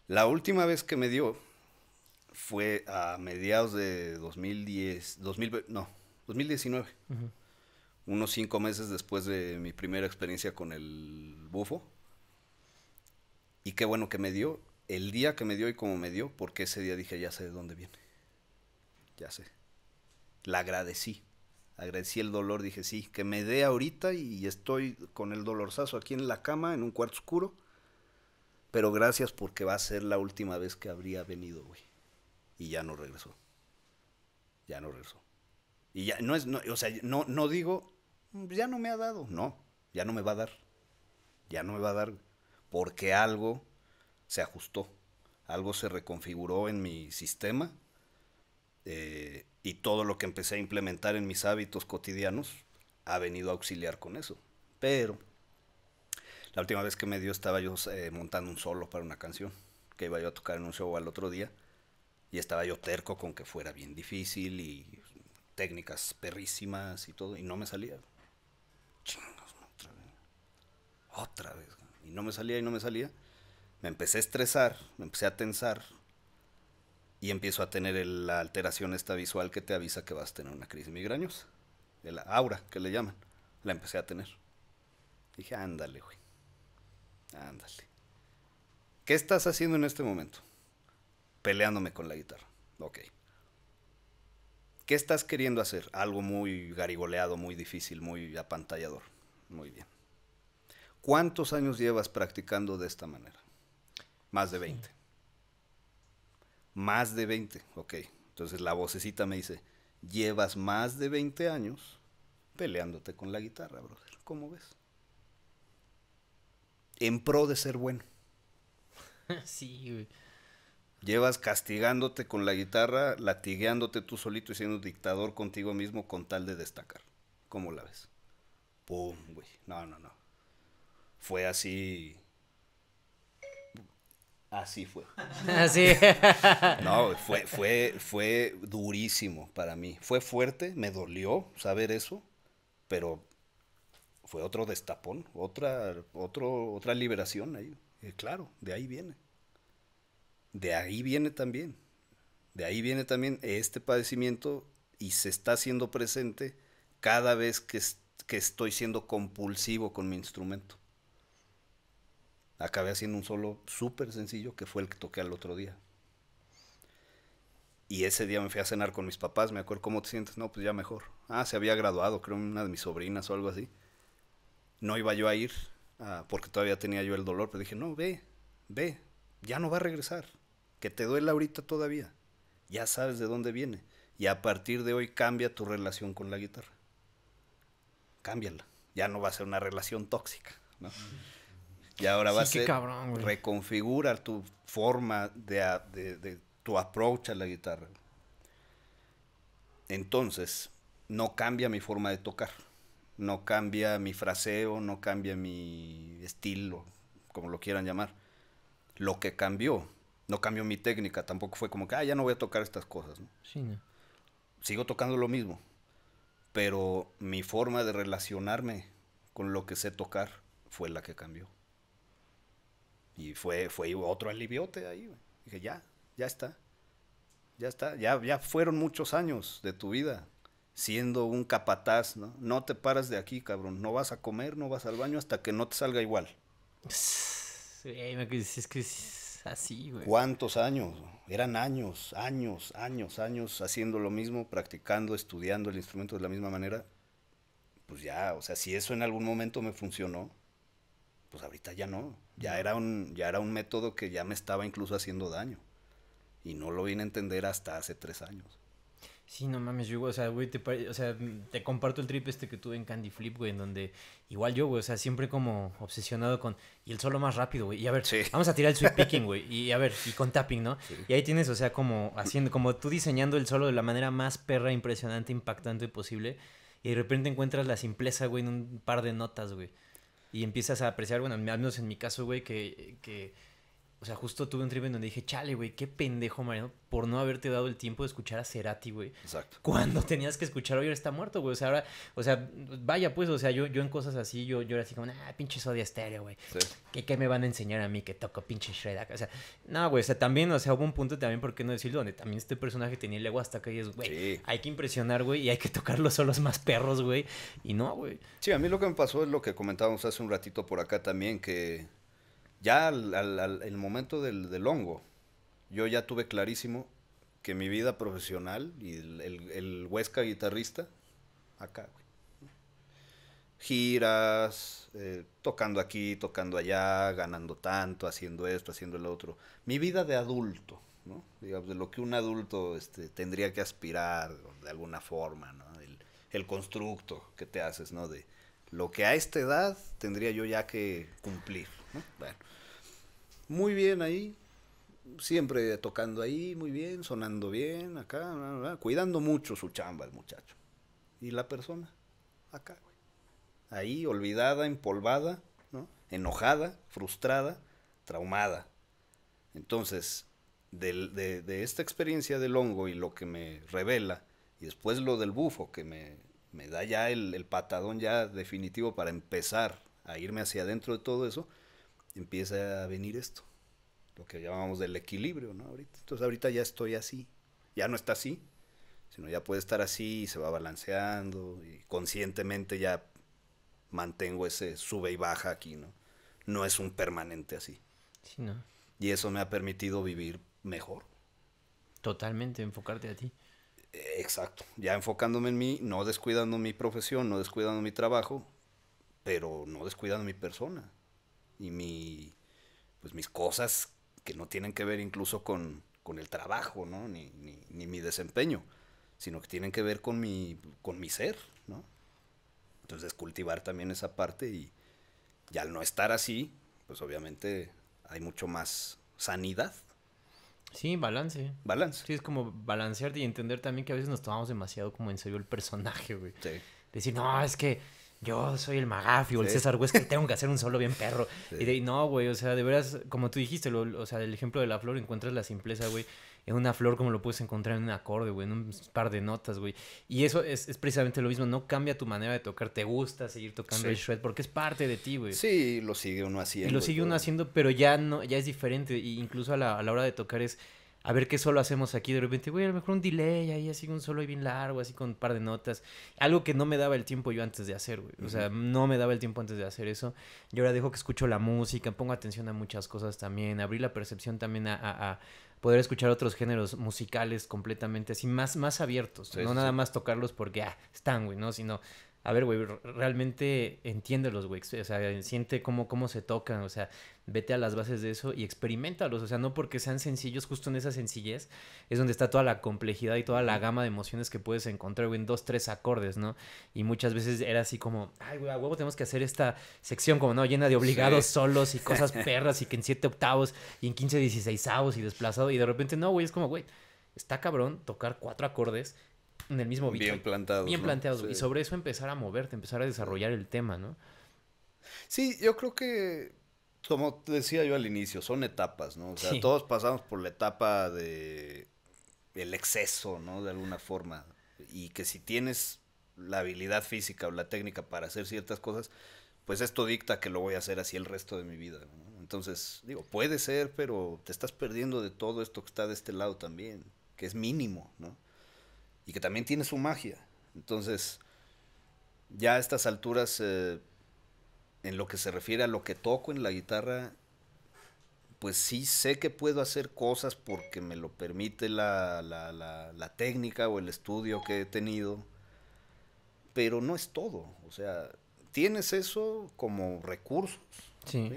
La última vez que me dio fue a mediados de 2010, no, 2019. Unos cinco meses después de mi primera experiencia con el bufo. Y qué bueno que me dio, el día que me dio y cómo me dio, porque ese día dije, ya sé de dónde viene. Ya sé. La agradecí. Agradecí el dolor, dije, sí, que me dé ahorita y estoy con el dolorzazo aquí en la cama, en un cuarto oscuro pero gracias porque va a ser la última vez que habría venido, güey. Y ya no regresó. Ya no regresó. Y ya no es, no, o sea, no, digo, mm, ya no me ha dado, no, ya no me va a dar. Ya no me va a dar, porque algo se ajustó, algo se reconfiguró en mi sistema eh, y todo lo que empecé a implementar en mis hábitos cotidianos ha venido a auxiliar con eso. Pero la última vez que me dio estaba yo eh, montando un solo para una canción que iba yo a tocar en un show al otro día y estaba yo terco con que fuera bien difícil y técnicas perrísimas y todo y no me salía. Chingos, otra vez. Otra vez. Y no me salía y no me salía. Me empecé a estresar, me empecé a tensar y empiezo a tener la alteración esta visual que te avisa que vas a tener una crisis migrañosa. la aura que le llaman. La empecé a tener. Dije, ándale, güey. Ándale. ¿Qué estás haciendo en este momento? Peleándome con la guitarra. Ok. ¿Qué estás queriendo hacer? Algo muy garigoleado, muy difícil, muy apantallador. Muy bien. ¿Cuántos años llevas practicando de esta manera? Más de 20. Más de 20, ok. Entonces la vocecita me dice, llevas más de 20 años peleándote con la guitarra, brother. ¿Cómo ves? en pro de ser bueno. *laughs* sí, güey. Llevas castigándote con la guitarra, latigueándote tú solito y siendo dictador contigo mismo con tal de destacar. ¿Cómo la ves? Pum, güey. No, no, no. Fue así. Así fue. *laughs* Así. *laughs* no, fue, fue, fue durísimo para mí. Fue fuerte, me dolió saber eso, pero fue otro destapón, otra, otro, otra liberación ahí. Eh, claro, de ahí viene. De ahí viene también. De ahí viene también este padecimiento y se está haciendo presente cada vez que, que estoy siendo compulsivo con mi instrumento. Acabé haciendo un solo súper sencillo que fue el que toqué al otro día. Y ese día me fui a cenar con mis papás, me acuerdo, ¿cómo te sientes? No, pues ya mejor. Ah, se había graduado, creo, una de mis sobrinas o algo así no iba yo a ir ah, porque todavía tenía yo el dolor, pero dije, no, ve, ve, ya no va a regresar, que te duele ahorita todavía, ya sabes de dónde viene y a partir de hoy cambia tu relación con la guitarra, cámbiala, ya no va a ser una relación tóxica, ¿no? Y ahora va a ser, reconfigurar tu forma de, de tu approach a la guitarra. Entonces, no cambia mi forma de tocar no cambia mi fraseo, no cambia mi estilo, como lo quieran llamar. Lo que cambió, no cambió mi técnica, tampoco fue como que, ah, ya no voy a tocar estas cosas. ¿no? Sí, Sigo tocando lo mismo, pero mi forma de relacionarme con lo que sé tocar fue la que cambió. Y fue, fue otro aliviote ahí. Dije, ya, ya está. Ya está, ya, ya fueron muchos años de tu vida siendo un capataz, ¿no? No te paras de aquí, cabrón. No vas a comer, no vas al baño hasta que no te salga igual.
Es que es así, güey. ¿Cuántos
años? Eran años, años, años, años haciendo lo mismo, practicando, estudiando el instrumento de la misma manera. Pues ya, o sea, si eso en algún momento me funcionó, pues ahorita ya no. Ya era un, ya era un método que ya me estaba incluso haciendo daño. Y no lo vine a entender hasta hace tres años.
Sí, no mames, yo, o sea, güey, te, o sea, te comparto el trip este que tuve en Candy Flip, güey, en donde igual yo, güey, o sea, siempre como obsesionado con, y el solo más rápido, güey, y a ver, vamos a tirar el sweep picking, güey, y a ver, y con tapping, ¿no? Y ahí tienes, o sea, como haciendo, como tú diseñando el solo de la manera más perra, impresionante, impactante posible, y de repente encuentras la simpleza, güey, en un par de notas, güey, y empiezas a apreciar, bueno, al menos en mi caso, güey, que, que o sea, justo tuve un trip en donde dije, chale, güey, qué pendejo, Mariano, por no haberte dado el tiempo de escuchar a Cerati, güey. Exacto. Cuando tenías que escuchar hoy está muerto, güey. O sea, ahora, o sea, vaya, pues, o sea, yo, yo en cosas así, yo, yo era así como, ah, pinche Sodia Estéreo, güey. ¿Qué, me van a enseñar a mí que toco pinche Shred O sea, no, güey, o sea, también, o sea, hubo un punto también, ¿por qué no decirlo? Donde también este personaje tenía el ego hasta que y es, güey, hay que impresionar, güey, y hay que tocar
los solos más perros, güey. Y no, güey. Sí, a mí lo que me pasó es lo que comentábamos hace un ratito por acá también, que ya al, el momento del, hongo, yo ya tuve clarísimo que mi vida profesional y el, Huesca guitarrista, acá, Giras, eh, tocando aquí, tocando allá, ganando tanto, haciendo esto, haciendo el otro. Mi vida de adulto, ¿no? de lo que un adulto este, tendría que aspirar de alguna forma, El, el constructo que te haces, ¿no? De lo que a esta edad tendría yo ya que cumplir. Bueno, muy bien ahí, siempre tocando ahí, muy bien, sonando bien, acá, cuidando mucho su chamba el muchacho. Y la persona, acá, Ahí, olvidada, empolvada, enojada, frustrada, traumada. Entonces, de, esta experiencia del hongo y lo que me revela, y después lo del bufo, que me, da ya el, el patadón ya definitivo para empezar a irme hacia adentro de todo eso, empieza a venir esto, lo que llamamos del equilibrio, ¿no? Ahorita. Entonces ahorita ya estoy así, ya no está así, sino ya puede estar así y se va balanceando y conscientemente ya mantengo ese sube y baja aquí, ¿no? No es un permanente así. Sí, ¿no? Y eso me ha permitido vivir mejor.
Totalmente, enfocarte a ti. Eh,
exacto, ya enfocándome en mí, no descuidando mi profesión, no descuidando mi trabajo, pero no descuidando mi persona y mi, pues mis cosas que no tienen que ver incluso con, el trabajo, ¿no? Ni, mi desempeño, sino que tienen que ver con mi, con mi ser, ¿no? Entonces cultivar también esa parte y, y al no estar así, pues obviamente hay mucho más sanidad. Sí,
balance. Balance. Sí, es como balancearte y entender también que a veces nos tomamos demasiado como en serio el personaje, güey. Sí. Decir, no, es que yo soy el Magafi o el César Huesca y *laughs* tengo que hacer un solo bien perro. Y de no, güey, o sea, de veras, como tú dijiste, o sea, el ejemplo de la flor, encuentras la simpleza, güey, en una flor como lo puedes encontrar en un acorde, güey, en un par de notas, güey. Y eso es, precisamente lo mismo, no cambia tu manera de tocar, te gusta seguir tocando el shred porque es parte de ti, güey.
Sí, lo sigue uno haciendo. lo sigue
uno haciendo, pero ya no ya es diferente. incluso a la, a la hora de tocar es a ver qué solo hacemos aquí de repente, güey, a lo mejor un delay ahí así un solo ahí bien largo, así con un par de notas, algo que no me daba el tiempo yo antes de hacer, güey. O sea, no me daba el tiempo antes de hacer eso. Yo ahora dejo que escucho la música, pongo atención a muchas cosas también, abrí la percepción también a, poder escuchar otros géneros musicales completamente así más más abiertos, no nada más tocarlos porque ah, están, güey, no, sino a ver, güey, realmente entiéndelos, güey. O sea, siente cómo, cómo se tocan, o sea, vete a las bases de eso y experimentalos. O sea, no porque sean sencillos, justo en esa sencillez es donde está toda la complejidad y toda la gama de emociones que puedes encontrar, güey, en dos, tres acordes, ¿no? Y muchas veces era así como, ay, güey, a huevo tenemos que hacer esta sección como, ¿no? Llena de obligados solos y *laughs* cosas perras y que en siete octavos y en quince dieciséisavos y desplazado. Y de repente, no, güey, es como, güey, está cabrón tocar cuatro acordes en el mismo Bien planteado. Bien planteado Y sobre eso empezar a moverte, empezar a desarrollar el tema, ¿no?
Sí, yo creo que, como decía yo al inicio, son etapas, ¿no? O sea, todos pasamos por la etapa de el exceso, ¿no? De alguna forma. Y que si tienes la habilidad física o la técnica para hacer ciertas cosas, pues esto dicta que lo voy a hacer así el resto de mi vida. ¿no? Entonces, digo, puede ser, pero te estás perdiendo de todo esto que está de este lado también, que es mínimo, ¿no? y que también tiene su magia. Entonces, ya a estas alturas, eh, en lo que se refiere a lo que toco en la guitarra, pues sí sé que puedo hacer cosas porque me lo permite la, la, la, técnica o el estudio que he tenido, pero no es todo. O sea, tienes eso como recursos,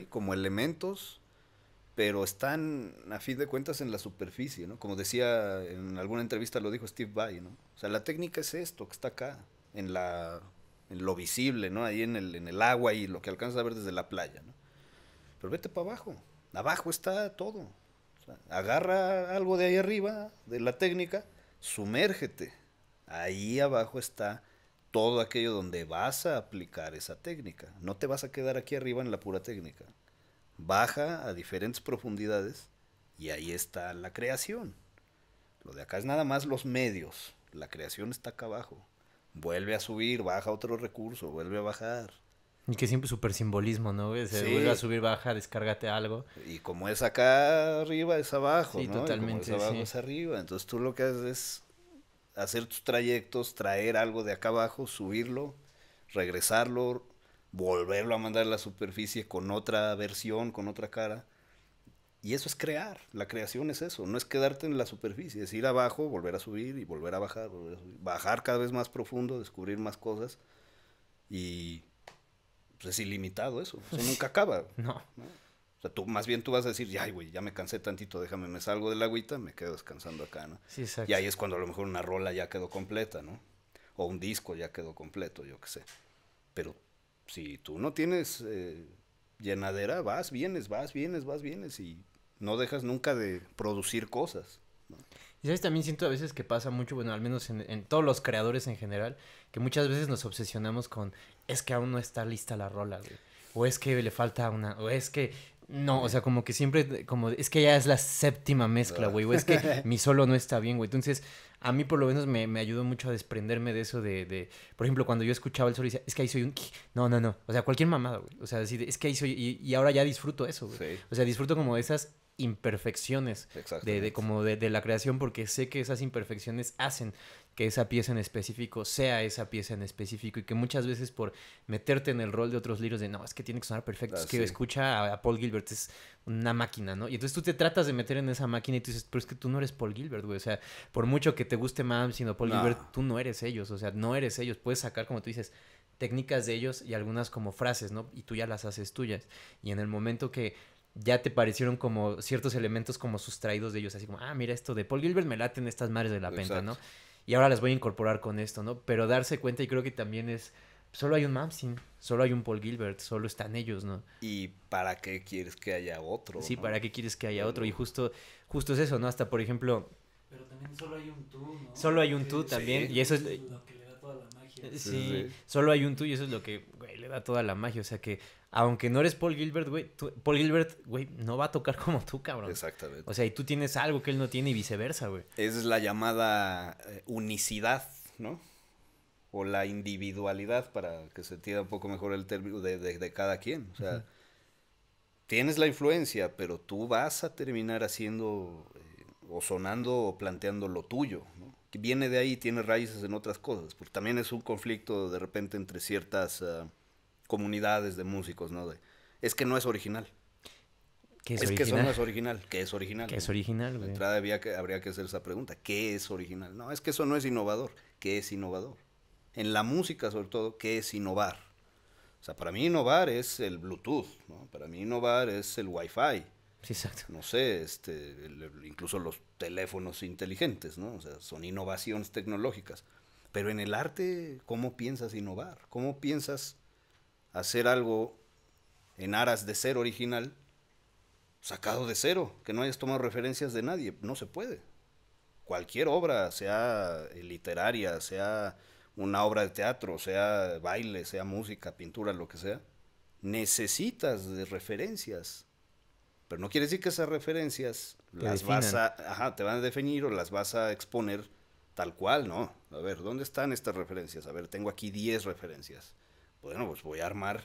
como elementos, pero están a fin de cuentas en la superficie, ¿no? Como decía en alguna entrevista lo dijo Steve Vai, ¿no? O sea, la técnica es esto que está acá, en la lo visible, ¿no? Ahí en el, en el agua y lo que alcanzas a ver desde la playa, ¿no? Pero vete para abajo, abajo está todo. agarra algo de ahí arriba, de la técnica, sumérgete. Ahí abajo está todo aquello donde vas a aplicar esa técnica. No te vas a quedar aquí arriba en la pura técnica baja a diferentes profundidades y ahí está la creación. Lo de acá es nada más los medios. La creación está acá abajo. Vuelve a subir, baja otro recurso, vuelve a bajar.
Y que siempre super simbolismo, ¿no? vuelve a
subir, baja, descárgate algo. Y como es acá arriba, es abajo. Sí, totalmente. abajo, arriba. Entonces tú lo que haces es hacer tus trayectos, traer algo de acá abajo, subirlo, regresarlo, volverlo a mandar a la superficie con otra versión, con otra cara. Y eso es crear, la creación es eso, no es quedarte en la superficie, es ir abajo, volver a subir y volver a bajar, bajar cada vez más profundo, descubrir más cosas y pues es ilimitado eso, eso nunca acaba. *laughs*
no. O
sea, tú más bien tú vas a decir, güey, ya me cansé tantito, déjame, me salgo del agüita, me quedo descansando acá, ¿no? Sí, exacto. Y ahí es cuando a lo mejor una rola ya quedó completa, ¿no? O un disco ya quedó completo, yo qué sé. Pero si tú no tienes eh, llenadera, vas, vienes, vas, vienes, vas, vienes y no dejas nunca de producir cosas.
Y sabes, también siento a veces que pasa mucho, bueno, al menos en, todos los creadores en general, que muchas veces nos obsesionamos con es que aún no está lista la rola, güey. O es que le falta una, o es que no, o sea, como que siempre, como, es que ya es la séptima mezcla, ah. güey, o es que *laughs* mi solo no está bien, güey. Entonces, a mí por lo menos me, me ayudó mucho a desprenderme de eso de, por ejemplo, cuando yo escuchaba el sol y decía, es que ahí soy un... No, no, no. O sea, cualquier mamada, güey. O sea, es que ahí soy... Y, ahora ya disfruto eso, güey. O sea, disfruto como de esas imperfecciones de, de, como de, de, la creación porque sé que esas imperfecciones hacen que esa pieza en específico sea esa pieza en específico y que muchas veces por meterte en el rol de otros libros de no, es que tiene que sonar perfecto, es ah, que escucha a, Paul Gilbert, es una máquina, ¿no? Y entonces tú te tratas de meter en esa máquina y tú dices, pero es que tú no eres Paul Gilbert, güey, o sea, por mucho que te guste más sino Paul Gilbert, tú no eres ellos, o sea, no eres ellos, puedes sacar como tú dices técnicas de ellos y algunas como frases, ¿no? Y tú ya las haces tuyas. Y en el momento que ya te parecieron como ciertos elementos como sustraídos de ellos, así como, ah, mira esto de Paul Gilbert me laten estas madres de la penta, ¿no? y ahora las voy a incorporar con esto, ¿no? Pero darse cuenta y creo que también es, solo hay un Mamsin, solo hay un Paul Gilbert, solo están ellos, ¿no? ¿Y para qué quieres que haya otro? Sí, ¿para qué quieres que haya otro? Y justo, justo es eso, ¿no? Hasta, por ejemplo... Pero también solo hay un tú, ¿no? Solo hay un tú también, y eso es... Lo que le da toda la magia. Sí, solo hay un tú y eso es lo que güey, le da toda la magia, o sea que aunque no eres Paul Gilbert, güey, Paul Gilbert, güey, no va a tocar *laughs* como tú, cabrón. Exactamente. O sea, y tú tienes algo que él no tiene y viceversa, güey.
es la llamada eh, unicidad, ¿no? O la individualidad, para que se entienda un poco mejor el término de, cada quien. O sea, tienes la influencia, pero tú vas a terminar haciendo eh, o sonando o planteando lo tuyo, ¿no? Que viene de ahí, y tiene raíces en otras cosas, porque también es un conflicto de repente entre ciertas... Ah, comunidades de músicos, ¿no? es que no es original. ¿Qué es, es que eso no es original. ¿Qué es original? ¿Qué es original, entrada había que, habría que hacer esa pregunta. ¿Qué es original? No, es que eso no es innovador. ¿Qué es innovador? En la música, sobre todo, ¿qué es innovar? O sea, para mí innovar es el Bluetooth, ¿no? Para mí innovar es el Wi-Fi. exacto. No sé, este, incluso los teléfonos inteligentes, ¿no? O sea, son innovaciones tecnológicas. Pero en el arte, ¿cómo piensas innovar? ¿Cómo piensas hacer algo en aras de ser original, sacado de cero, que no hayas tomado referencias de nadie, no se puede. Cualquier obra, sea literaria, sea una obra de teatro, sea baile, sea música, pintura, lo que sea, necesitas de referencias. Pero no quiere decir que esas referencias las vas a, te van a definir o las vas a exponer tal cual, no. A ver, ¿dónde están estas referencias? A ver, tengo aquí 10 referencias. Bueno, pues voy a armar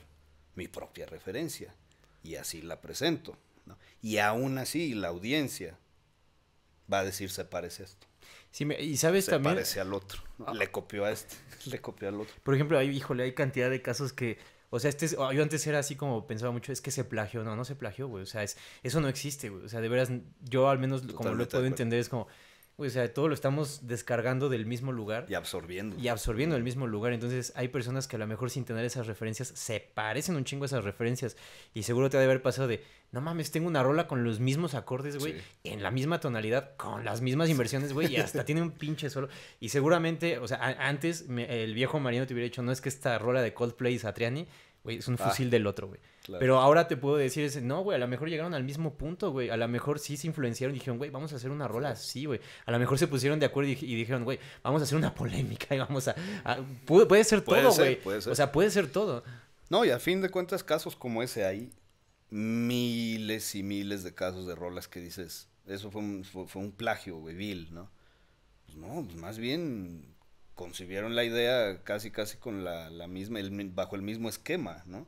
mi propia referencia y así la presento. ¿no? Y aún así la audiencia va a decir se parece a esto. Sí, me, y sabes se Parece al otro. Le copió a este, *laughs* le copió al otro.
Por ejemplo, hay, híjole, hay cantidad de casos que... O sea, este es, yo antes era así como pensaba mucho, es que se plagió. No, no se plagió, güey. O sea, eso no existe, güey. O sea, de veras, yo al menos como lo puedo entender es como, o sea, todo lo estamos descargando del mismo lugar. Y absorbiendo. Y absorbiendo del mismo lugar. Entonces hay personas que a lo mejor sin tener esas referencias se parecen un chingo a esas referencias. Y seguro te ha de haber pasado de, no mames, tengo una rola con los mismos acordes, güey, en la misma tonalidad, con las mismas inversiones, güey, y hasta *laughs* tiene un pinche solo. Y seguramente, o sea, antes el viejo marino te hubiera dicho, no es que esta rola de Coldplay y Satriani güey, es un ah, fusil del otro, güey. Pero ahora te puedo decir, no, güey, a lo mejor llegaron al mismo punto, güey. A lo mejor sí se influenciaron y dijeron, güey, vamos a hacer una rola así, güey. A lo mejor se pusieron de acuerdo y, dijeron, güey, vamos a hacer una *laughs* polémica y vamos a... puede, ser todo, güey. O sea, puede ser todo.
No, y a fin de cuentas, casos como ese hay miles y miles de casos de rolas que dices, eso fue un, fue, un plagio, güey, vil, ¿no? Pues no, pues más bien concibieron la idea casi casi con la, misma, bajo el mismo esquema, ¿no?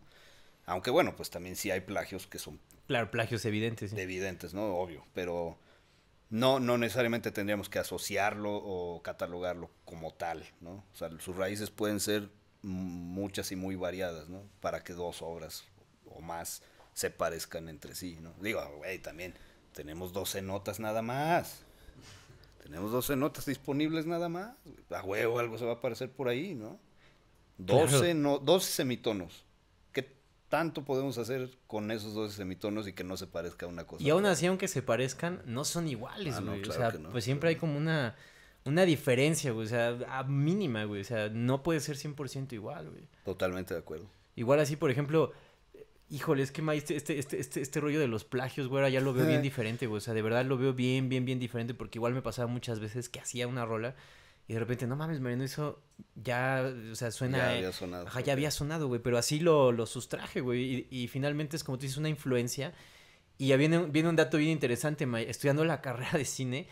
Aunque bueno, pues también sí hay plagios que son...
Claro, plagios evidentes.
Evidentes, ¿no? Obvio, pero no, no necesariamente tendríamos que asociarlo o catalogarlo como tal, ¿no? O sea, sus raíces pueden ser muchas y muy variadas, ¿no? Para que dos obras o más se parezcan entre sí, ¿no? Digo, güey, también tenemos 12 notas nada más. Tenemos 12 notas disponibles nada más. A huevo algo se va a aparecer por ahí, ¿no? 12, no, 12 semitonos. ¿Qué tanto podemos hacer con esos 12 semitonos y que no se parezca a una cosa? Y
aún así, aunque se parezcan, no son iguales, ah, güey. No, o sea, pues siempre hay como una, una diferencia, güey. O sea, ah, mínima, güey. O sea, no puede ser 100% igual, güey.
Totalmente de acuerdo.
Igual así, por ejemplo, Híjole, es que May, este, este, este, este, rollo de los plagios, güey, ya lo veo bien diferente, güey. O sea, de verdad lo veo bien, bien, bien diferente, porque igual me pasaba muchas veces que hacía una rola y de repente, no mames, Mariano, eso ya, o sea, suena. Ya había
sonado. ya
había sonado, güey, pero así lo, lo sustraje, güey. Y, finalmente es como tú dices, una influencia. Y ya viene, viene un dato bien interesante, May. Estudiando la carrera de cine,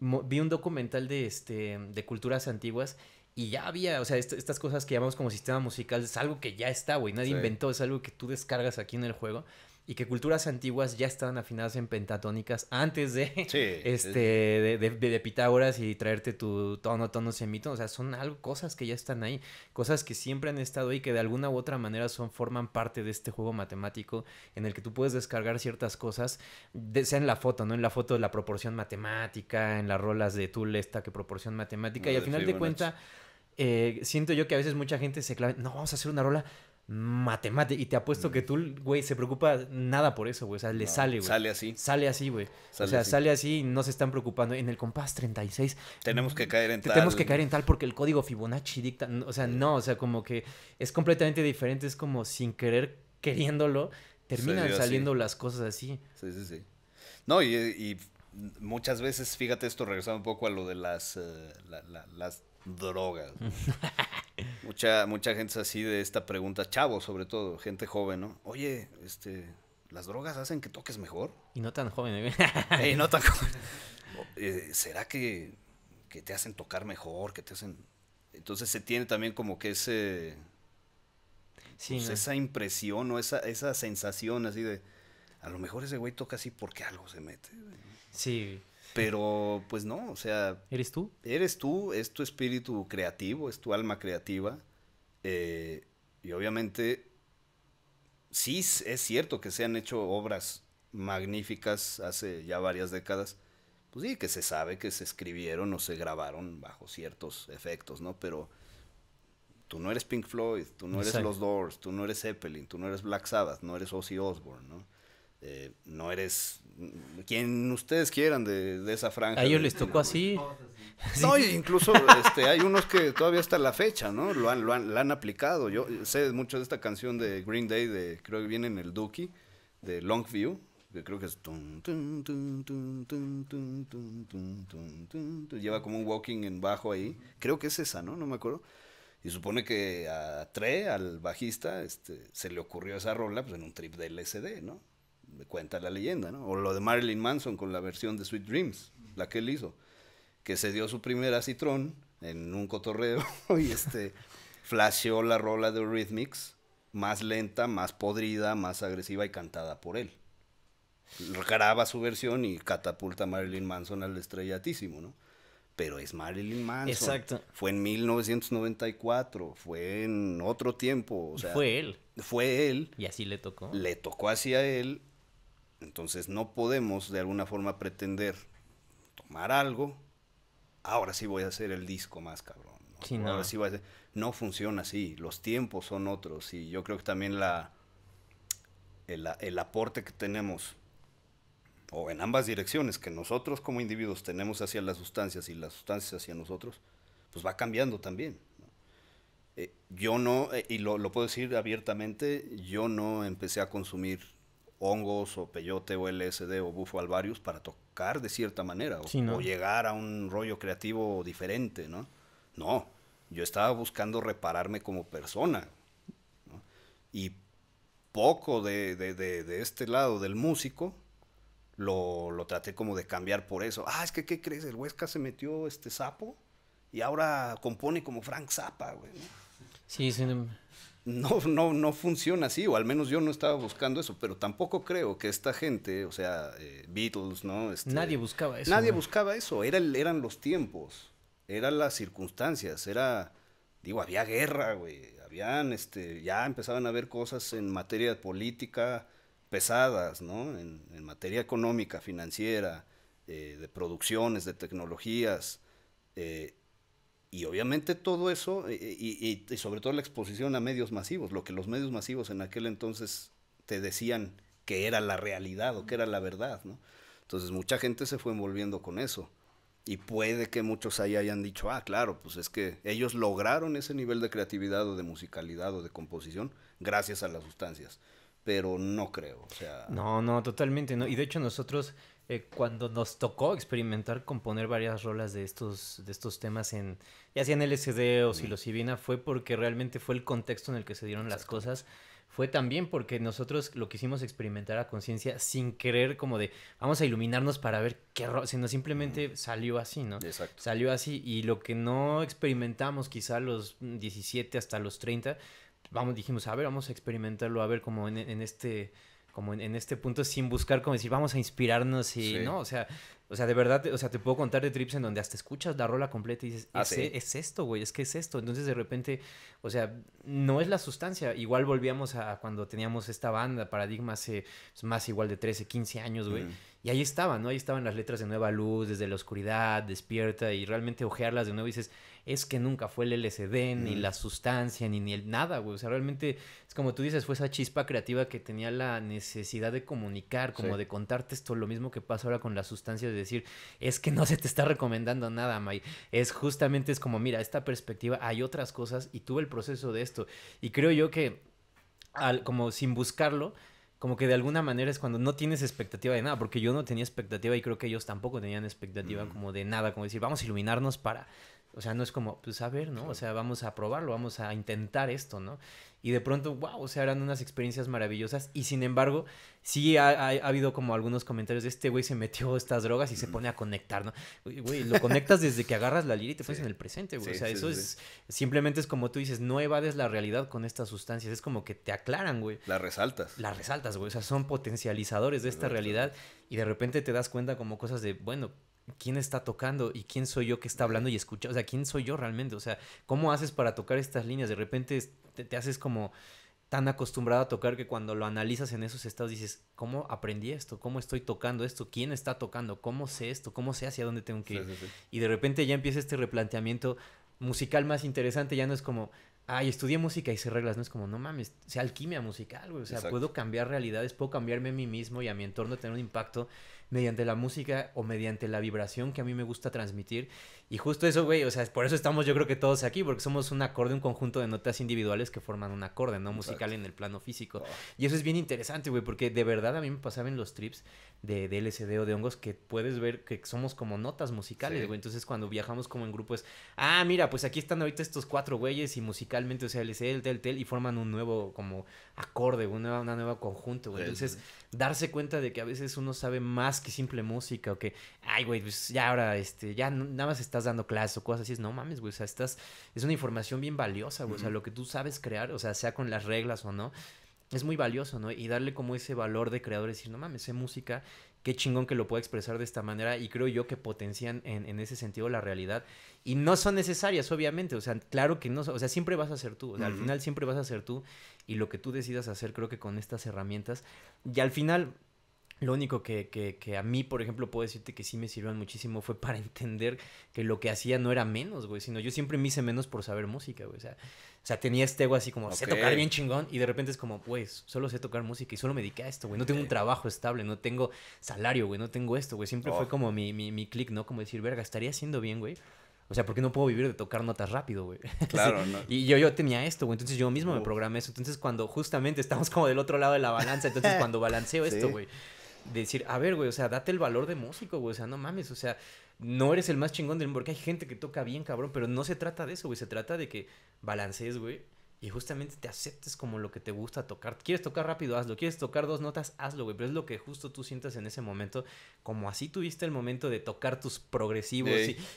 vi un documental de, este, de culturas antiguas y ya había, o sea, estas cosas que llamamos como sistema musical es algo que ya está, güey. Nadie inventó, es algo que tú descargas aquí en el juego y que culturas antiguas ya estaban afinadas en pentatónicas antes de, este, de, Pitágoras y traerte tu tono, tono, semitono. O sea, son algo, cosas que ya están ahí, cosas que siempre han estado ahí, que de alguna u otra manera son, forman parte de este juego matemático en el que tú puedes descargar ciertas cosas, sea en la foto, ¿no? En la foto de la proporción matemática, en las rolas de Tool esta que proporción matemática, y al ah, final de cuenta... Eh, siento yo que a veces mucha gente se clave, no, vamos a hacer una rola matemática. Y te apuesto que mm. tú, güey, se preocupa nada por eso, güey. O sea, le sale, güey. Sale así. Sale así, güey. O sea, sale así y no se están preocupando. En el compás 36. Tenemos que mm, caer en tal. Tenemos que caer en tal porque el código Fibonacci dicta. O sea, no, o sea, como que es completamente diferente. Es como sin querer, queriéndolo, terminan saliendo las cosas así.
Sí, sí, sí. No, y, muchas veces, fíjate esto, regresando un poco a lo de las, eh, las drogas. *laughs* mucha, mucha gente así de esta pregunta, chavos sobre todo, gente joven, ¿no? Oye, este, ¿las drogas hacen que toques mejor? Y no tan joven, ¿eh? *laughs* no tan joven. *laughs* Eh, ¿Será que, que te hacen tocar mejor, que te hacen... Entonces se tiene también como que ese... Sí, pues, Esa impresión o esa, esa sensación así de... A lo mejor ese güey toca así porque algo se mete. Sí, pero pues no, o sea... ¿Eres tú? Eres tú, es tu espíritu creativo, es tu alma creativa. Eh, y obviamente, sí es cierto que se han hecho obras magníficas hace ya varias décadas. Pues sí, que se sabe que se escribieron o se grabaron bajo ciertos efectos, ¿no? Pero tú no eres Pink Floyd, tú no eres Los Doors, tú no eres Zeppelin, tú no eres Black Sabbath, no eres Ozzy Osbourne, ¿no? Eh, no eres quien ustedes quieran de, esa franja. A ellos les tocó así. *laughs* No, incluso este, hay unos que todavía hasta la fecha, ¿no? Lo han, lo han, han aplicado. Yo sé mucho de esta canción de Green Day, de creo que viene en el Dookie, de Longview, que creo que es... lleva como un walking en bajo ahí. Creo que es esa, ¿no? No me acuerdo. Y supone que a Tre, al bajista, este, se le ocurrió esa rola pues, en un trip de LSD, ¿no? cuenta la leyenda, ¿no? O lo de Marilyn Manson con la versión de Sweet Dreams, la que él hizo, que se dio su primera citrón en un cotorreo *laughs* y este flasheó la rola de Rhythmics más lenta, más podrida, más agresiva y cantada por él. Graba su versión y catapulta a Marilyn Manson al estrellatísimo, ¿no? Pero es Marilyn Manson. Exacto. Fue en 1994, fue en otro tiempo. fue él. Fue él. Y así le tocó. Le tocó así a él entonces no podemos de alguna forma pretender tomar algo, ahora sí voy a hacer el disco más cabrón. ¿no? funciona así, los tiempos son otros y yo creo que también la, el, aporte que tenemos, o en ambas direcciones, que nosotros como individuos tenemos hacia las sustancias y las sustancias hacia nosotros, pues va cambiando también. Eh, yo no, eh, y lo, puedo decir abiertamente, yo no empecé a consumir hongos o peyote o LSD o bufo alvarius para tocar de cierta manera o, llegar a un rollo creativo diferente, ¿no? No, yo estaba buscando repararme como persona. Y poco de, este lado del músico lo, traté como de cambiar por eso. Ah, es que, ¿qué crees? El Huesca se metió este sapo y ahora compone como Frank Zappa, güey. Sí, sí no, no, no funciona así, o al menos yo no estaba buscando eso, pero tampoco creo que esta gente, o sea, eh, Beatles, ¿no? Este, nadie
buscaba eso. Nadie
buscaba eso, Era eran los tiempos, eran las circunstancias, era, digo, había guerra, güey, habían, este, ya empezaban a haber cosas en materia política pesadas, ¿no? En, materia económica, financiera, eh, de producciones, de tecnologías. Eh, y obviamente todo eso, eh, y, sobre todo la exposición a medios masivos, lo que los medios masivos en aquel entonces te decían que era la realidad o que era la verdad, ¿no? Entonces mucha gente se fue envolviendo con eso. Y puede que muchos ahí hayan dicho, ah, claro, pues es que ellos lograron ese nivel de creatividad o de musicalidad o de composición gracias a las sustancias. Pero no creo, o sea...
No, no, totalmente, ¿no? Y de hecho nosotros eh, cuando nos tocó experimentar componer varias rolas de estos, de estos temas en, ya sea en LSD o psilocibina, fue porque realmente fue el contexto en el que se dieron las cosas fue también porque nosotros lo quisimos experimentar a conciencia sin querer como de vamos a iluminarnos para ver qué sino simplemente salió así, ¿no? Exacto. Salió así y lo que no experimentamos quizá los 17 hasta los 30, vamos dijimos, a ver, vamos a experimentarlo, a ver como en, en este como en, este punto sin buscar como decir vamos a inspirarnos y no, o sea, o sea, de verdad, o sea, te puedo contar de trips en donde hasta escuchas la rola completa y dices, ah, e, es, esto, güey, es que es esto. Entonces de repente, o sea, no es la sustancia. Igual volvíamos a cuando teníamos esta banda, Paradigma, hace pues, más igual de 13, 15 años, güey. Mm. Y ahí estaban, ¿no? Ahí estaban las letras de Nueva Luz, desde la oscuridad, despierta, y realmente ojearlas de nuevo y dices, es que nunca fue el LCD, ni la sustancia, ni, ni el nada, güey. O sea, realmente, es como tú dices, fue esa chispa creativa que tenía la necesidad de comunicar, como de contarte esto, lo mismo que pasa ahora con la sustancia, de decir, es que no se te está recomendando nada, May. Es justamente, es como, mira, esta perspectiva, hay otras cosas, y tuve el proceso de esto. Y creo yo que, al, como sin buscarlo, como que de alguna manera es cuando no tienes expectativa de nada, porque yo no tenía expectativa y creo que ellos tampoco tenían expectativa como de nada, como decir, vamos a iluminarnos para... O sea, no es como, pues a ver, ¿no? O sea, vamos a probarlo, vamos a intentar esto, ¿no? y de pronto, wow, o sea eran unas experiencias maravillosas. Y sin embargo, sí ha, habido como algunos comentarios de este güey se metió estas drogas y se pone a conectar, ¿no? Güey, lo conectas desde que agarras la lira y te pones en el presente, güey. o sea, eso es, simplemente es como tú dices, no evades la realidad con estas sustancias, es como que te aclaran, güey. Las resaltas. Las resaltas, güey. O sea, son potencializadores de esta realidad y de repente te das cuenta como cosas de, bueno, quién está tocando y quién soy yo que está hablando y escuchando? o sea, quién soy yo realmente, o sea, ¿cómo haces para tocar estas líneas? De repente te, haces como tan acostumbrado a tocar que cuando lo analizas en esos estados dices, ¿cómo aprendí esto? ¿Cómo estoy tocando esto? ¿Quién está tocando? ¿Cómo sé esto? ¿Cómo sé hacia dónde tengo que ir? Y de repente ya empieza este replanteamiento musical más interesante, ya no es como, ay, estudié música y sé reglas, no es como, no mames, sea alquimia musical, güey, o sea, puedo cambiar realidades, puedo cambiarme a mí mismo y a mi entorno, tener un impacto mediante la música o mediante la vibración que a mí me gusta transmitir y justo eso, güey, o sea, por eso estamos yo creo que todos aquí, porque somos un acorde, un conjunto de notas individuales que forman un acorde, no musical en el plano físico. Oh. Y eso es bien interesante, güey, porque de verdad a mí me pasaba en los trips de, de LSD o de hongos que puedes ver que somos como notas musicales, güey. Entonces cuando viajamos como en grupo ah, mira, pues aquí están ahorita estos cuatro güeyes y musicalmente, o sea, LSD, el tel, tel, y forman un nuevo como acorde, una nuevo una nueva conjunto, güey. Entonces, darse cuenta de que a veces uno sabe más que simple música o que, ay, güey, pues ya ahora, este, ya nada más estás dando clases o cosas así, es, no mames, güey, o sea, estás, es una información bien valiosa, güey, o sea, lo que tú sabes crear, o sea, sea con las reglas o no, es muy valioso, ¿no? Y darle como ese valor de creador, decir, no mames, sé música, qué chingón que lo pueda expresar de esta manera y creo yo que potencian en, ese sentido la realidad. Y no son necesarias, obviamente, o sea, claro que no, o sea, siempre vas a ser tú, o sea, al final siempre vas a ser tú y lo que tú decidas hacer creo que con estas herramientas y al final lo único que, que, que, a mí, por ejemplo, puedo decirte que sí me sirvió muchísimo fue para *laughs* entender que lo que hacía no era menos, güey, sino yo siempre me hice menos por saber música, güey. O sea, o sea tenía este güey así como, sé tocar bien chingón, y de repente es como, pues, solo sé tocar música y solo me dediqué a esto, güey. No tengo un trabajo estable, no tengo salario, güey, no tengo esto, güey. Siempre fue oh. como mi, mi, mi click, ¿no? Como decir, verga, estaría haciendo bien, güey. O sea, ¿por qué no puedo vivir de tocar notas rápido, güey? *laughs* Claro, ¿no? Y yo, yo tenía esto, güey. Entonces yo mismo me programé eso. Entonces cuando justamente estamos como del otro lado de la balanza, entonces cuando balanceo *laughs* esto, güey decir, a ver, güey, o sea, date el valor de músico, güey, o sea, no mames, o sea, no eres el más chingón del mundo, porque hay gente que toca bien, cabrón, pero no se trata de eso, güey, se trata de que balancees, güey, y justamente te aceptes como lo que te gusta tocar. Quieres tocar rápido, hazlo. Quieres tocar dos notas, hazlo, güey. Pero es lo que justo tú sientas en ese momento. Como así tuviste el momento de tocar tus progresivos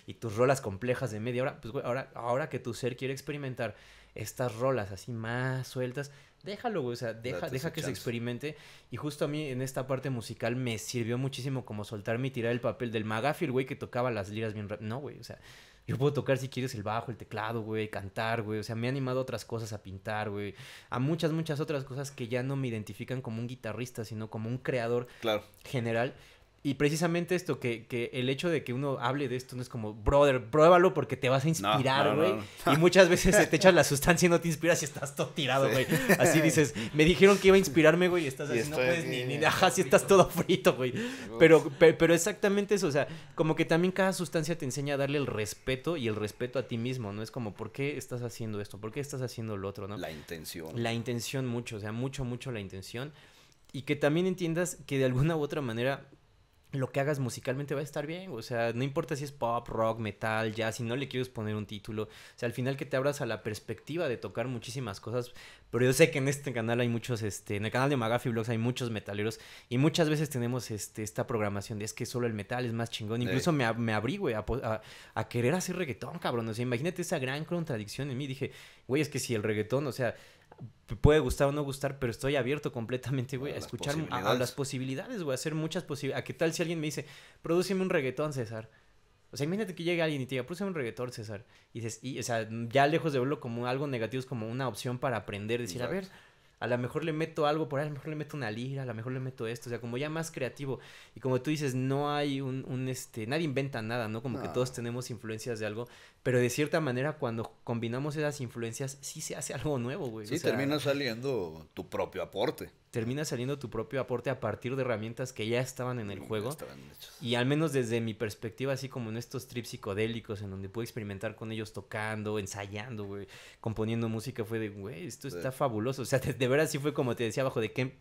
y, tus rolas complejas de media hora. Pues, güey, ahora, ahora que tu ser quiere experimentar estas rolas así más sueltas, déjalo, güey. O sea, deja, deja que se experimente. Y justo a mí en esta parte musical me sirvió muchísimo como soltarme y tirar el papel del Magafir, güey que tocaba las liras bien rápido. No, güey, o sea, yo puedo tocar si quieres el bajo, el teclado, güey, cantar, güey. O sea, me ha animado a otras cosas, a pintar, güey. A muchas, muchas otras cosas que ya no me identifican como un guitarrista, sino como un creador claro. general. Y precisamente esto, que, el hecho de que uno hable de esto no es como, brother, pruébalo porque te vas a inspirar, güey. y muchas veces te echas la sustancia y no te inspiras y estás todo tirado, güey. Así dices, me dijeron que iba a inspirarme, güey, y estás así, no puedes ni, ni, ajá, si estás todo frito, güey. Pero, pero exactamente eso, o sea, como que también cada sustancia te enseña a darle el respeto y el respeto a ti mismo, ¿no? Es como, ¿por qué estás haciendo esto? ¿Por qué estás haciendo lo otro, no? La intención. La intención mucho, o sea, mucho, mucho la intención. Y que también entiendas que de alguna u otra manera lo que hagas musicalmente va a estar bien, o sea, no importa si es pop, rock, metal, jazz, si no le quieres poner un título, o sea, al final que te abras a la perspectiva de tocar muchísimas cosas, pero yo sé que en este canal hay muchos, este, en el canal de Magafi Blogs hay muchos metaleros y muchas veces tenemos, este, esta programación de es que solo el metal es más chingón, incluso me, me, abrí, güey, a, a, querer hacer reggaetón, cabrón, o sea, imagínate esa gran contradicción en mí, dije, güey, es que si el reggaetón, o sea, puede gustar o no gustar, pero estoy abierto completamente, güey, a, escuchar a, las posibilidades, voy a hacer muchas posibilidades. ¿A qué tal si alguien me dice, produceme un reggaetón, César? O sea, imagínate que llegue alguien y te diga, produceme un reggaetón, César. Y dices, y, o sea, ya lejos de verlo como algo negativo, es como una opción para aprender, decir, a ver, a lo mejor le meto algo por ahí, a lo mejor le meto una lira, a lo mejor le meto esto, o sea, como ya más creativo. Y como tú dices, no hay un, un este, nadie inventa nada, ¿no? Como que todos tenemos influencias de algo, pero de cierta manera cuando combinamos esas influencias, sí se hace *laughs* algo nuevo, güey. Sí, termina
saliendo tu propio aporte
termina saliendo tu propio aporte a partir de herramientas que ya estaban en el juego. Y al menos desde mi perspectiva, así como en estos trips psicodélicos, en donde pude experimentar con ellos tocando, ensayando, componiendo música, fue de, güey, esto está fabuloso. O sea, de, verdad veras sí fue como te decía abajo, de qué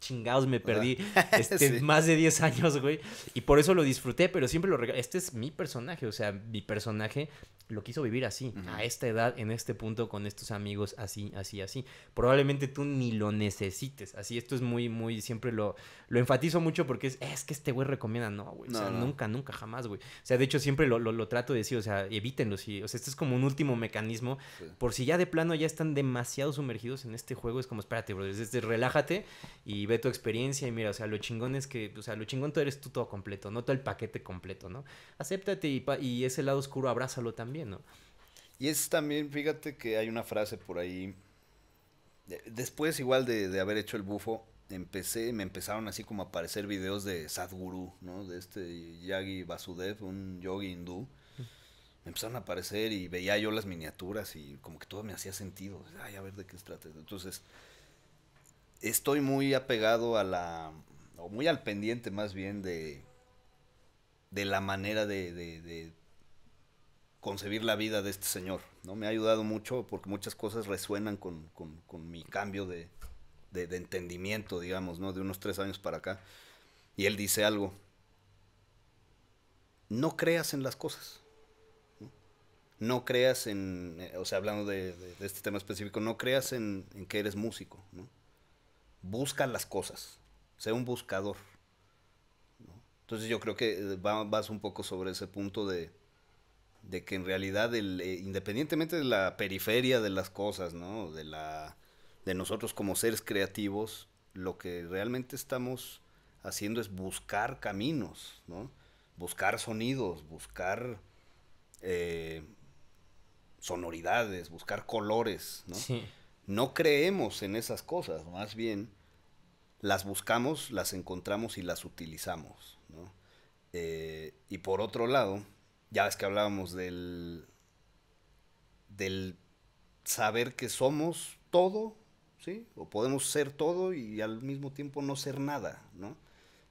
chingados me perdí *laughs* este, más de 10 años, güey. Y por eso lo disfruté, pero siempre lo... regalé, Este es mi personaje, o sea, mi personaje lo quiso vivir así, a esta edad, en este punto, con estos amigos, así, así, así. Probablemente tú ni lo necesites, así. Esto es muy, muy, siempre lo, lo enfatizo mucho porque es, es que este güey recomienda, no, güey. nunca, nunca, jamás, güey. O sea, de hecho, siempre lo, trato de decir, o sea, evítenlo. o sea, este es como un último mecanismo. Por si ya de plano ya están demasiado sumergidos en este juego, es como, espérate, bro, relájate y ve tu experiencia y mira, o sea, lo chingón es que, o sea, lo chingón tú eres tú todo completo, no todo el paquete completo, ¿no? Acéptate y, ese lado oscuro abrázalo también, ¿no?
Y es también, fíjate que hay una frase por ahí, después igual de, haber hecho el bufo, empecé, me empezaron así como a aparecer videos de Sadhguru, ¿no? De este Yagi Vasudev, un yogi hindú. Me empezaron a aparecer y veía yo las miniaturas y como que todo me hacía sentido. Ay, a ver de qué se trata. Entonces, estoy muy apegado a la, o muy al pendiente más bien de, de la manera de, concebir la vida de este señor, ¿no? Me ha ayudado mucho porque muchas cosas resuenan con, con, mi cambio de, de, entendimiento, digamos, ¿no? De unos tres años para acá. Y él dice algo. No creas en las cosas. No, creas en, eh, o sea, hablando de, este tema específico, no creas en, en que eres músico, ¿no? busca las cosas, sea un buscador. Entonces yo creo que eh, vas un poco sobre ese punto de, que en realidad, eh, independientemente de la periferia de las cosas, ¿no? de, la, de nosotros como seres creativos, lo que realmente estamos haciendo es buscar caminos, buscar sonidos, buscar eh, sonoridades, buscar colores. ¿no? no creemos en esas cosas, más bien las buscamos, las encontramos y las utilizamos. Eh, y por otro lado, ya ves que hablábamos del, del saber que somos todo, ¿sí? O podemos ser todo y al mismo tiempo no ser nada, ¿no?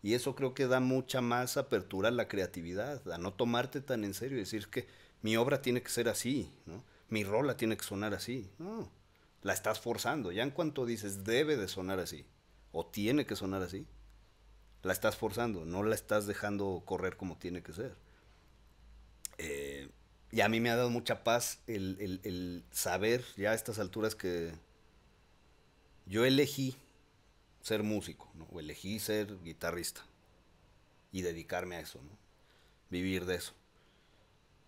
Y eso creo que da mucha más apertura a la creatividad, a no tomarte tan en serio y decir que mi obra tiene que ser así, Mi rola tiene que sonar así. No, la estás forzando. Ya en cuanto dices, debe de sonar así o tiene que sonar así. La estás forzando, no la estás dejando correr como tiene que ser. Eh, y a mí me ha dado mucha paz el, saber ya a estas alturas que yo elegí ser músico, o elegí ser guitarrista y dedicarme a eso, vivir de eso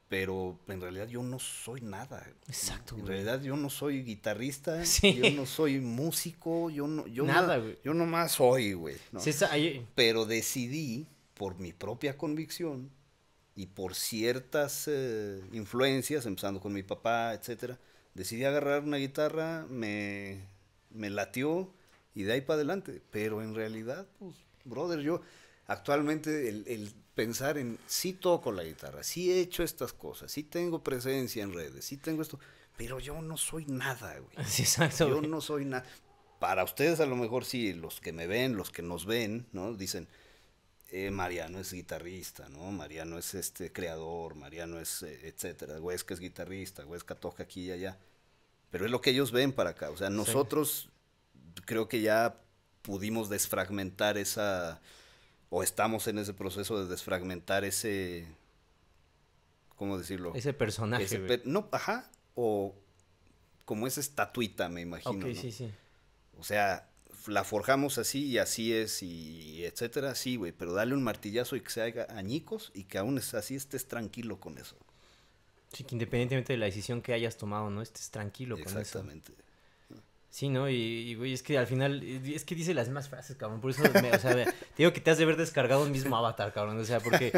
pero en realidad yo no soy nada. Exacto, güey. En realidad yo no soy guitarrista, yo no soy músico, yo no yo nada, güey. Yo nomás soy, güey, sí, Pero decidí por mi propia convicción y por ciertas eh, influencias, empezando con mi papá, etcétera, decidí agarrar una guitarra, me me latió y de ahí para adelante, pero en realidad pues brother, yo actualmente el, pensar en sí toco la guitarra, sí he hecho estas cosas, sí tengo presencia en redes, sí tengo esto, pero yo no soy nada, güey. *laughs* Yo no soy nada. Para ustedes a lo mejor sí, los que me ven, los que nos ven, ¿no? Dicen, eh, Mariano es guitarrista, ¿no? Mariano es este creador, Mariano es eh, etcétera, Huesca es guitarrista, Huesca toca aquí y allá. Pero es lo que ellos ven para acá. O sea, nosotros creo que ya pudimos desfragmentar esa o estamos en ese proceso de desfragmentar ese, ¿cómo decirlo? Ese personaje. no, ajá, o como esa estatuita, me imagino. Okay, sí, sí. O sea, la forjamos así y así es y etcétera, sí, güey, pero dale un martillazo y que se haga añicos y que aún así estés tranquilo con eso.
Sí, que independientemente de la decisión que hayas tomado, ¿no? Estés tranquilo con eso. Exactamente. Sí, ¿no? Y, güey, es que al final, es que dice las mismas frases, cabrón. Por eso, o sea, te digo que te has de ver descargado el mismo avatar, cabrón. O sea, porque,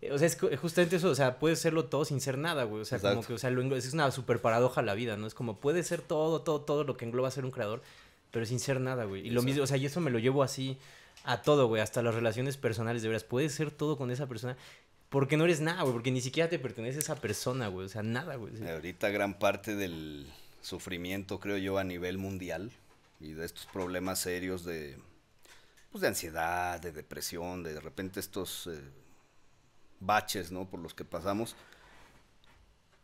eh, o sea, es justamente eso, o sea, puedes serlo todo sin ser nada, güey. O sea, como que, o sea, es una super paradoja la vida, ¿no? Es como, puede ser todo, todo, todo lo que engloba ser un creador, pero sin ser nada, güey. Y lo mismo, o sea, y eso me lo llevo así a todo, güey, hasta las relaciones personales, de veras. Puedes ser todo con esa persona. Porque no eres nada, güey, porque ni siquiera te pertenece a esa
persona, güey. O sea, nada, güey. Ahorita gran parte del sufrimiento, creo yo, a nivel mundial y de estos problemas serios de, pues, de ansiedad, de depresión, de, de repente estos eh, baches ¿no? por los que pasamos.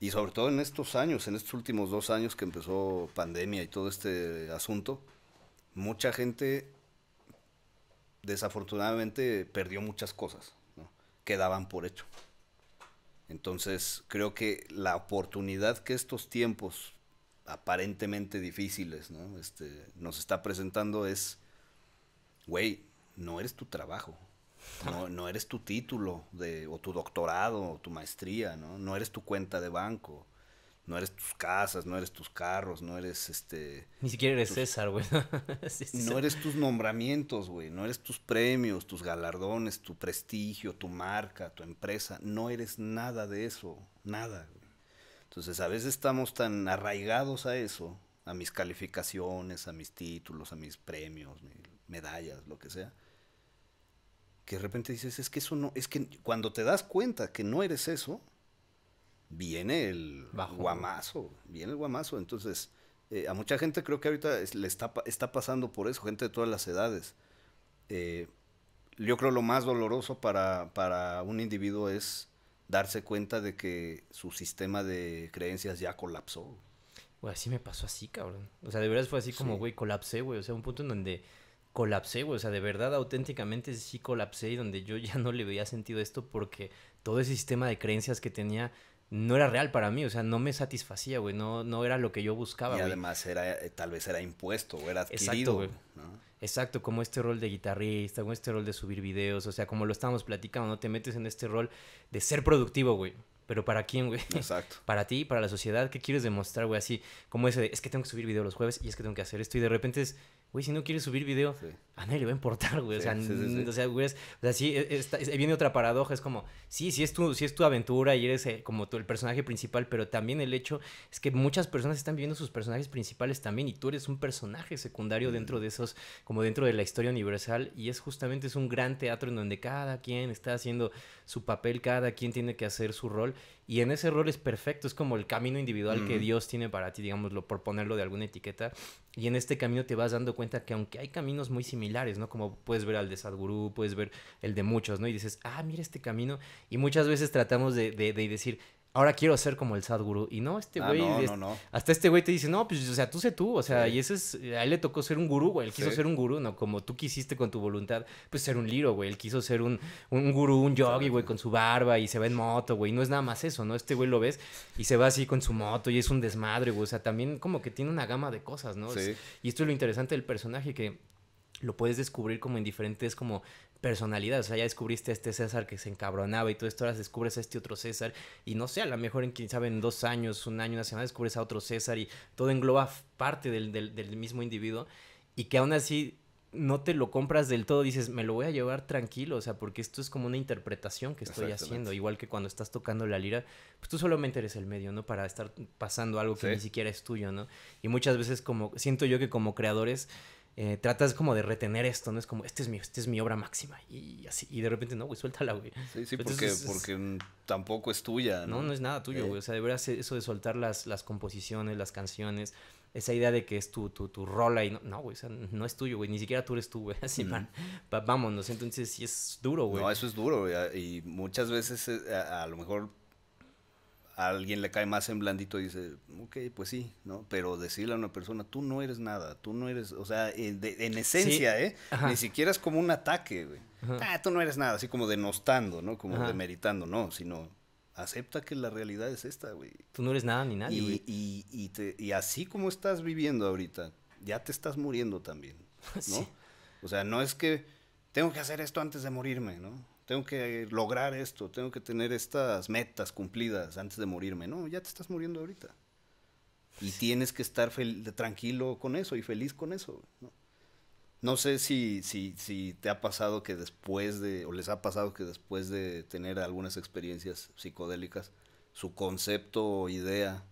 Y sobre todo en estos años, en estos últimos dos años que empezó pandemia y todo este asunto, mucha gente desafortunadamente perdió muchas cosas quedaban por hecho. Entonces creo que la oportunidad que estos tiempos aparentemente difíciles, ¿no? Este, nos está presentando es, güey, no eres tu trabajo, *laughs* no, eres tu título de, o tu doctorado o tu maestría, ¿no? No eres tu cuenta de banco, no eres tus casas, no eres tus carros, no eres este... Ni siquiera eres César,
güey. no *laughs*
eres tus nombramientos, güey, no eres tus premios, tus galardones, tu prestigio, tu marca, tu empresa, no eres nada de eso, nada, entonces a veces estamos tan arraigados a eso, a mis calificaciones, a mis títulos, a mis premios, medallas, lo que sea, que de repente dices, es que eso no, es que cuando te das cuenta que no eres eso, viene el guamazo, viene el guamazo. Entonces, eh, a mucha gente creo que ahorita le está, pasando por eso, gente de todas las edades. Eh, yo creo lo más doloroso para un individuo es darse cuenta de que su sistema de creencias ya colapsó.
así me pasó así, cabrón. O sea, de verdad fue así como, güey, colapsé, güey. O sea, un punto en donde colapsé, güey. O sea, de verdad, auténticamente sí colapsé y donde yo *laughs* ya no le veía sentido esto porque todo ese sistema de creencias que tenía no era real para mí, o sea, no me satisfacía, güey, no, no era lo que yo buscaba, Y además
era, eh, tal vez era impuesto, o era adquirido. güey.
Exacto, como este rol de guitarrista, como este rol de subir videos, o sea, como lo estábamos platicando, no te metes en este rol de ser productivo, güey. Pero ¿para quién, güey? Exacto. *laughs* Para ti, para la sociedad, ¿qué quieres demostrar, güey? Así como ese de, es que tengo que subir video los jueves y es que tengo que hacer esto. Y de repente es, güey, si no quieres subir video, a nadie le va a importar, güey. o, sea, o güey, o sea, sí, e, viene otra paradoja. Es como, sí, sí es tu, sí es tu aventura y eres eh, como el personaje principal, pero también el hecho es que muchas personas están viviendo sus personajes principales también y tú eres un personaje secundario mm. dentro de esos, como dentro de la historia universal. Y es justamente, es un gran teatro en donde cada quien está haciendo su papel, cada quien tiene que hacer su rol y en ese rol es perfecto, es como el camino individual que Dios tiene para ti, digámoslo, por ponerlo de alguna etiqueta, y en este camino te vas dando cuenta que aunque hay caminos muy similares, ¿no? Como puedes ver al de Sadhguru, puedes ver el de muchos, ¿no? Y dices, ah, mira este camino, y muchas veces tratamos de, de decir, ahora quiero ser como el guru. Y no, este ah, güey. no, no, no. Hasta este güey te dice, no, pues, o sea, tú sé tú. O sea, y ese es. A él le tocó ser un gurú, güey. Él quiso ser un gurú, ¿no? Como tú quisiste con tu voluntad, pues ser un liro, güey. Él quiso ser un, gurú, un yogi, güey, con su barba y se va en moto, güey. No es nada más eso, ¿no? Este güey lo ves y se va así con su moto y es un desmadre, güey. O sea, también como que tiene una gama de cosas, ¿no? Sí. y esto es lo interesante del personaje que lo puedes descubrir como en diferentes como personalidad. O sea, ya descubriste a este César que se encabronaba y tú esto ahora descubres a este otro César. Y no sé, a lo mejor en quién sabe, en dos años, un año, una semana descubres a otro César y todo engloba parte del, mismo individuo. Y que aún así no te lo compras del todo, dices, me lo voy a llevar tranquilo, o sea, porque esto es como una interpretación que estoy haciendo, igual que cuando estás tocando la lira, pues tú solamente eres el medio, ¿no? Para estar pasando algo que ni siquiera es tuyo, ¿no? Y muchas veces como, siento yo que como creadores, eh, tratas como de retener esto, ¿no? Es como, este es mi, este es mi obra máxima. Y así, y de repente, no, güey, suéltala, güey. Sí, sí, porque,
porque tampoco es tuya, ¿no? No, es nada tuyo, eh. güey. O
sea, de veras, eso de soltar las, las composiciones, las canciones, esa idea de que es tu, tu, tu rola y no, no, güey, o sea, no es tuyo, güey, ni siquiera tú eres tú, güey, *laughs* así, man, vámonos, entonces sí
es duro, güey. No, eso es duro, y muchas veces eh, a lo mejor alguien le cae más en blandito y dice, ok, pues sí, ¿no? Pero decirle a una persona, tú no eres nada, tú no eres, o sea, en, esencia, ¿eh? Ni siquiera es como un ataque, güey. Ah, tú no eres nada, así como denostando, ¿no? Como demeritando, no, sino acepta que la realidad es esta, güey. Tú no eres nada ni nadie, y, así como estás viviendo ahorita, ya te estás muriendo también, *laughs* ¿no? O sea, no es que tengo que hacer esto antes de morirme, ¿no? tengo que lograr esto, tengo que tener estas metas cumplidas antes de morirme. No, ya te estás muriendo ahorita. Y pues tienes que estar tranquilo con eso y feliz con eso. ¿no? no sé si, si, si, te ha pasado que después de, o les ha pasado que después de tener algunas experiencias psicodélicas, su concepto o idea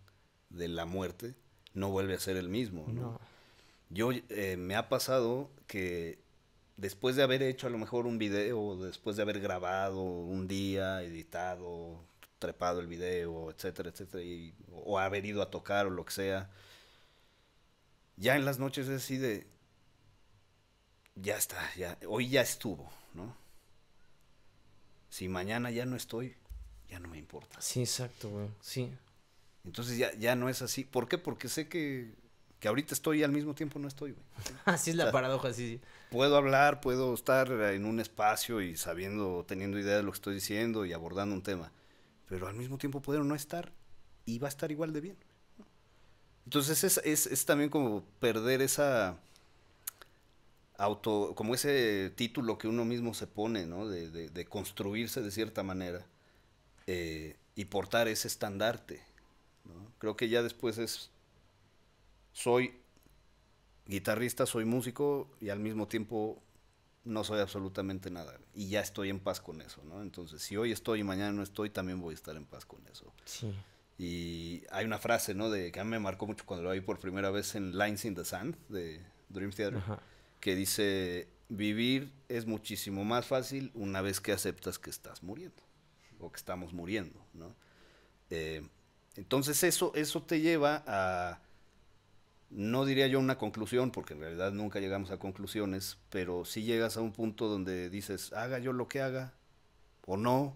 de la muerte no vuelve a ser el mismo. ¿no? Yo eh, me ha pasado que después de haber hecho a lo mejor un video, después de haber grabado un día, editado, trepado el video, etcétera, etcétera, y, o haber ido a tocar o lo que sea, ya en las noches es así de, ya está, ya, hoy ya estuvo, ¿no? Si mañana ya no estoy, ya no me importa.
Sí, exacto, güey, sí.
Entonces ya, ya no es así. ¿Por qué? Porque sé que que ahorita estoy y al mismo tiempo no estoy, güey.
*laughs* Así es la paradoja,
sí, sí. Puedo hablar, puedo estar en un espacio y sabiendo, teniendo idea de lo que estoy diciendo y abordando un tema, pero al mismo tiempo puedo no estar y va a estar igual de bien. Entonces es, es, es también como perder esa auto, como ese título que uno mismo se pone, ¿no? De, construirse de cierta manera eh, y portar ese estandarte. Creo que ya después es soy guitarrista, soy músico y al mismo tiempo no soy absolutamente nada. Y ya estoy en paz con eso, ¿no? Entonces, si hoy estoy y mañana no estoy, también voy a estar en paz con eso. Sí. Y hay una frase, ¿no? De que a mí me marcó mucho cuando lo vi por primera vez en Lines in the Sand de Dream Theater, que dice, vivir es muchísimo más fácil una vez que aceptas que estás muriendo o que estamos muriendo, ¿no? Eh, entonces eso, eso te lleva a no diría yo una conclusión, porque en realidad nunca llegamos a conclusiones, pero si llegas a un punto donde dices, haga yo lo que haga o no,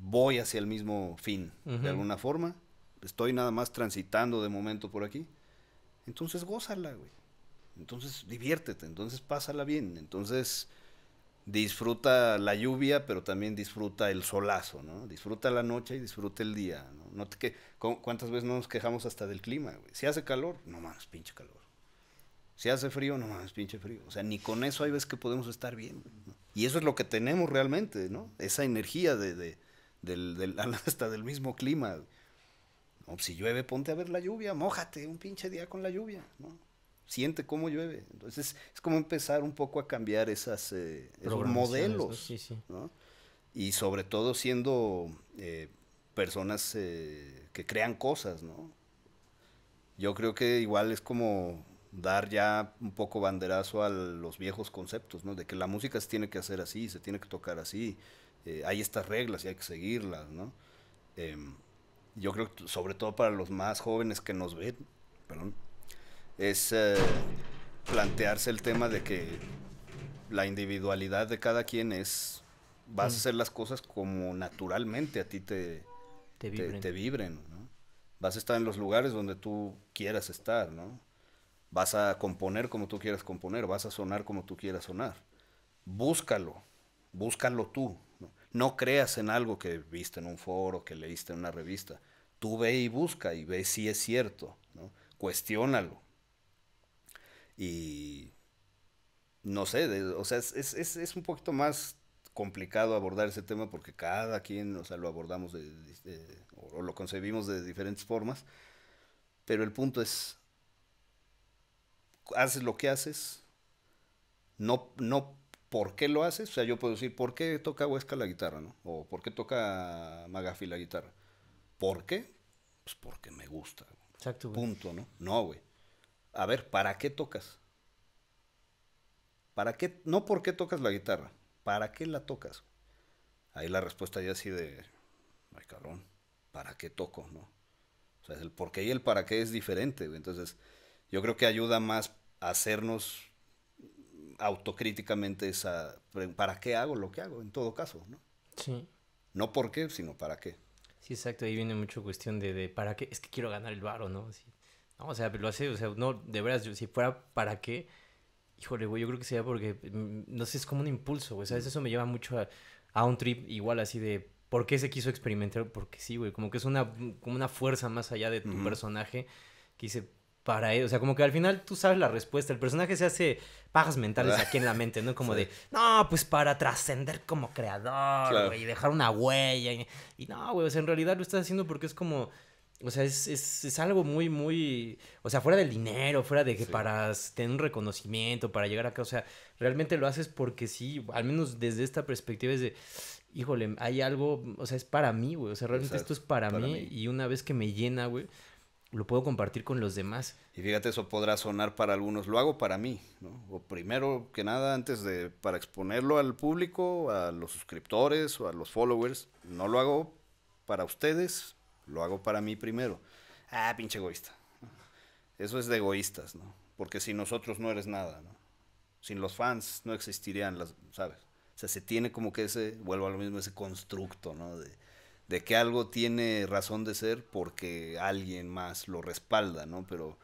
voy hacia el mismo fin, de alguna forma, estoy nada más transitando de momento por aquí, entonces gózala, güey. Entonces diviértete, entonces pásala bien, entonces disfruta la lluvia, pero también disfruta el solazo, ¿no? Disfruta la noche y disfruta el día, ¿no? no que, ¿Cuántas veces no nos quejamos hasta del clima, Si hace calor, no mames, pinche calor. Si hace frío, no mames, pinche frío. O sea, ni con eso hay veces que podemos estar bien. Y eso es lo que tenemos realmente, ¿no? Esa energía de, de del, *laughs* hasta del mismo clima. si llueve, ponte a ver la lluvia, mójate un pinche día con la lluvia, ¿no? siente cómo llueve. Entonces es como empezar un poco a cambiar esas, eh, esos modelos. Y sobre todo siendo eh, personas eh, que crean cosas, ¿no? Yo creo que igual es como dar ya un poco banderazo a los viejos conceptos, De que la música se tiene que hacer así, se tiene que tocar así, hay estas reglas y hay que seguirlas, ¿no? Em, yo creo que sobre todo para los más jóvenes que nos ven, perdón, es eh, plantearse el tema de que la individualidad de cada quien es, vas a mm. hacer las cosas como naturalmente a ti te, vibren, vas a estar en los lugares donde tú quieras estar, vas a componer como tú quieras componer, vas a sonar como tú quieras sonar, búscalo, búscalo tú, no, creas en algo que viste en un foro, que leíste en una revista, tú ve y busca y ve si es cierto, ¿no? cuestiónalo, y no sé, o sea, es, un poquito más complicado abordar ese tema porque cada quien, o sea, lo abordamos o, lo concebimos de diferentes formas, pero el punto es, haces lo que haces, no, no por qué lo haces, o sea, yo puedo decir, ¿por qué toca Huesca la guitarra, no? O ¿por qué toca Magafi la guitarra? ¿Por qué? Pues porque me gusta. Exacto, Punto, ¿no? No, güey a ver, ¿para qué tocas? ¿Para qué? No por qué tocas la guitarra, ¿para qué la tocas? Ahí la respuesta ya así de, ay cabrón, ¿para qué toco? ¿No? O sea, el por qué y el para qué es diferente. Entonces, yo creo que ayuda más a hacernos autocríticamente esa, ¿para qué hago lo que hago? En todo caso, ¿no? Sí. No por qué, sino para qué. Sí,
exacto. Ahí viene mucho cuestión de, de ¿para qué? Es que quiero ganar el varo, ¿no? Sí o sea, lo hace, o sea, no, de veras, yo, si fuera para qué, híjole, güey, yo creo que sería porque, mm, no sé, es como un impulso, güey, ¿sabes? Mm. Eso me lleva mucho a, un trip igual así de por qué se quiso experimentar, porque sí, güey, como que es una, una fuerza más allá de tu personaje que dice, para él. O sea, como que al final tú sabes la respuesta. El personaje se hace pajas mentales aquí en la mente, ¿no? Como *laughs* de, no, pues para trascender como creador, güey, y dejar una huella. Y, y no, güey, o sea, en realidad lo estás haciendo porque es como o sea, es, es, algo muy, muy. O sea, fuera del dinero, fuera de que para tener un reconocimiento, para llegar acá. O sea, realmente lo haces porque sí, al menos desde esta perspectiva es de. Híjole, hay algo. O sea, es para mí, güey. O sea, realmente esto es para, mí, Y una vez que me llena, güey, lo puedo compartir con los demás.
Y fíjate, eso podrá sonar para algunos. Lo hago para mí, ¿no? O primero que nada, antes de. Para exponerlo al público, a los suscriptores o a los followers. No lo hago para ustedes, lo hago para mí primero. Ah, pinche egoísta. Eso es de egoístas, ¿no? Porque sin nosotros no eres nada, ¿no? Sin los fans no existirían las, ¿sabes? O sea, se tiene como que ese, vuelvo a lo mismo, ese constructo, ¿no? De, que algo tiene razón de ser porque alguien más lo respalda, ¿no? Pero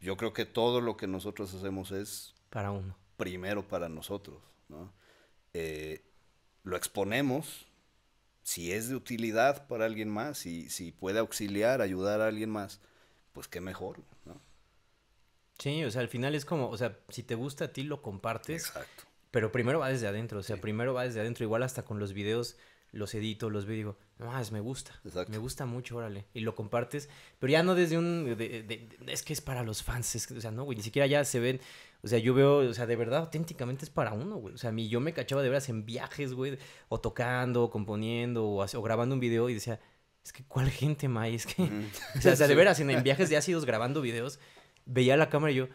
yo creo que todo lo que nosotros hacemos es... Para uno. Primero para nosotros, ¿no? Eh, lo exponemos si es de utilidad para alguien más, si, si puede auxiliar, ayudar a alguien más, pues qué mejor, ¿no?
Sí, o sea, al final es como, o sea, si te gusta a ti lo compartes. Exacto.
Pero primero va desde adentro, o sea,
primero va desde adentro, igual hasta con los videos los edito, los veo y digo, no, me gusta. Me gusta mucho, órale. Y lo compartes, pero ya no desde un... es que es para los fans, o sea, no, güey, ni siquiera ya se ven... O sea, yo veo, o sea, de verdad, auténticamente es para uno, güey. O sea, a mí yo me cachaba de veras en viajes, güey, o tocando, o componiendo, o, grabando un video y decía, es que cuál gente, May, es que... *laughs* o sea, de *laughs* veras, en, en viajes de ácidos grabando videos, veía la cámara y yo,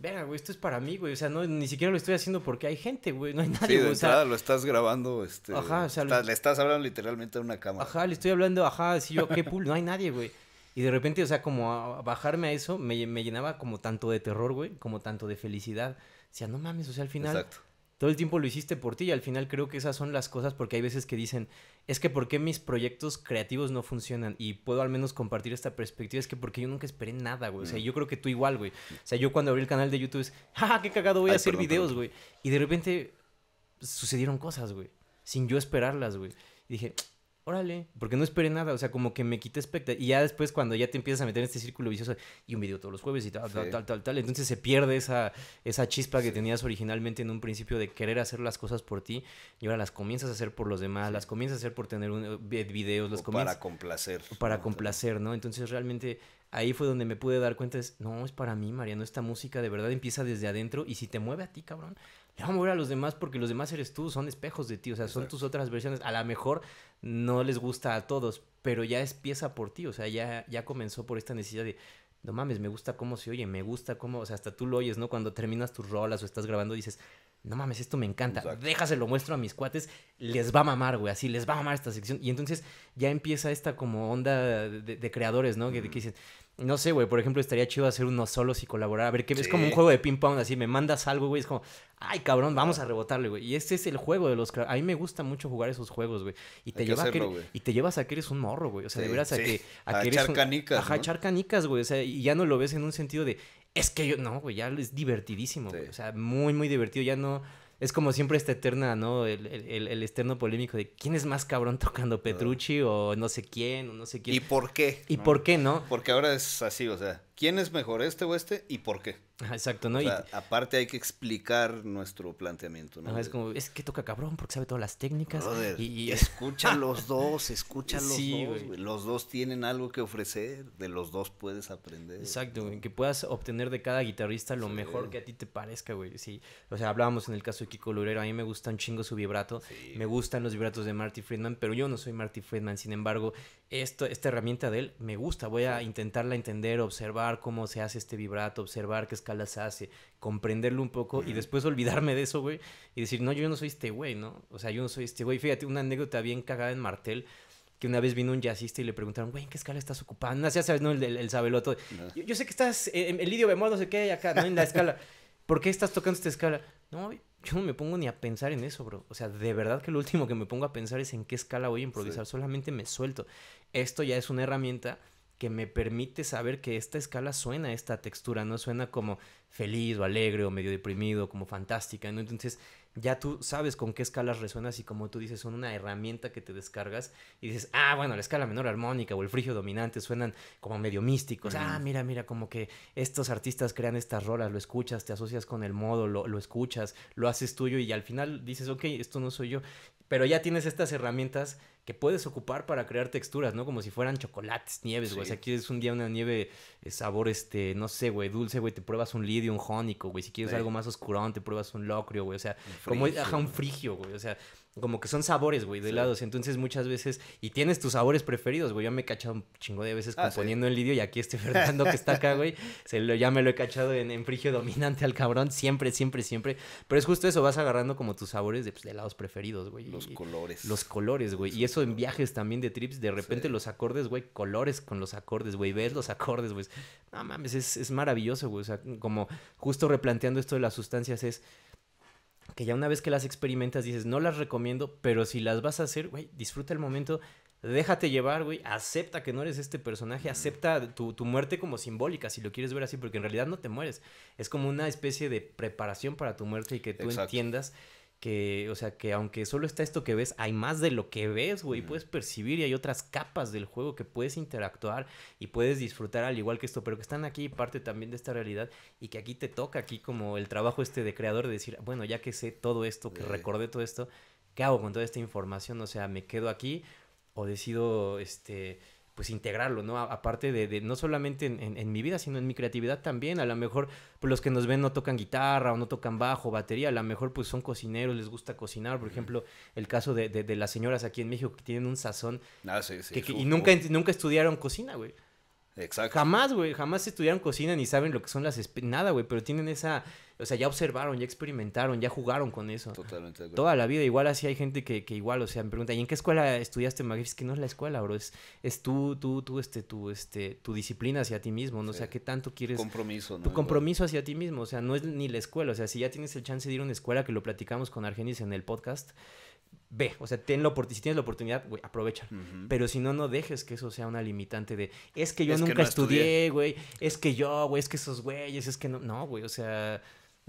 venga, güey, esto es para mí, güey. O sea, no, ni siquiera lo estoy haciendo porque hay gente, güey. No hay nadie, o sea, lo
estás grabando, este. Ajá, o sea. Le estás hablando literalmente a una cámara.
Ajá, le estoy hablando, ajá, sí, yo qué pool, no hay nadie, güey. Y de repente, o sea, como bajarme a eso, me, me llenaba como tanto de terror, güey, como tanto de felicidad. O sea, no mames, o sea, al final. Exacto todo el tiempo lo hiciste por ti y al final creo que esas son las cosas porque hay veces que dicen, es que por qué mis proyectos creativos no funcionan y puedo al menos compartir esta perspectiva, es que porque yo nunca esperé nada, güey. O sea, mm. yo creo que tú igual, güey. O sea, yo cuando abrí el canal de YouTube es, jaja, qué cagado voy a hacer videos, güey. Y de repente pues, sucedieron cosas, güey, sin yo esperarlas, güey. Y dije, órale, porque no esperé nada, o sea, como que me quité expectativa. Y ya después cuando ya te empiezas a meter en este círculo vicioso, y un video todos los jueves y tal, tal, tal, tal, tal, entonces se pierde esa, esa chispa que tenías originalmente en un principio de querer hacer las cosas por ti, y ahora las comienzas a hacer por los demás, las comienzas a hacer por tener un, eh, videos, las Para complacer. Para complacer, ¿no? Entonces realmente ahí fue donde me pude dar cuenta, es, no, es para mí, Mariano, esta música de verdad empieza desde adentro y si te mueve a ti, cabrón, le va a mover a los demás porque los demás eres tú, son espejos de ti, o sea, son tus otras versiones. A lo mejor no les gusta a todos, pero ya es pieza por ti, o sea, ya, ya comenzó por esta necesidad de, no mames, me gusta cómo se oye, me gusta cómo, o sea, hasta tú lo oyes, ¿no? Cuando terminas tus rolas o estás grabando dices, no mames, esto me encanta, Déjase, lo muestro a mis cuates, les va a mamar, güey, así, les va a mamar esta sección. Y entonces ya empieza esta como onda de, creadores, ¿no? que, que dicen, no sé, güey, por ejemplo, estaría chido hacer unos solos y colaborar. A ver, que es como un juego de ping-pong, así, me mandas algo, güey, es como, ay, cabrón, vamos a rebotarle, güey. Y este es el juego de los... A mí me gusta mucho jugar esos juegos, güey. Y, te y te llevas a que eres un morro, güey. O sea, de veras a que... A, canicas, canicas, güey. O sea, y ya no lo ves en un sentido de, es que yo, no, güey, ya es divertidísimo, güey. O sea, muy, muy divertido. Ya no, es como siempre esta eterna, ¿no? El, externo polémico de quién es más cabrón tocando ah. Petrucci o no sé quién, o no sé quién. ¿Y por
qué? ¿Y por qué, no? Porque ahora es así, o sea, ¿quién es mejor, este o este? ¿Y por qué? Exacto, ¿no? y... Aparte hay que explicar nuestro planteamiento, ¿no? es como,
es que toca cabrón porque sabe todas las técnicas. y,
Escucha *laughs* los dos, escucha los dos. Los dos tienen algo que ofrecer, de los dos puedes aprender. Exacto, que puedas
obtener de cada guitarrista lo mejor que a ti te parezca, güey. Sí, o sea, hablábamos en el caso de Kiko Lurero, a mí me gusta un chingo su vibrato, me gustan los vibratos de Marty Friedman, pero yo no soy Marty Friedman, sin embargo, esto, esta herramienta de él me gusta, voy a intentarla entender, observar cómo se hace este vibrato, observar qué es escala hace, comprenderlo un poco y después olvidarme de eso, güey, y decir, no, yo no soy este güey, ¿no? O sea, yo no soy este güey. Fíjate, una anécdota bien cagada en Martel, que una vez vino un jazzista y le preguntaron, güey, ¿en qué escala estás ocupando? Ya sabes, ¿no? El, sabeloto. Yo, sé que estás en el lidio bemol, no sé qué, acá, ¿no? En la escala. ¿Por qué estás tocando esta escala? No, yo no me pongo ni a pensar en eso, bro. O sea, de verdad que lo último que me pongo a pensar es en qué escala voy a improvisar. Solamente me suelto. Esto ya es una herramienta que me permite saber que esta escala suena esta textura, no suena como feliz o alegre o medio deprimido, como fantástica, ¿no? Entonces ya tú sabes con qué escalas resuenas y como tú dices, son una herramienta que te descargas y dices, ah, bueno, la escala menor armónica o el frigio dominante suenan como medio místicos, ah, mira, mira, como que estos artistas crean estas rolas, lo escuchas, te asocias con el modo, lo, lo escuchas, lo haces tuyo y al final dices, ok, esto no soy yo, pero ya tienes estas herramientas que puedes ocupar para crear texturas, ¿no? Como si fueran chocolates, nieves, güey. O sea, quieres un día una nieve eh, sabor, este, no sé, güey, dulce, güey, te pruebas un lidio, un jónico, güey. Si quieres algo más oscurón, te pruebas un locrio, güey. O sea, como, ajá, un frigio, güey. O sea, como que son sabores, güey, de helados. Entonces muchas veces, y tienes tus sabores preferidos, güey. Yo me he cachado un chingo de veces ah, componiendo el lidio y aquí este *laughs* Fernando que está acá, güey, se lo, ya me lo he cachado en, frigio dominante al cabrón, siempre, siempre, siempre. Pero es justo eso, vas agarrando como tus sabores de, pues, helados preferidos, güey. Los colores. Los colores, güey. Y eso en viajes también de trips, de repente los acordes, güey, colores con los acordes, güey, ves los acordes, güey. No mames, es, es maravilloso, güey. O sea, como justo replanteando esto de las sustancias es que ya una vez que las experimentas dices, no las recomiendo, pero si las vas a hacer, güey, disfruta el momento, déjate llevar, güey, acepta que no eres este personaje, acepta tu, muerte como simbólica, si lo quieres ver así, porque en realidad no te mueres, es como una especie de preparación para tu muerte y que tú entiendas que, o sea, que aunque solo está esto que ves, hay más de lo que ves, güey. Puedes percibir y hay otras capas del juego que puedes interactuar y puedes disfrutar al igual que esto, pero que están aquí parte también de esta realidad y que aquí te toca, aquí como el trabajo este de creador de decir, bueno, ya que sé todo esto, que recordé todo esto, ¿qué hago con toda esta información? O sea, ¿me quedo aquí o decido, este pues integrarlo, ¿no? Aparte de, no solamente en, mi vida, sino en mi creatividad también. A lo mejor pues, los que nos ven no tocan guitarra o no tocan bajo, batería, a lo mejor pues son cocineros, les gusta cocinar. Por ejemplo, el caso de, las señoras aquí en México que tienen un sazón
ah, sí, sí, y nunca,
nunca estudiaron cocina, güey. Exacto. Jamás, güey, jamás estudiaron cocina ni saben lo que son las... Nada, güey, pero tienen esa o sea, ya observaron, ya experimentaron, ya jugaron con eso. Totalmente. Toda la vida, igual así hay gente que, que igual, o sea, me pregunta, ¿y en qué escuela estudiaste Magritte? Es que no es la escuela, bro, es, es tú, tú, tú, este, tu, este, tu disciplina hacia ti mismo, ¿no? O sea, ¿qué tanto quieres? Tu Compromiso, ¿no? Tu compromiso hacia ti mismo, o sea, no es ni la escuela, o sea, si ya tienes el chance de ir a una escuela, que lo platicamos con Argenis en el podcast, ve, o sea, tenlo por, si tienes la oportunidad, güey, aprovecha. Pero si no, no dejes que eso sea una limitante de, es que yo nunca estudié, güey, es que yo, güey, es que esos güeyes, es que no, no, güey, o sea,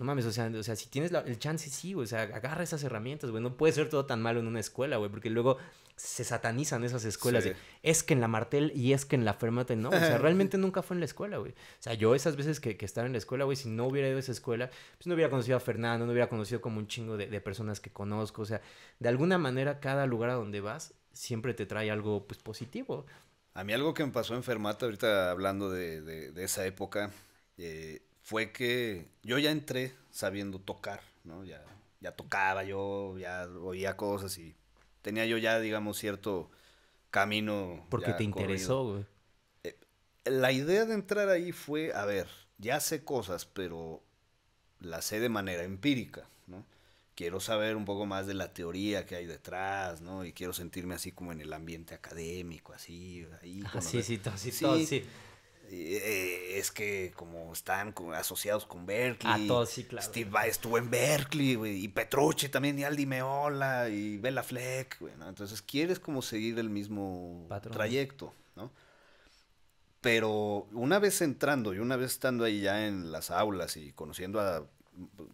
no mames, o sea, o sea si tienes el chance, sí, o sea, agarra esas herramientas, güey. No puede ser todo tan malo en una escuela, güey, porque luego se satanizan esas escuelas es que en la Martel y es que en la Fermata. No, o sea, *laughs* realmente nunca fue en la escuela, güey. O sea, yo esas veces que, estaba en la escuela, güey, si no hubiera ido a esa escuela, pues no hubiera conocido a Fernando, no hubiera conocido como un chingo de, personas que conozco. O sea, de alguna manera, cada lugar a donde vas siempre te trae algo, pues, positivo.
A mí algo que me pasó en Fermata, ahorita hablando de, esa época, eh fue que yo ya entré sabiendo tocar, ¿no? Ya, tocaba yo, ya oía cosas y tenía yo ya, digamos, cierto camino. Porque te interesó, güey. Eh, la idea de entrar ahí fue, a ver, ya sé cosas, pero las sé de manera empírica, ¿no? Quiero saber un poco más de la teoría que hay detrás, ¿no? Y quiero sentirme así como en el ambiente académico, así, ahí. Ah, sí, sí, sí, sí es que como están asociados con Berkeley. Ah, todos, sí, claro. Steve estuvo en Berkeley, güey. Y Petrucci también, y Aldi Meola, y Bella Fleck, güey. ¿no? Entonces quieres como seguir el mismo trayecto, ¿no? Pero una vez entrando y una vez estando ahí ya en las aulas y conociendo a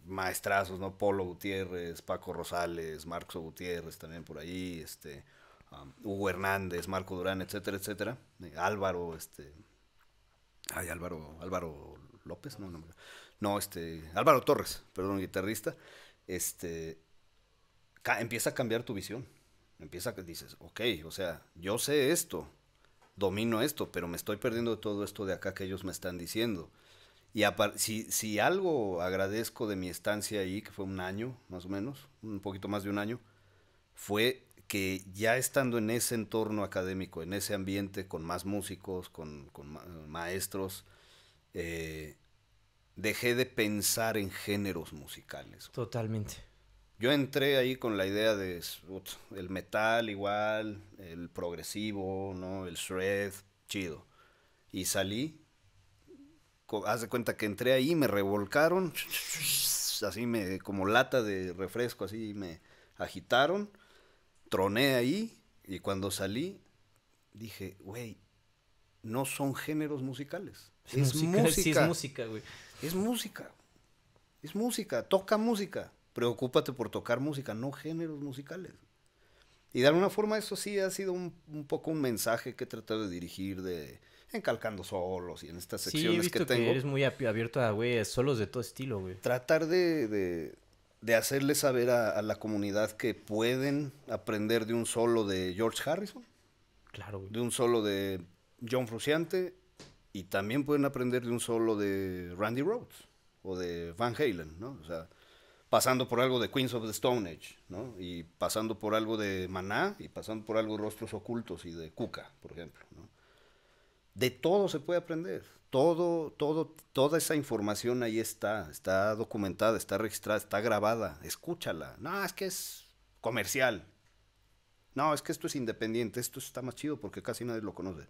maestrazos, ¿no? Polo Gutiérrez, Paco Rosales, Marxo Gutiérrez también por ahí, este, um, Hugo Hernández, Marco Durán, etcétera, etcétera, eh, Álvaro, este, Ay, Álvaro, Álvaro López, no, no, no, este, Álvaro Torres, perdón, guitarrista, este, empieza a cambiar tu visión, empieza que dices, ok, o sea, yo sé esto, domino esto, pero me estoy perdiendo de todo esto de acá que ellos me están diciendo. Y si, si algo agradezco de mi estancia ahí, que fue un año, más o menos, un poquito más de un año, fue que ya estando en ese entorno académico, en ese ambiente, con más músicos, con, maestros, eh, dejé de pensar en géneros musicales.
Totalmente.
Yo entré ahí con la idea de el metal igual, el progresivo, ¿no? El shred, chido. Y salí, haz de cuenta que entré ahí, me revolcaron, *sniffs* así me, como lata de refresco, así me agitaron troné ahí y cuando salí dije, güey, no son géneros musicales. *laughs* es, música, es música, Es música. Es música. Toca música. Preocúpate por tocar música, no géneros musicales. Y de alguna forma eso sí ha sido un, poco un mensaje que he tratado de dirigir de encalcando solos y en estas secciones sí, he visto que tengo. eres
muy abierto a güey, solos de todo estilo, güey.
Tratar de de hacerle saber a, la comunidad que pueden aprender de un solo de George Harrison. De un solo de John Fruciante. Y también pueden aprender de un solo de Randy Rhodes o de Van Halen, ¿no? O sea, pasando por algo de Queens of the Stone Age, ¿no? Y pasando por algo de Maná y pasando por algo de Rostros Ocultos y de Cuca, por ejemplo de todo se puede aprender. Todo, todo, toda esa información ahí está, está documentada, está registrada, está grabada, escúchala. No, es que es comercial. No, es que esto es independiente, esto está más chido porque casi nadie lo conoce.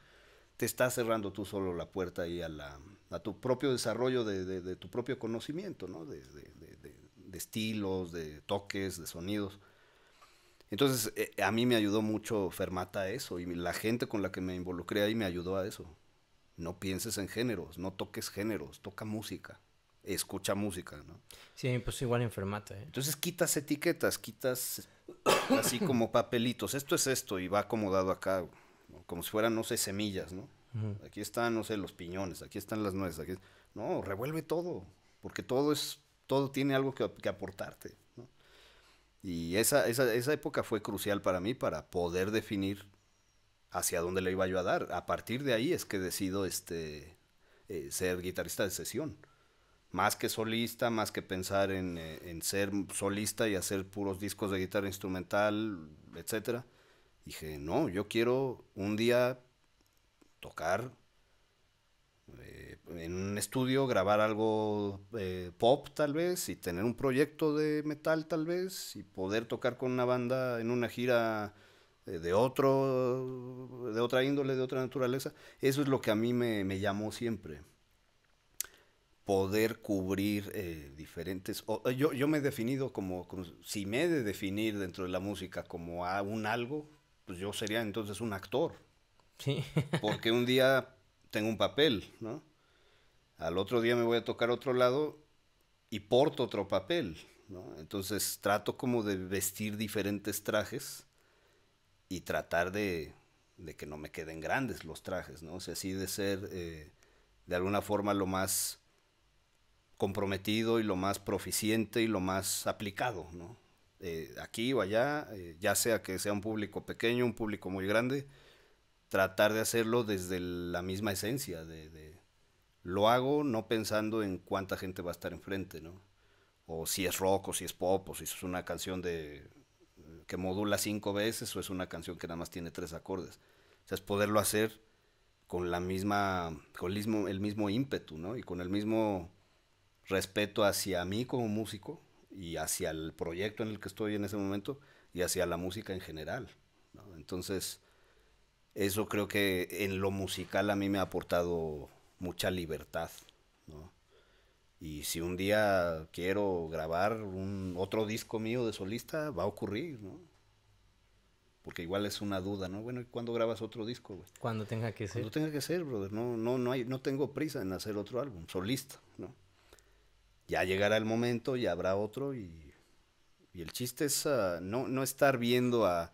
Te estás cerrando tú solo la puerta ahí a, la, a tu propio desarrollo de, tu propio conocimiento, ¿no? De, de estilos, de toques, de sonidos. Entonces, eh, a mí me ayudó mucho Fermata a eso y la gente con la que me involucré ahí me ayudó a eso. No pienses en géneros, no toques géneros, toca música, escucha música, ¿no?
Sí, pues igual en Fermata. ¿eh?
Entonces, quitas etiquetas, quitas así *coughs* como papelitos. Esto es esto y va acomodado acá, como si fueran, no sé, semillas, ¿no? Aquí están, no sé, los piñones, aquí están las nueces, aquí... No, revuelve todo, porque todo es, todo tiene algo que aportarte. Y esa, esa, época fue crucial para mí para poder definir hacia dónde le iba yo a dar. A partir de ahí es que decido este, eh, ser guitarrista de sesión. Más que solista, más que pensar en, eh, en ser solista y hacer puros discos de guitarra instrumental, etc. Dije, no, yo quiero un día tocar, eh, en un estudio grabar algo eh, pop tal vez y tener un proyecto de metal tal vez y poder tocar con una banda en una gira eh, de otro de otra índole de otra naturaleza eso es lo que a mí me, llamó siempre poder cubrir eh, diferentes yo, me he definido como, si me he de definir dentro de la música como a un algo pues yo sería entonces un actor sí *laughs* porque un día tengo un papel no al otro día me voy a tocar otro lado y porto otro papel. Entonces trato como de vestir diferentes trajes y tratar de, de, que no me queden grandes los trajes, ¿no? O sea, así de ser eh, de alguna forma lo más comprometido y lo más proficiente y lo más aplicado, ¿no? Eh, aquí o allá, eh, ya sea que sea un público pequeño, un público muy grande, tratar de hacerlo desde la misma esencia de, lo hago no pensando en cuánta gente va a estar enfrente, ¿no? O si es rock, o si es pop, o si es una canción de que modula cinco veces, o es una canción que nada más tiene tres acordes. O sea, es poderlo hacer con la misma, con el mismo, ímpetu, ¿no? Y con el mismo respeto hacia mí como músico y hacia el proyecto en el que estoy en ese momento y hacia la música en general. Entonces, eso creo que en lo musical a mí me ha aportado mucha libertad, ¿no? Y si un día quiero grabar un otro disco mío de solista, va a ocurrir, ¿no? Porque igual es una duda, ¿no? Bueno, ¿y cuándo grabas otro disco, güey? Cuando tenga que ser. Cuando tenga que ser, brother. No, no, no, no tengo prisa en hacer otro álbum, solista, ¿no? Ya llegará el momento, y habrá otro y, el chiste es ah, no estar viendo a,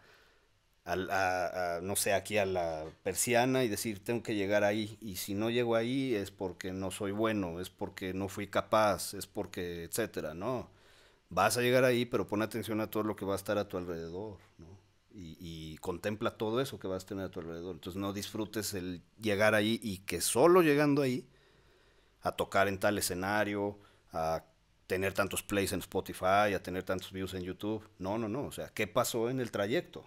a, no sé, aquí a la persiana y decir, tengo que llegar ahí. Y si no llego ahí es porque no soy bueno, es porque no fui capaz, es porque, etcétera, ¿no? Vas a llegar ahí, pero pon atención a todo lo que va a estar a tu alrededor, Y, y contempla todo eso que vas a tener a tu alrededor. Entonces no disfrutes el llegar ahí y que solo llegando ahí, a tocar en tal escenario, a tener tantos plays en Spotify, a tener tantos views en YouTube. No, no, no. O sea, ¿qué pasó en el trayecto?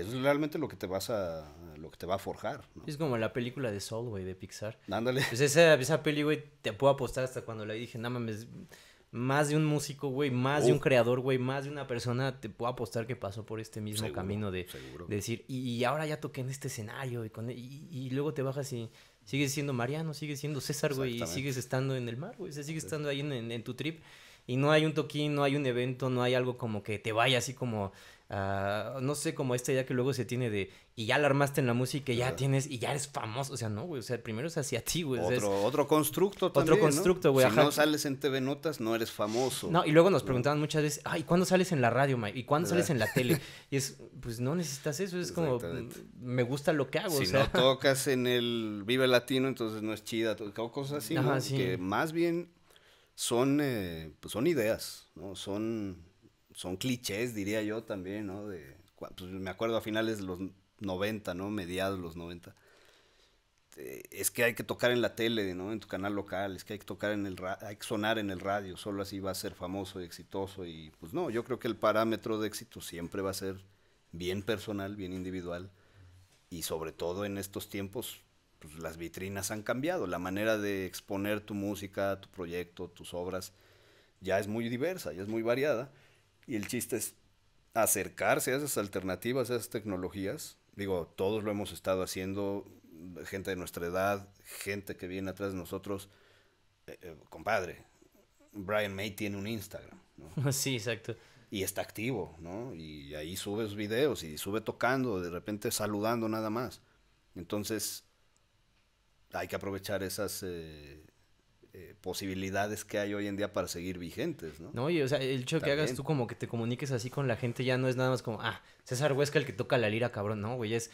es realmente lo que te vas a lo que te va a forjar
¿no? es como la película de Soul güey de Pixar ándale pues esa esa peli güey te puedo apostar hasta cuando le dije nada mames más de un músico, güey, más de un creador, güey, más de una persona, te puedo apostar que pasó por este mismo camino de, decir, y, ahora ya toqué en este escenario, e-", y, luego te bajas y sigues siendo Mariano, sigues siendo César, güey, y sigues estando en el mar, güey, o sea, sigues estando ahí en, en tu trip, y no hay un toquín, no hay un evento, no hay algo como que te vaya así como Ah, no sé, como esta ya que luego se tiene de, y ya la armaste en la música, y ya tienes, y ya eres famoso. O sea, no, güey, o sea, primero es hacia ti, güey. Otro,
constructo también, Otro constructo, güey. Si no sales en TV Notas, no eres famoso. No, y luego nos preguntaban
muchas veces, ay, ¿cuándo sales en la radio, Mike? ¿Y cuándo sales en la tele? *laughs* Y es, pues no necesitas eso, es como, me gusta lo que hago. o sea. no
tocas en el Vive Latino, entonces no es chida, cosas así, que más bien son, eh, pues, son ideas, ¿no? Son son clichés, diría yo también, De, pues, me acuerdo a finales de los 90, ¿no? Mediados de los 90. Eh, es que hay que tocar en la tele, ¿no? En tu canal local, es que hay que tocar en el sonar en el radio, solo así va a ser famoso y exitoso y pues no, yo creo que el parámetro de éxito siempre va a ser bien personal, bien individual y sobre todo en estos tiempos pues, las vitrinas han cambiado, la manera de exponer tu música, tu proyecto, tus obras ya es muy diversa, ya es muy variada y el chiste es acercarse a esas alternativas, a esas tecnologías. Digo, todos lo hemos estado haciendo, gente de nuestra edad, gente que viene atrás de nosotros. Eh, eh, compadre, Brian May tiene un Instagram. ¿no? *laughs* Sí, exacto. Y está activo, ¿no? Y ahí sube sus videos y sube tocando, de repente saludando nada más. Entonces, hay que aprovechar esas... Eh, eh, posibilidades que hay hoy en día para seguir vigentes, ¿no? No, y o sea, el hecho que hagas tú como
que te comuniques así con la gente ya no es nada más como, ah, César Huesca el que toca la lira, cabrón, no, güey, es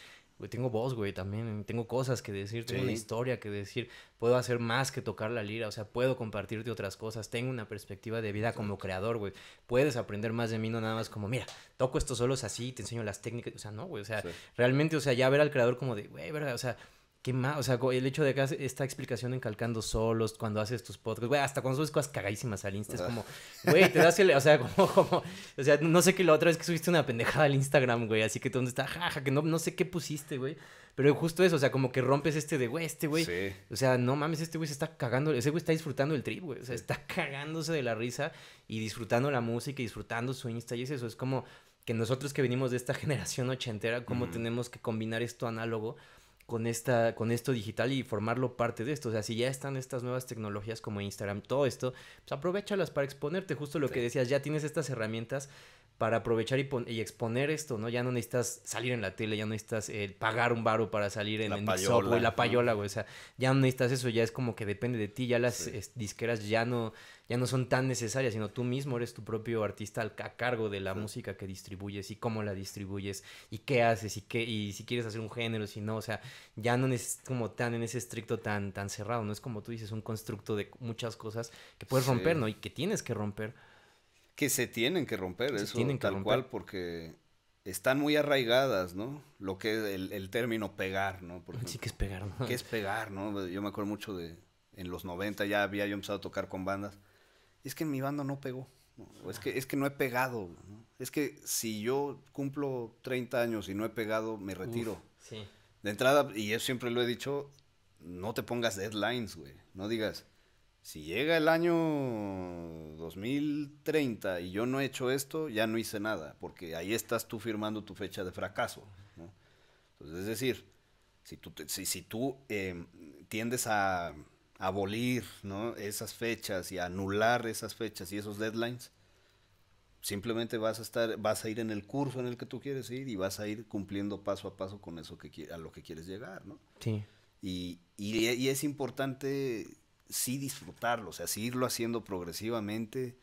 tengo voz, güey, también tengo cosas que decir, tengo una historia que decir, puedo hacer más que tocar la lira, o sea, puedo compartirte otras cosas, tengo una perspectiva de vida como creador, güey, puedes aprender más de mí, no nada más como, mira, toco estos solos así, te enseño las técnicas, o sea, no, güey, o sea, realmente, o sea, ya ver al creador como de, güey, verdad, o sea, ¿Qué más? O sea, el hecho de que esta explicación encalcando solos, cuando haces tus podcasts, güey, hasta cuando subes cosas cagadísimas al Insta, es como, *laughs* güey, te das el, o sea, *laughs* como, o sea, no sé qué la otra vez que subiste una pendejada al Instagram, güey, así que tú dónde está, jaja, que no, no sé qué pusiste, güey. Pero justo eso, o sea, como que rompes este de, güey, este güey. O sea, no mames, este güey se está cagando, ese güey está disfrutando el trip, güey. O sea, está *laughs* cagándose de la risa y disfrutando la música y disfrutando su Insta. Y es eso, es como que nosotros que venimos de esta generación ochentera, cómo tenemos que combinar esto análogo con, esta, con esto digital y formarlo parte de esto. O sea, si ya están estas nuevas tecnologías como Instagram, todo esto, pues aprovechalas para exponerte. Justo lo que decías, ya tienes estas herramientas para aprovechar y, exponer esto, ¿no? Ya no necesitas salir en la tele, ya no necesitas eh, pagar un baro para salir en, el en y la payola, O sea, ya no necesitas eso, ya es como que depende de ti, ya las disqueras ya no, ya no son tan necesarias, sino tú mismo eres tu propio artista al, a cargo de la música que distribuyes y cómo la distribuyes y qué haces y qué, y si quieres hacer un género, si no, o sea, ya no es como tan en ese estricto tan, tan cerrado, ¿no? Es como tú dices, un constructo de muchas cosas que puedes romper, ¿no? Y que tienes que romper
que se tienen que romper, eso tienen tal cual, porque están muy arraigadas, ¿no? Lo que es el, el término pegar, ¿no? Ah, sí, que es pegar, ¿no? ¿Qué es pegar, no? Yo me acuerdo mucho de, en los 90 ya había yo empezado a tocar con bandas. Es que mi banda no pegó, es, que, es que no he pegado, Es que si yo cumplo 30 años y no he pegado, me retiro. sí. De entrada, y yo siempre lo he dicho, no te pongas deadlines, güey. No digas, si llega el año 2030 y yo no he hecho esto, ya no hice nada, porque ahí estás tú firmando tu fecha de fracaso. Entonces, es decir, si tú, si, si tú em, tiendes a, abolir esas fechas y a anular esas fechas y esos deadlines, simplemente vas a estar, vas a ir en el curso en el que tú quieres ir y vas a ir cumpliendo paso a paso con eso que a lo que quieres llegar, ¿no? Sí. y es importante sí disfrutarlo, o sea, sí irlo haciendo progresivamente.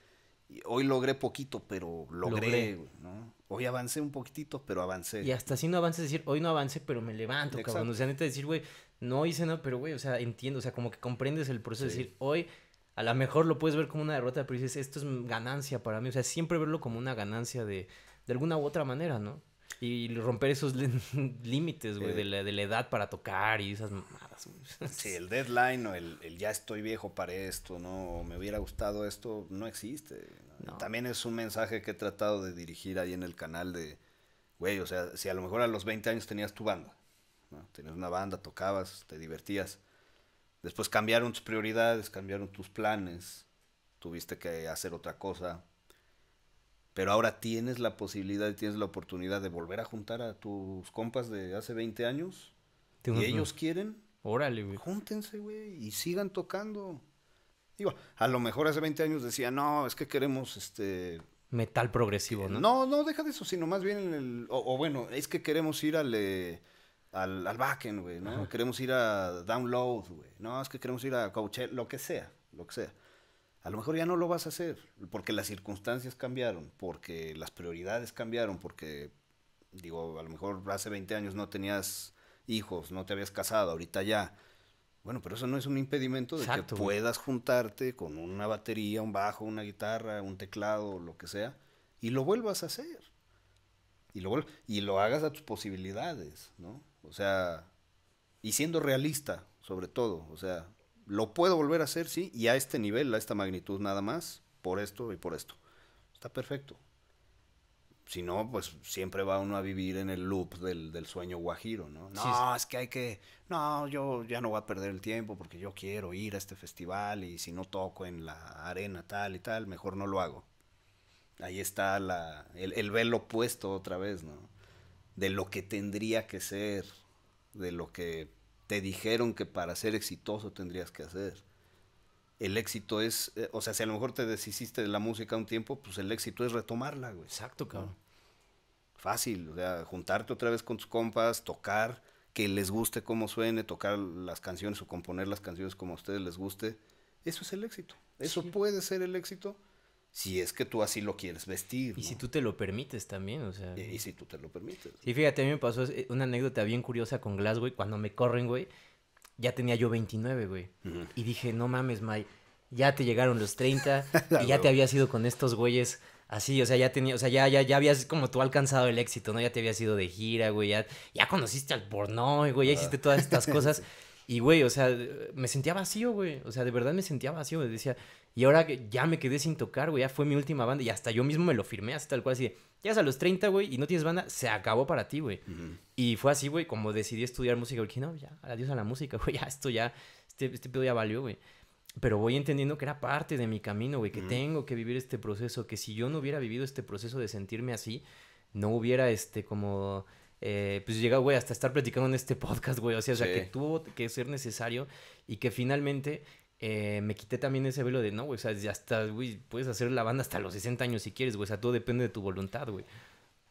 hoy logré poquito, pero logré, ¿no? Hoy avancé un poquitito, pero avancé. Y hasta así
no avances, decir, hoy no avancé pero me levanto, cabrón. O sea, neta decir, güey, no hice nada, pero güey, o sea, entiendo, o sea, como que comprendes el proceso Es decir, hoy a lo mejor lo puedes ver como una derrota, pero dices, esto es ganancia para mí. O sea, siempre verlo como una ganancia de, de alguna u otra manera, ¿no? y romper esos *laughs* límites, güey, eh. de, la, edad para tocar y esas mamadas, *laughs* Sí,
el deadline o el, ya estoy viejo para esto, ¿no? O me hubiera gustado esto, no existe. También es un mensaje que he tratado de dirigir ahí en el canal de, güey, o sea, si a lo mejor a los 20 años tenías tu banda, Tenías una banda, tocabas, te divertías. Después cambiaron tus prioridades, cambiaron tus planes, tuviste que hacer otra cosa, pero ahora tienes la posibilidad y tienes la oportunidad de volver a juntar a tus compas de hace 20 años y ellos quieren. Órale, güey. Júntense, güey, y sigan tocando. Digo, a lo mejor hace 20 años decía, no, es que queremos este. Metal progresivo, eh, ¿no? No, no, deja de eso, sino más bien O, bueno, es que queremos ir al. Eh, al, backend, güey, ¿no? Queremos ir a download, güey. No, es que queremos ir a coche, lo que sea, lo que sea a lo mejor ya no lo vas a hacer, porque las circunstancias cambiaron, porque las prioridades cambiaron, porque, digo, a lo mejor hace 20 años no tenías hijos, no te habías casado, ahorita ya. Bueno, pero eso no es un impedimento de que puedas juntarte con una batería, un bajo, una guitarra, un teclado, lo que sea, y lo vuelvas a hacer. Y lo, y lo hagas a tus posibilidades, ¿no? O sea, y siendo realista, sobre todo. O sea, lo puedo volver a hacer, sí, y a este nivel, a esta magnitud nada más, por esto y por esto. Está perfecto. Si no, pues siempre va uno a vivir en el loop del, sueño guajiro, ¿no? No, es que hay que, no, yo ya no voy a perder el tiempo porque yo quiero ir a este festival y si no toco en la arena tal y tal, mejor no lo hago. Ahí está la, el, el velo puesto otra vez, ¿no? De lo que tendría que ser, de lo que te dijeron que para ser exitoso tendrías que hacer. El éxito es, eh, o sea, si a lo mejor te deshiciste de la música un tiempo, pues el éxito es retomarla, güey. Exacto, cabrón. Fácil, o sea, juntarte otra vez con tus compas, tocar, que les guste cómo suene, tocar las canciones o componer las canciones como a ustedes les guste. Eso es el éxito. Eso puede ser el éxito si es que tú así lo quieres vestir. Y si tú te lo permites también, o sea. Y, si tú te lo permites.
Sí, fíjate, a mí me pasó eh, una anécdota bien curiosa con Glass, güey. Cuando me corren, güey, ya tenía yo 29, güey. Y dije, no mames, May, ya te llegaron los 30 *laughs* y ya te había ido con estos güeyes. Así, o sea, ya tenía, o sea, ya, ya, ya habías como tú alcanzado el éxito, ¿no? Ya te habías ido de gira, güey, ya, ya conociste al porno, güey, ya hiciste ah. todas estas *laughs* cosas. Y, güey, o sea, me sentía vacío, güey. O sea, de verdad me sentía vacío. Decía, y ahora ya me quedé sin tocar, güey. Ya fue mi última banda. Y hasta yo mismo me lo firmé, así tal cual. Así de, llegas a los 30, güey, y no tienes banda, se acabó para ti, güey. Y fue así, güey, como decidí estudiar música. Porque no, ya, adiós a la música, *laughs* güey. Ya, esto ya, este, este pedo ya valió, güey. Pero voy entendiendo que era parte de mi camino, güey. Que tengo que vivir este proceso. Que si yo no hubiera vivido este proceso de sentirme así, no hubiera, este, como... Eh, pues llega, güey, hasta estar platicando en este *laughs* podcast, güey. O sea, o sea, que tuvo que ser necesario y que finalmente eh, me quité también ese velo de, no, güey, o sea, ya hasta, güey, puedes hacer la banda hasta los 60 años si quieres, güey, o sea, todo depende de tu voluntad, güey.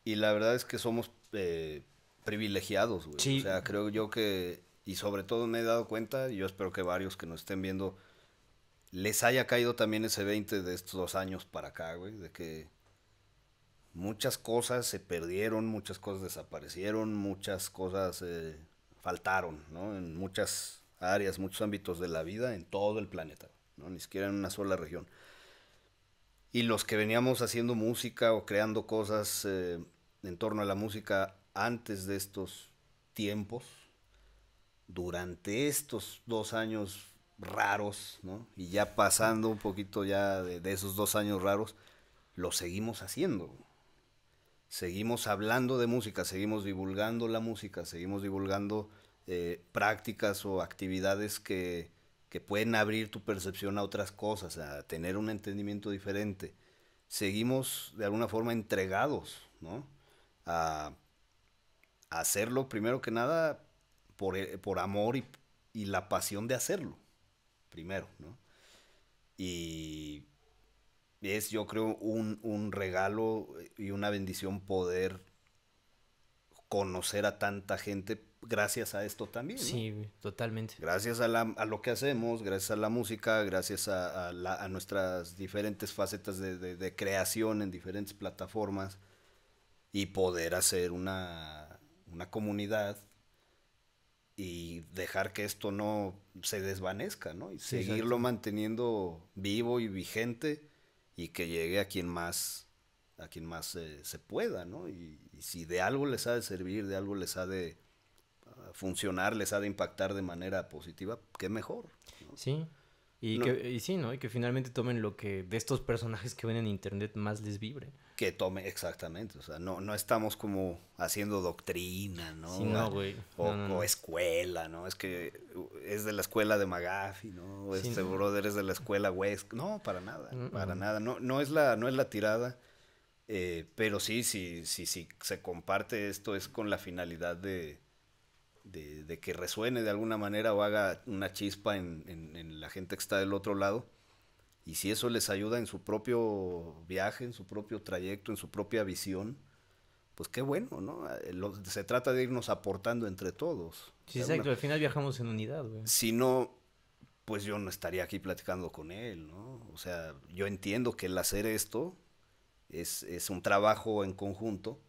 Y la verdad es que somos eh, privilegiados, güey. O sea, creo yo que, y sobre todo me he dado cuenta, y yo espero que varios que nos estén viendo, les haya caído también ese 20 de estos dos años para acá, güey, de que muchas cosas se perdieron, muchas cosas desaparecieron, muchas cosas eh, faltaron, ¿no? En muchas áreas, muchos ámbitos de la vida en todo el planeta, ¿no? ni siquiera en una sola región. Y los que veníamos haciendo música o creando cosas eh, en torno a la música antes de estos tiempos, durante estos dos años raros, ¿no? Y ya pasando un poquito ya de esos dos años raros, lo seguimos haciendo. Seguimos hablando de música, seguimos divulgando la música, seguimos divulgando eh, prácticas o actividades que, pueden abrir tu percepción a otras cosas, a tener un entendimiento diferente. Seguimos de alguna forma entregados, A, hacerlo primero que nada por, eh, amor y, la pasión de hacerlo, primero, Y es, yo creo, un, un, regalo y una bendición poder conocer a tanta gente gracias a esto también. Sí, totalmente. Gracias a, lo que hacemos, gracias a la música, gracias a, nuestras diferentes facetas de, de, creación en diferentes plataformas y poder hacer una, una comunidad y dejar que esto no se desvanezca, ¿no? Y seguirlo manteniendo vivo y vigente y que llegue a quien más a quien más eh, se pueda, ¿no? Y, y si de algo les ha de servir, de algo les ha de, funcionar, les ha de impactar de manera positiva, qué mejor.
Sí. Y, que, sí, ¿no? Y que finalmente tomen lo que de estos personajes que ven en internet más les vibre.
Que tome, exactamente. O sea, no, no estamos como haciendo doctrina, ¿no? no, güey. O, escuela, ¿no? Es que es de la escuela de Magafi, ¿no? este brother es de la escuela West. No, para nada, mm, para mm. nada. No, no, es la, no es la tirada. Eh, pero sí, si sí, se comparte esto es con la finalidad de, de, que resuene de alguna manera o haga una chispa en, la gente que está del otro lado. Y si eso les ayuda en su propio viaje, en su propio trayecto, en su propia visión, pues qué bueno, ¿no? Eh, se trata de irnos aportando entre todos. Sí, exacto,
al final viajamos en unidad,
güey. Si no, pues yo no estaría aquí platicando con él, ¿no? O sea, yo entiendo que el hacer esto es, es un trabajo en conjunto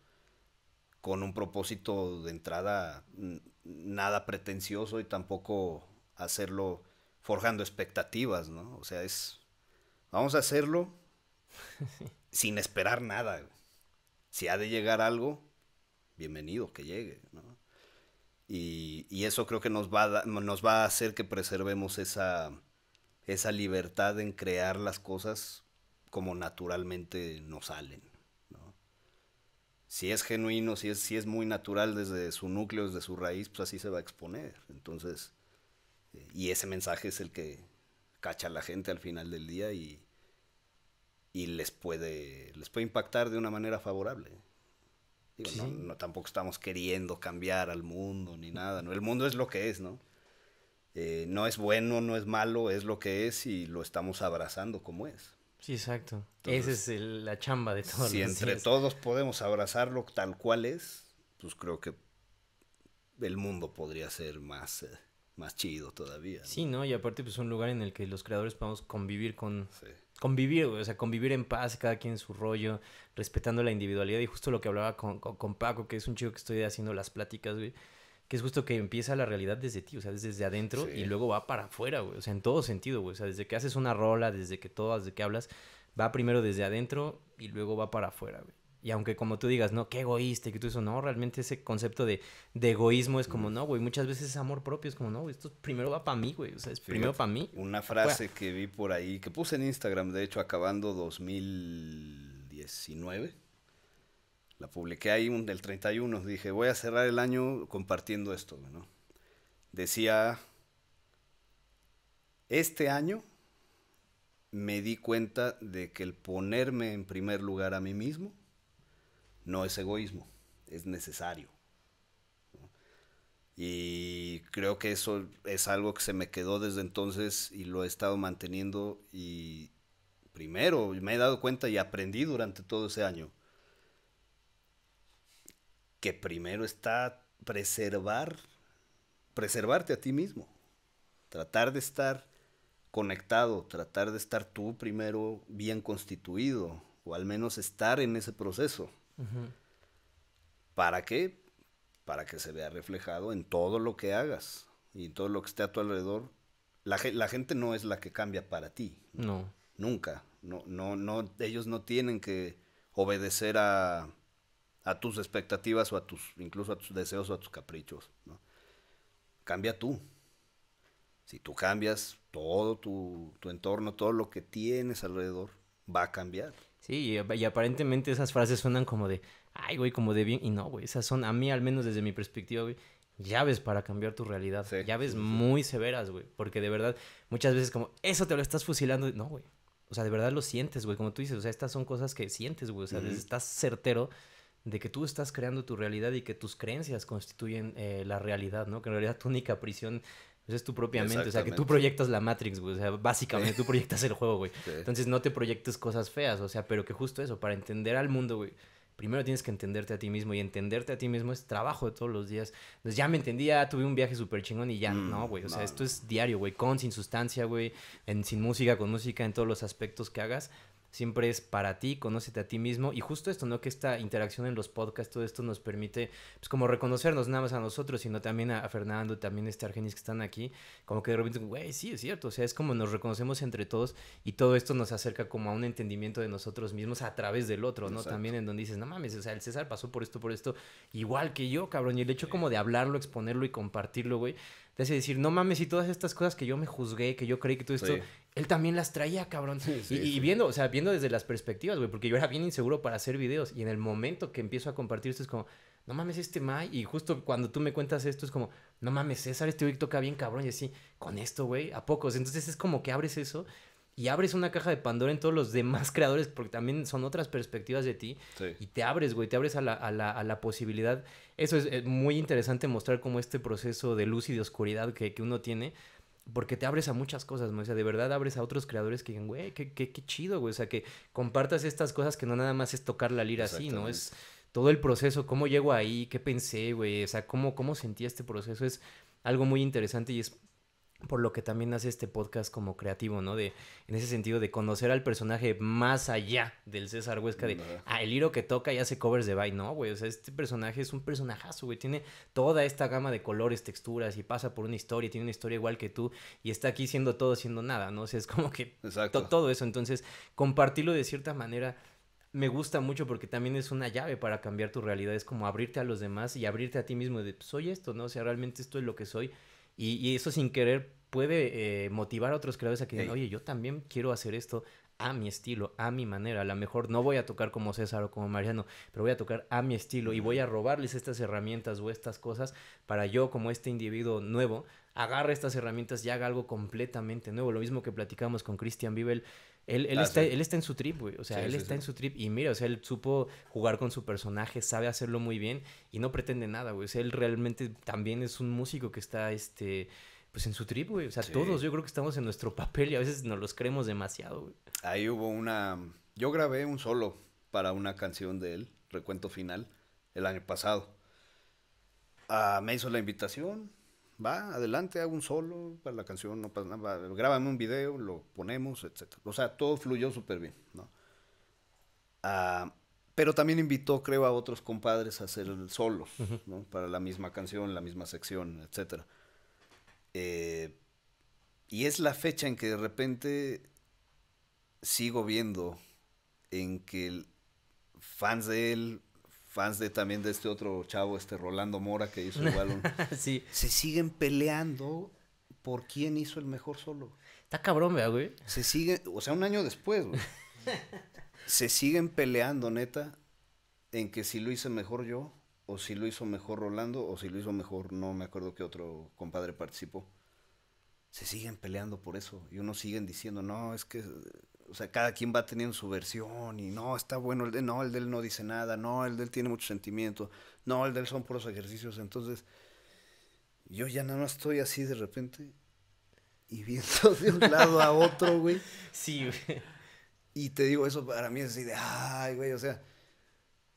con un propósito de entrada mm, nada pretencioso y tampoco hacerlo forjando expectativas, ¿no? O sea, es, vamos a hacerlo *laughs* sin esperar nada. Si ha de llegar algo, bienvenido que llegue, ¿no? Y, eso creo que nos va, a nos va a hacer que preservemos esa, esa libertad en crear las cosas como naturalmente nos salen si es genuino, si es, si es muy natural desde su núcleo, desde su raíz, pues así se va a exponer. Entonces, eh, y ese mensaje es el que cacha a la gente al final del día y, les, puede, les puede impactar de una manera favorable. no, tampoco estamos queriendo cambiar al mundo ni nada, El mundo es lo que es, ¿no? Eh, no es bueno, no es malo, es lo que es y lo estamos abrazando como es. Sí,
exacto. Esa es el, la chamba de todos. Si entre
todos podemos abrazarlo tal cual es, pues creo que el mundo podría ser más, eh, más chido todavía.
Sí, ¿no? Y aparte, pues un lugar en el que los creadores podamos convivir con... Convivir, o sea, convivir en paz, cada quien en su rollo, respetando la individualidad. Y justo lo que hablaba con, con, Paco, que es un chico que estoy haciendo las pláticas, que es justo que empieza la realidad desde ti, o sea, desde, adentro y luego va para afuera, güey, o sea, en todo sentido, güey, o sea, desde que haces una rola, desde que todas, desde que hablas, va primero desde adentro y luego va para afuera, güey. Y aunque como tú digas, no, qué egoísta, que tú eso, no, realmente ese concepto de, egoísmo es como, mm. no, güey, muchas veces es amor propio, es como, no, güey, esto primero va para mí, güey, o sea, es primero para mí. Una ah, frase
que vi por ahí, que puse en Instagram, de hecho, acabando 2019, la publiqué ahí un, del 31, dije, voy a cerrar el año compartiendo esto, ¿no? Decía, este año me di cuenta de que el ponerme en primer lugar a mí mismo no es egoísmo, es necesario. Y creo que eso es algo que se me quedó desde entonces y lo he estado manteniendo y primero me he dado cuenta y aprendí durante todo ese año que primero está preservar, preservarte a ti mismo, tratar de estar conectado, tratar de estar tú primero bien constituido, o al menos estar en ese proceso. ¿Para qué? Para que se vea reflejado en todo lo que hagas y en todo lo que esté a tu alrededor. La, gente no es la que cambia para ti. No. Nunca. No, no, no, ellos no tienen que obedecer a a tus expectativas o a tus, incluso a tus deseos o a tus caprichos. ¿no? Cambia tú. Si tú cambias, todo tu, entorno, todo lo que tienes alrededor va a cambiar.
Sí, y, aparentemente esas frases suenan como de, ay, güey, como de bien. Y no, güey, esas son, a mí al menos desde mi perspectiva, güey, llaves para cambiar tu realidad. llaves muy severas, güey. Porque de verdad, muchas veces como, eso te lo estás fusilando. No, güey. O sea, de verdad lo sientes, güey. Como tú dices, o sea, estas son cosas que sientes, güey. O sea, estás certero de que tú estás creando tu realidad y que tus creencias constituyen eh, la realidad, ¿no? Que en realidad tu única prisión pues, es tu propia mente, o sea, que tú proyectas la Matrix, güey, o sea, básicamente tú proyectas el juego, güey. Entonces no te proyectes cosas feas, o sea, pero que justo eso, para entender al mundo, güey. Primero tienes que entenderte a ti mismo y entenderte a ti mismo es trabajo de todos los días. Entonces ya me entendía, tuve un viaje súper chingón y ya, mm, no, güey. O sea, esto es diario, güey, con, sin sustancia, güey, sin música, con música, en todos los aspectos que hagas siempre es para ti, conócete a ti mismo y justo esto, ¿no? Que esta interacción en los podcasts, todo esto nos permite, pues como reconocernos nada más a nosotros, sino también a, Fernando, también a este Argenis que están aquí, como que de repente, güey, sí, es cierto, o sea, es como nos reconocemos entre todos y todo esto nos acerca como a un entendimiento de nosotros mismos a través del otro, ¿no? También en donde dices, no mames, o sea, el César pasó por esto, por esto, igual que yo, cabrón, y el hecho como de hablarlo, exponerlo y compartirlo, güey, te hace decir, no mames, y todas estas cosas que yo me juzgué, que yo creí que todo esto él también las traía, cabrón. y, viendo, o sea, viendo desde las perspectivas, güey, porque yo era bien inseguro para hacer videos. Y en el momento que empiezo a compartir esto es como, no mames, este Mai. Y justo cuando tú me cuentas esto es como, no mames, César, este güey toca bien, cabrón. Y así, con esto, güey, a pocos. Entonces es como que abres eso y abres una caja de Pandora en todos los demás *laughs* creadores, porque también son otras perspectivas de ti. Y te abres, güey, te abres a la, posibilidad. Eso es, muy interesante mostrar cómo este proceso de luz y de oscuridad que, que uno tiene porque te abres a muchas cosas, ¿no? o sea, de verdad abres a otros creadores que digan, güey, qué, qué, qué chido, güey, o sea, que compartas estas cosas que no nada más es tocar la lira así, ¿no? Es todo el proceso, cómo llego ahí, qué pensé, güey, o sea, cómo, cómo sentí este proceso, es algo muy interesante y es por lo que también hace este podcast como creativo, ¿no? De, en ese sentido, de conocer al personaje más allá del César Huesca, de, ah, el hilo que toca y hace covers de Vine, no, güey, o sea, este personaje es un personajazo, güey, tiene toda esta gama de colores, texturas y pasa por una historia, tiene una historia igual que tú y está aquí siendo todo, siendo nada, ¿no? O sea, es como que todo eso, entonces, compartirlo de cierta manera me gusta mucho porque también es una llave para cambiar tu realidad, es como abrirte a los demás y abrirte a ti mismo de, pues, soy esto, ¿no? O sea, realmente esto es lo que soy y, eso sin querer puede eh, motivar a otros creadores a que digan, oye, yo también quiero hacer esto a mi estilo, a mi manera. A lo mejor no voy a tocar como César o como Mariano, pero voy a tocar a mi estilo y voy a robarles estas herramientas o estas cosas para yo como este individuo nuevo agarre estas herramientas y haga algo completamente nuevo. Lo mismo que platicamos con Christian Bibel él, él, ah, está, él está en su trip, güey. O sea, él está en su trip. Y mira, o sea, él supo jugar con su personaje, sabe hacerlo muy bien y no pretende nada, güey. O sea, él realmente también es un músico que está, este, pues en su trip, güey. O sea, todos yo creo que estamos en nuestro papel y a veces nos los creemos demasiado, güey.
Ahí hubo una... Yo grabé un solo para una canción de él, Recuento Final, el año pasado. Ah, me hizo la invitación, va, adelante, hago un solo para la canción, no pasa nada, grábame un video, lo ponemos, etc. O sea, todo fluyó súper bien, ¿no? Ah, pero también invitó, creo, a otros compadres a hacer el solo, Para la misma canción, la misma sección, etc. Eh, y es la fecha en que de repente sigo viendo en que fans de él fans de también de este otro chavo, este Rolando Mora, que hizo el balón. *laughs* sí. Se siguen peleando por quién hizo el mejor solo. Está cabrón, vea güey? Se siguen, o sea, un año después, güey. *laughs* se siguen peleando, neta, en que si lo hice mejor yo, o si lo hizo mejor Rolando, o si lo hizo mejor, no me acuerdo qué otro compadre participó. Se siguen peleando por eso. Y uno siguen diciendo, no, es que o sea, cada quien va teniendo su versión y no, está bueno el de, no, el de él no dice nada, no, el de él tiene mucho sentimiento, no, el de él son puros ejercicios, entonces yo ya no estoy así de repente y viendo *laughs* de un lado a otro, güey. Sí, güey. Y te digo, eso para mí es así de, ay, güey, o sea,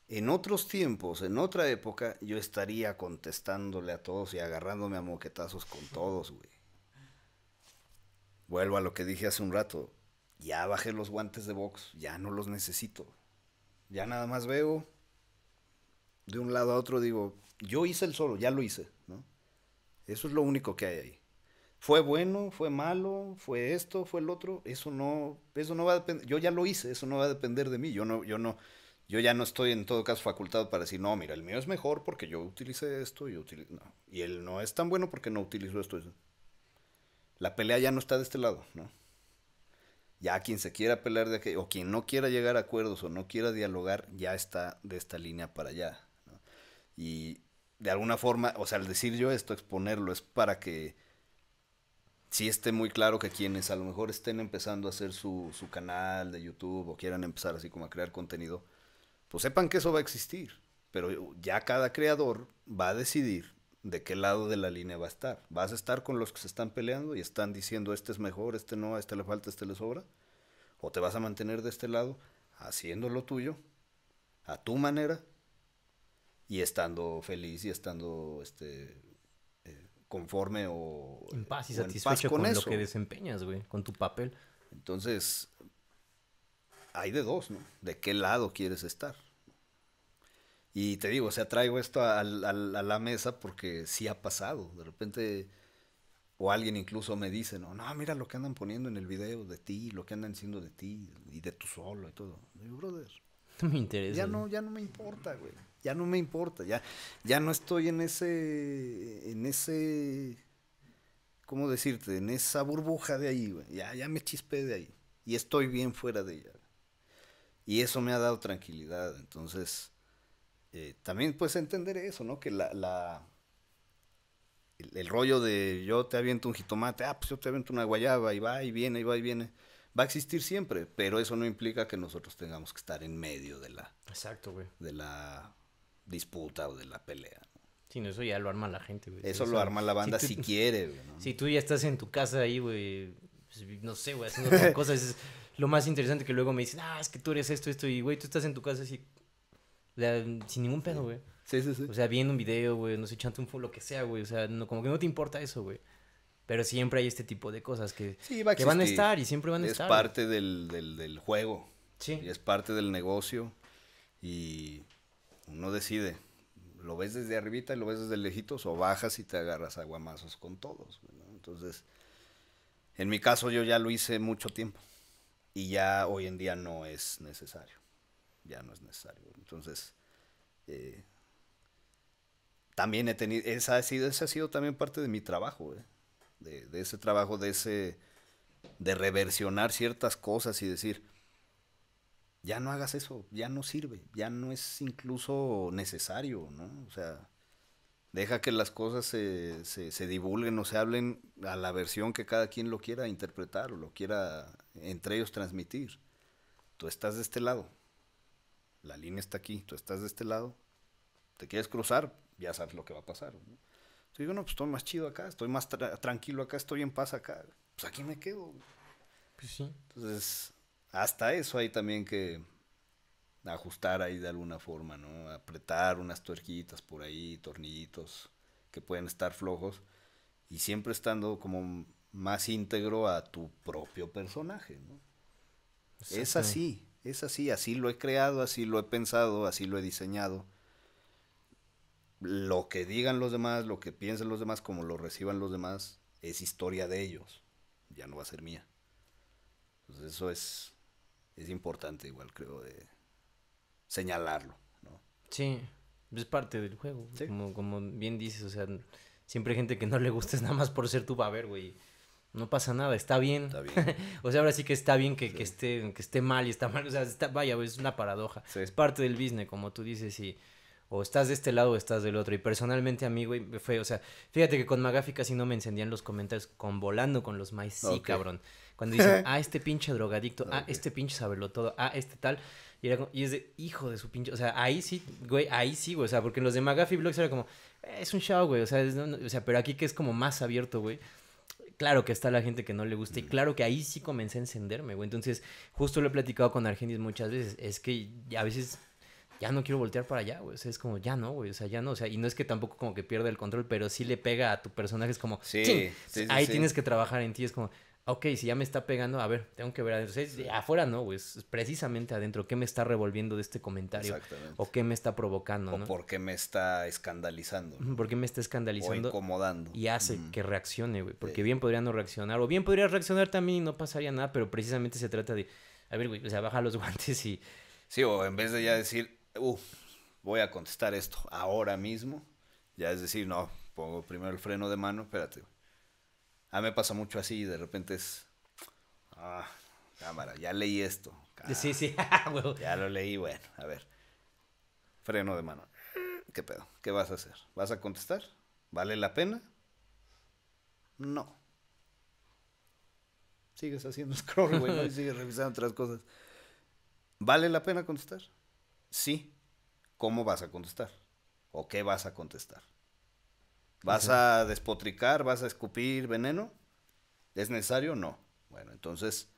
en otros tiempos, en otra época, yo estaría contestándole a todos y agarrándome a moquetazos con todos, güey. Vuelvo a lo que dije hace un rato ya bajé los guantes de box, ya no los necesito. Ya nada más veo de un lado a otro, digo, yo hice el solo, ya lo hice, ¿no? Eso es lo único que hay ahí. Fue bueno, fue malo, fue esto, fue el otro, eso no, eso no va a depender, yo ya lo hice, eso no va a depender de mí, yo no, yo no, yo ya no estoy en todo caso facultado para decir, no, mira, el mío es mejor porque yo utilicé esto, y no. y él no es tan bueno porque no utilizó esto. La pelea ya no está de este lado, ¿no? Ya quien se quiera pelear de o quien no quiera llegar a acuerdos o no quiera dialogar, ya está de esta línea para allá. Y de alguna forma, o sea, al decir yo esto, exponerlo, es para que sí esté muy claro que quienes a lo mejor estén empezando a hacer su, su canal de YouTube o quieran empezar así como a crear contenido, pues sepan que eso va a existir. Pero ya cada creador va a decidir de qué lado de la línea va a estar. ¿Vas a estar con los que se están peleando y están diciendo este es mejor, este no, a este le falta, este le sobra? ¿O te vas a mantener de este lado haciendo lo tuyo, a tu manera, y estando feliz y estando este, eh, conforme eh, o en paz y satisfecho con, con lo que desempeñas, güey, con tu papel? Entonces, hay de dos, ¿no? ¿De qué lado quieres estar? Y te digo, o sea, traigo esto a, la mesa porque sí ha pasado. De repente, o alguien incluso me dice, no, no, mira lo que andan poniendo en el video de ti, lo que andan diciendo de ti y de tu solo y todo. brother. No *laughs* me interesa. Ya no, ya no me importa, güey. Ya no me importa. Ya, ya no estoy en ese, en ese, ¿cómo decirte? En esa burbuja de ahí, güey. Ya, ya me chispé de ahí. Y estoy bien fuera de ella. Y eso me ha dado tranquilidad. Entonces eh, también puedes entender eso, ¿no? Que la, el, rollo de yo te aviento un jitomate, ah, pues yo te aviento una guayaba y va y viene y va y viene, va a existir siempre, pero eso no implica que nosotros tengamos que estar en medio de la... Exacto, güey. De la disputa o de la pelea.
Sí, no, eso ya lo arma la gente, güey. Eso, lo arma la banda si, quiere, *laughs* güey. Si tú ya estás en tu casa ahí, güey, pues, no sé, güey, haciendo *laughs* cosas, es lo más interesante que luego me dicen, ah, es que tú eres esto, esto, y güey, tú estás en tu casa así sin ningún pedo, güey. Sí, sí, sí. O sea, viendo un video, güey, no sé, echando un lo que sea, güey. O sea, como que no te importa eso, güey. Pero siempre hay este tipo de cosas que, que van a estar y siempre van a estar. Es parte
del, juego. Sí. Y es parte del negocio. Y uno decide. ¿Lo ves desde arribita y lo ves desde lejitos o bajas y te agarras aguamazos con todos? Entonces, en mi caso yo ya lo hice mucho tiempo y ya hoy en día no es necesario ya no es necesario. Entonces, eh, también he tenido, esa ha sido, ese ha sido también parte de mi trabajo, eh, de, ese trabajo, de ese, de reversionar ciertas cosas y decir, ya no hagas eso, ya no sirve, ya no es incluso necesario, ¿no? O sea, deja que las cosas se, se divulguen o se hablen a la versión que cada quien lo quiera interpretar o lo quiera entre ellos transmitir. Tú estás de este lado, la línea está aquí, tú estás de este lado, te quieres cruzar, ya sabes lo que va a pasar. Yo digo, no, pues estoy más chido acá, estoy más tranquilo acá, estoy en paz acá, pues aquí me quedo. Pues sí. Entonces, hasta eso hay también que ajustar ahí de alguna forma, ¿no? Apretar unas tuerjitas por ahí, tornillitos que pueden estar flojos y siempre estando como más íntegro a tu propio personaje, ¿no? Es así, es así, así lo he creado, así lo he pensado, así lo he diseñado. Lo que digan los demás, lo que piensen los demás, como lo reciban los demás, es historia de ellos. Ya no va a ser mía. Entonces pues eso es, es importante igual, creo, de señalarlo.
¿no? Sí, es parte del juego. Como, bien dices, o sea, siempre hay gente que no le gustes nada más por ser tu ver güey. No pasa nada, está bien. *laughs* o sea, ahora sí que está bien que, que, esté, que esté mal y está mal. O sea, vaya, es una paradoja. Es parte del business, como tú dices, y o estás de este lado o estás del otro. Y personalmente a mí, güey, fue, o sea, fíjate que con Magafi casi no me encendían los comentarios con volando con los más, Sí, cabrón. Cuando dicen, *laughs* ah, este pinche drogadicto, A ah, este pinche saberlo todo, ah, este tal. Y, era y es de hijo de su pinche. O sea, ahí sí, güey, ahí sí, güey. O sea, porque en los de Magafi Blogs era como, eh, es un show, güey. O sea, o sea, pero aquí que es como más abierto, güey. Claro que está la gente que no le gusta y mm. claro que ahí sí comencé a encenderme, güey. Entonces, justo lo he platicado con Argenis muchas veces. Es que a veces ya no quiero voltear para allá, güey. O sea, es como, ya no, güey. O sea, ya no. O sea, y no es que tampoco como que pierda el control, pero sí le pega a tu personaje. Es como, sí, ahí tienes que trabajar en ti. Es como, ok, si ya me está pegando, a ver, tengo que ver adentro. afuera no, güey, es precisamente adentro. ¿Qué me está revolviendo de este comentario? Exactamente. ¿O qué me está provocando? ¿O por
qué me está escandalizando? ¿Por qué
me está escandalizando? O incomodando. Y hace que reaccione, güey, porque bien podría no reaccionar. O bien podría reaccionar también y no pasaría nada, pero precisamente se trata de, a ver, güey, o sea, baja los *laughs* guantes y...
Sí, o en vez de ya decir, uff, uh, voy a contestar esto ahora mismo, ya es decir, no, pongo primero el freno de mano, espérate, a mí me pasa mucho así y de repente es. Ah, cámara, ya leí esto. sí, sí, *laughs* ah, ya lo leí, bueno, a ver. Freno de mano. ¿Qué pedo? ¿Qué vas a hacer? ¿Vas a contestar? ¿Vale la pena? No. Sigues haciendo *laughs* scroll, güey, y sigues revisando otras cosas. ¿Vale la pena contestar? Sí. ¿Cómo vas a contestar? ¿O qué vas a contestar? ¿Vas a despotricar? ¿Vas a escupir veneno? ¿Es necesario? No. Bueno, entonces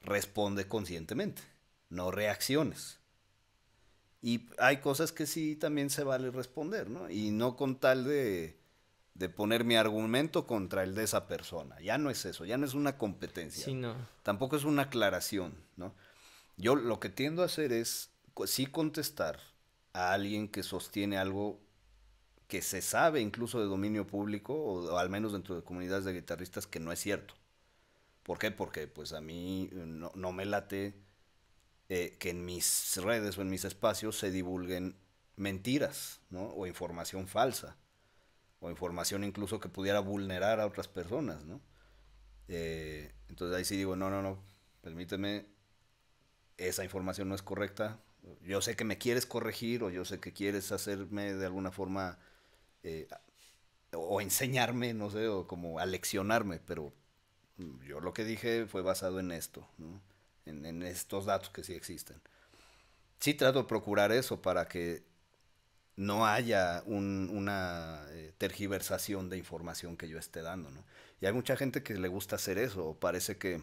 responde conscientemente, no reacciones. Y hay cosas que sí también se vale responder, ¿no? Y no con tal de, de poner mi argumento contra el de esa persona. Ya no es eso, ya no es una competencia. Tampoco es una aclaración, ¿no? Yo lo que tiendo a hacer es sí contestar a alguien que sostiene algo que se sabe incluso de dominio público, o, al menos dentro de comunidades de guitarristas, que no es cierto. ¿Por qué? Porque pues a mí eh, no, me late eh, que en mis redes o en mis espacios se divulguen mentiras, ¿no? O información falsa, o información incluso que pudiera vulnerar a otras personas, ¿no? Eh, entonces ahí sí digo, no, no, no, permíteme, esa información no es correcta, yo sé que me quieres corregir o yo sé que quieres hacerme de alguna forma eh, o enseñarme, no sé, o como aleccionarme, pero yo lo que dije fue basado en esto, en, estos datos que sí existen. Sí trato de procurar eso para que no haya una eh, tergiversación de información que yo esté dando, Y hay mucha gente que le gusta hacer eso, parece que,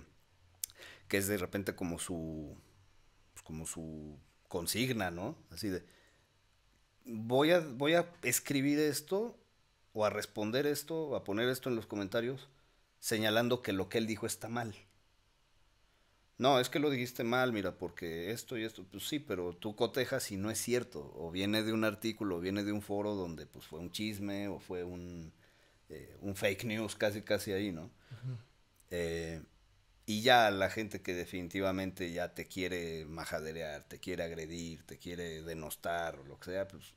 que es de repente como su, pues como su consigna, ¿no? Así de, voy a, voy a escribir esto o a responder esto, a poner esto en los comentarios, señalando que lo que él dijo está mal. No, es que lo dijiste mal, mira, porque esto y esto, pues sí, pero tú cotejas y no es cierto, o viene de un artículo, o viene de un foro donde pues fue un chisme, o fue un, eh, un fake news casi casi ahí, ¿no? eh, y ya la gente que definitivamente ya te quiere majaderear, te quiere agredir, te quiere denostar o lo que sea, pues,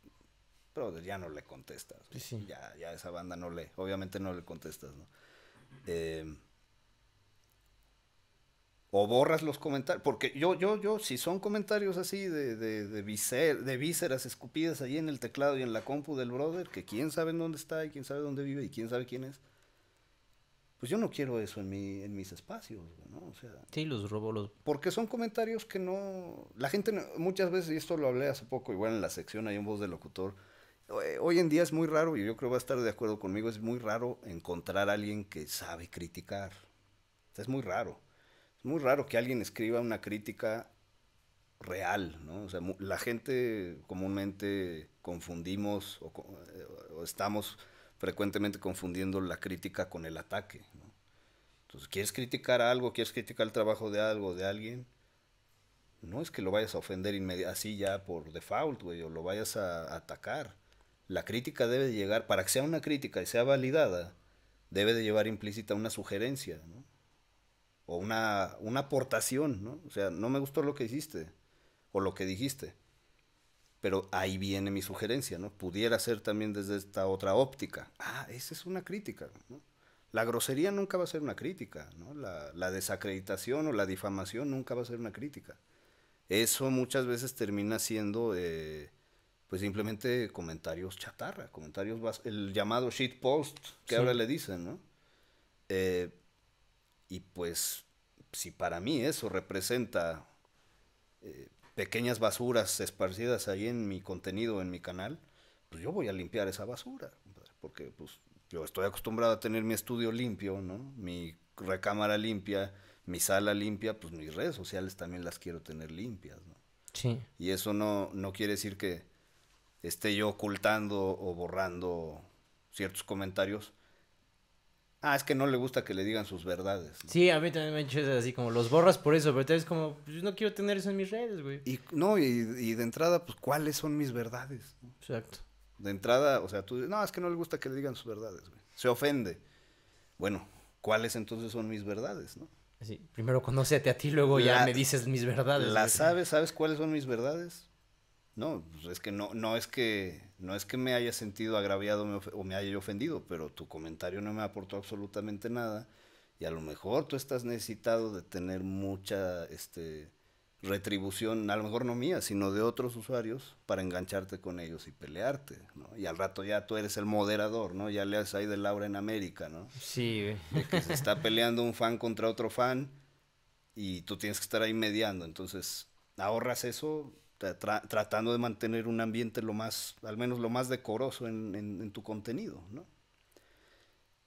ya no le contestas. Ya, ya esa banda no le, obviamente no le contestas, ¿no? Em, o borras los comentarios, porque yo, yo, yo, si son comentarios así de, de, de, de vísceras escupidas ahí en el teclado y en la compu del brother, que quién sabe dónde está y quién sabe dónde vive y quién sabe quién es, pues yo no quiero eso en, mi, en mis espacios, ¿no? O sea, sí, los robó los... Porque son comentarios que no... La gente muchas veces, y esto lo hablé hace poco, igual en la sección hay un voz de locutor, hoy en día es muy raro, y yo creo va a estar de acuerdo conmigo, es muy raro encontrar a alguien que sabe criticar. Es muy raro. Es muy raro que alguien escriba una crítica real, ¿no? O sea, la gente comúnmente confundimos o eh, estamos frecuentemente confundiendo la crítica con el ataque. Entonces, ¿quieres criticar algo? ¿Quieres criticar el trabajo de algo, de alguien? No es que lo vayas a ofender así ya por default, güey, o lo vayas a atacar. La crítica debe llegar, para que sea una crítica y sea validada, debe de llevar implícita una sugerencia, O una, una aportación, ¿no? O sea, no me gustó lo que hiciste o lo que dijiste. Pero ahí viene mi sugerencia, ¿no? Pudiera ser también desde esta otra óptica. Ah, esa es una crítica, ¿no? La grosería nunca va a ser una crítica, ¿no? La, desacreditación o la difamación nunca va a ser una crítica. Eso muchas veces termina siendo, eh, pues simplemente comentarios chatarra, comentarios, el llamado shitpost, que ahora le dicen, ¿no? Eh, y pues, si para mí eso representa eh, pequeñas basuras esparcidas ahí en mi contenido, en mi canal, pues yo voy a limpiar esa basura, porque pues yo estoy acostumbrado a tener mi estudio limpio, ¿no? Mi recámara limpia, mi sala limpia, pues mis redes sociales también las quiero tener limpias, Sí. Y eso no, no quiere decir que esté yo ocultando o borrando ciertos comentarios Ah, es que no le gusta que le digan sus verdades. Sí, a mí
también me han así, como los borras por eso, pero es como, pues no quiero tener eso en mis
redes, güey. Y no, y, de entrada, pues, ¿cuáles son mis verdades? Exacto. De entrada, o sea, tú dices, no, es que no le gusta que le digan sus verdades, güey. Se ofende. Bueno, ¿cuáles entonces son mis verdades, no?
Sí, primero conócete a ti, luego ya me dices mis verdades. ¿Las
sabes? ¿Sabes cuáles son mis verdades? No, pues, es que no, no es que no es que me haya sentido agraviado o me haya ofendido, pero tu comentario no me aportó absolutamente nada y a lo mejor tú estás necesitado de tener mucha este retribución, a lo mejor no mía, sino de otros usuarios para engancharte con ellos y pelearte, ¿no? Y al rato ya tú eres el moderador, ¿no? Ya haces ahí de Laura en América, ¿no?
Sí, que
se está peleando un fan contra otro fan y tú tienes que estar ahí mediando, entonces ahorras eso tratando de mantener un ambiente lo más, al menos lo más decoroso en, tu contenido, ¿no?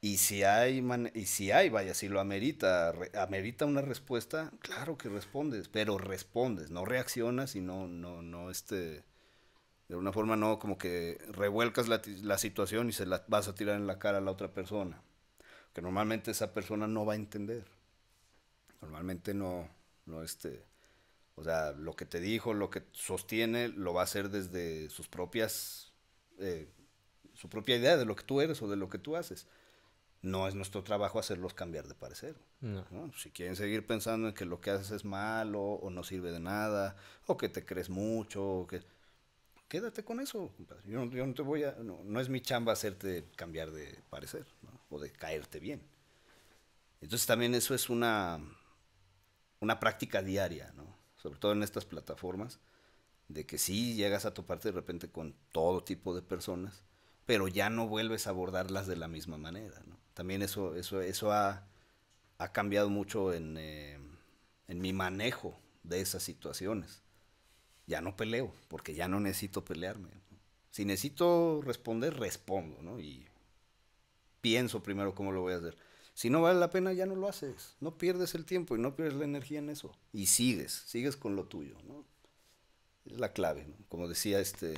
Y si hay, y si hay, vaya, si lo amerita, amerita una respuesta, claro que respondes, pero respondes, no reaccionas y no, no, no, este, de una forma no, como que revuelcas la, la situación y se la vas a tirar en la cara a la otra persona, que normalmente esa persona no va a entender, normalmente no, no, este, o sea, lo que te dijo, lo que sostiene, lo va a hacer desde sus propias, eh, su propia idea de lo que tú eres o de lo que tú haces. No es nuestro trabajo hacerlos cambiar de parecer. Si quieren seguir pensando en que lo que haces es malo o no sirve de nada, o que te crees mucho, que... Quédate con eso, Yo, no, te voy a... no, es mi chamba hacerte cambiar de parecer, O de caerte bien. Entonces también eso es una, una práctica diaria, ¿no? sobre todo en estas plataformas, de que sí llegas a toparte de repente con todo tipo de personas, pero ya no vuelves a abordarlas de la misma manera. También eso, eso, eso ha, cambiado mucho eh, en, mi manejo de esas situaciones. Ya no peleo, porque ya no necesito pelearme. Si necesito responder, respondo, ¿no? Y pienso primero cómo lo voy a hacer. Si no vale la pena, ya no lo haces. No pierdes el tiempo y no pierdes la energía en eso. Y sigues, sigues con lo tuyo. ¿no? Es la clave. Como decía este,